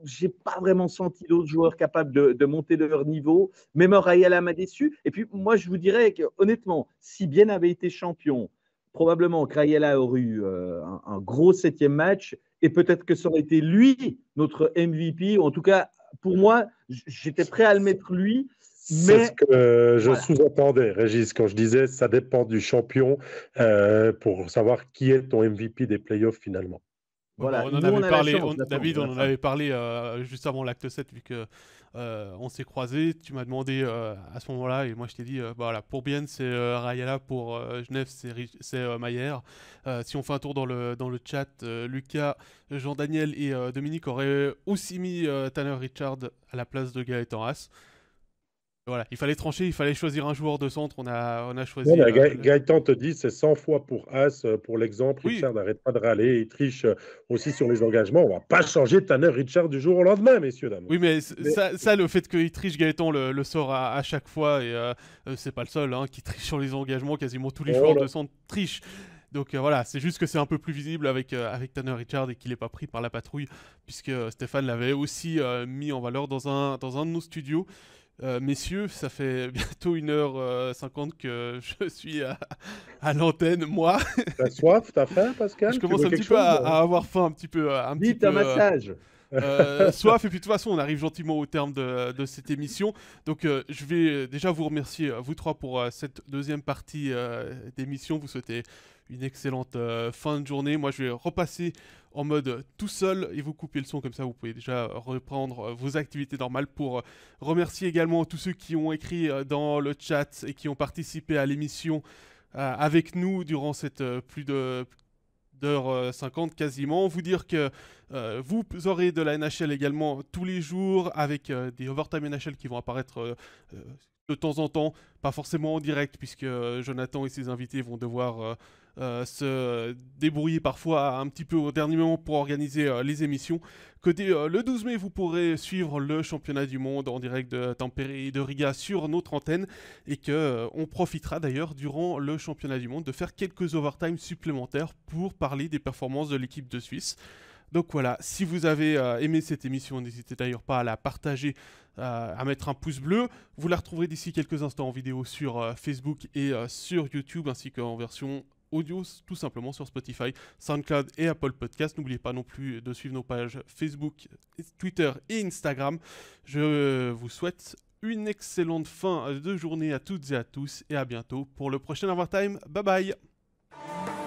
je n'ai pas vraiment senti d'autres joueurs capables de, monter de leur niveau. Même Rayala m'a déçu. Et puis moi, je vous dirais que honnêtement, si Bien avait été champion, probablement Krayela aurait eu euh, un, gros septième match et peut-être que ça aurait été lui notre MVP. En tout cas, pour moi, j'étais prêt à le mettre lui. C'est ce que je sous-entendais, Régis, quand je disais ça dépend du champion euh, pour savoir qui est ton MVP des playoffs finalement. Voilà. on, en parlé, David, on en avait parlé euh, juste avant l'acte 7, vu que euh, on s'est croisé, tu m'as demandé euh, à ce moment-là, et moi je t'ai dit, euh, bah, pour Bienne c'est Rayala, pour Genève c'est Maillère. si on fait un tour dans le, dans le chat, Lucas, Jean-Daniel et Dominique auraient aussi mis Tanner Richard à la place de Gaëtan Haas. Voilà, il fallait trancher, il fallait choisir un joueur de centre. On a, on a choisi. Euh, Gaëtan te dit, c'est 100 fois pour As, euh, pour l'exemple. Richard n'arrête pas de râler, il triche euh, aussi sur les engagements. On va pas changer Tanner Richard du jour au lendemain, messieurs, dames. Oui, mais, Ça, le fait qu'il triche, Gaëtan le, sort à, chaque fois, et c'est pas le seul hein, qui triche sur les engagements. Quasiment tous les oh joueurs de centre trichent. Donc voilà, c'est juste que c'est un peu plus visible avec, avec Tanner Richard et qu'il n'est pas pris par la patrouille, puisque Stéphane l'avait aussi mis en valeur dans un, dans un de nos studios. Euh, messieurs, ça fait bientôt 1h50 euh, que je suis à, l'antenne, moi. T'as soif, t'as faim, Pascal Je commence un petit peu hein? à, avoir faim, un petit peu. Euh, un un massage euh, soif. Et puis de toute façon, on arrive gentiment au terme de, cette émission. Donc je vais déjà vous remercier, vous trois, pour cette deuxième partie d'émission. Vous souhaitez une excellente euh, fin de journée. Moi, je vais repasser en mode euh, tout seul et vous coupez le son comme ça vous pouvez déjà euh, reprendre vos activités normales pour remercier également tous ceux qui ont écrit dans le chat et qui ont participé à l'émission avec nous durant cette plus de d'heure 50 quasiment. Vous dire que vous aurez de la NHL également tous les jours avec des overtime NHL qui vont apparaître de temps en temps, pas forcément en direct, puisque euh, Jonathan et ses invités vont devoir euh, euh, se débrouiller parfois un petit peu au dernier moment pour organiser les émissions. Que le 12 mai, vous pourrez suivre le championnat du monde en direct de Tampere et de Riga sur notre antenne, et qu'on profitera d'ailleurs durant le championnat du monde de faire quelques overtime supplémentaires pour parler des performances de l'équipe de Suisse. Donc voilà, si vous avez euh, aimé cette émission, n'hésitez d'ailleurs pas à la partager, euh, à mettre un pouce bleu. Vous la retrouverez d'ici quelques instants en vidéo sur euh, Facebook et sur YouTube, ainsi qu'en version audio tout simplement sur Spotify, SoundCloud et Apple Podcast. N'oubliez pas non plus de suivre nos pages Facebook, Twitter et Instagram. Je vous souhaite une excellente fin de journée à toutes et à tous et à bientôt pour le prochain avoir Time. Bye bye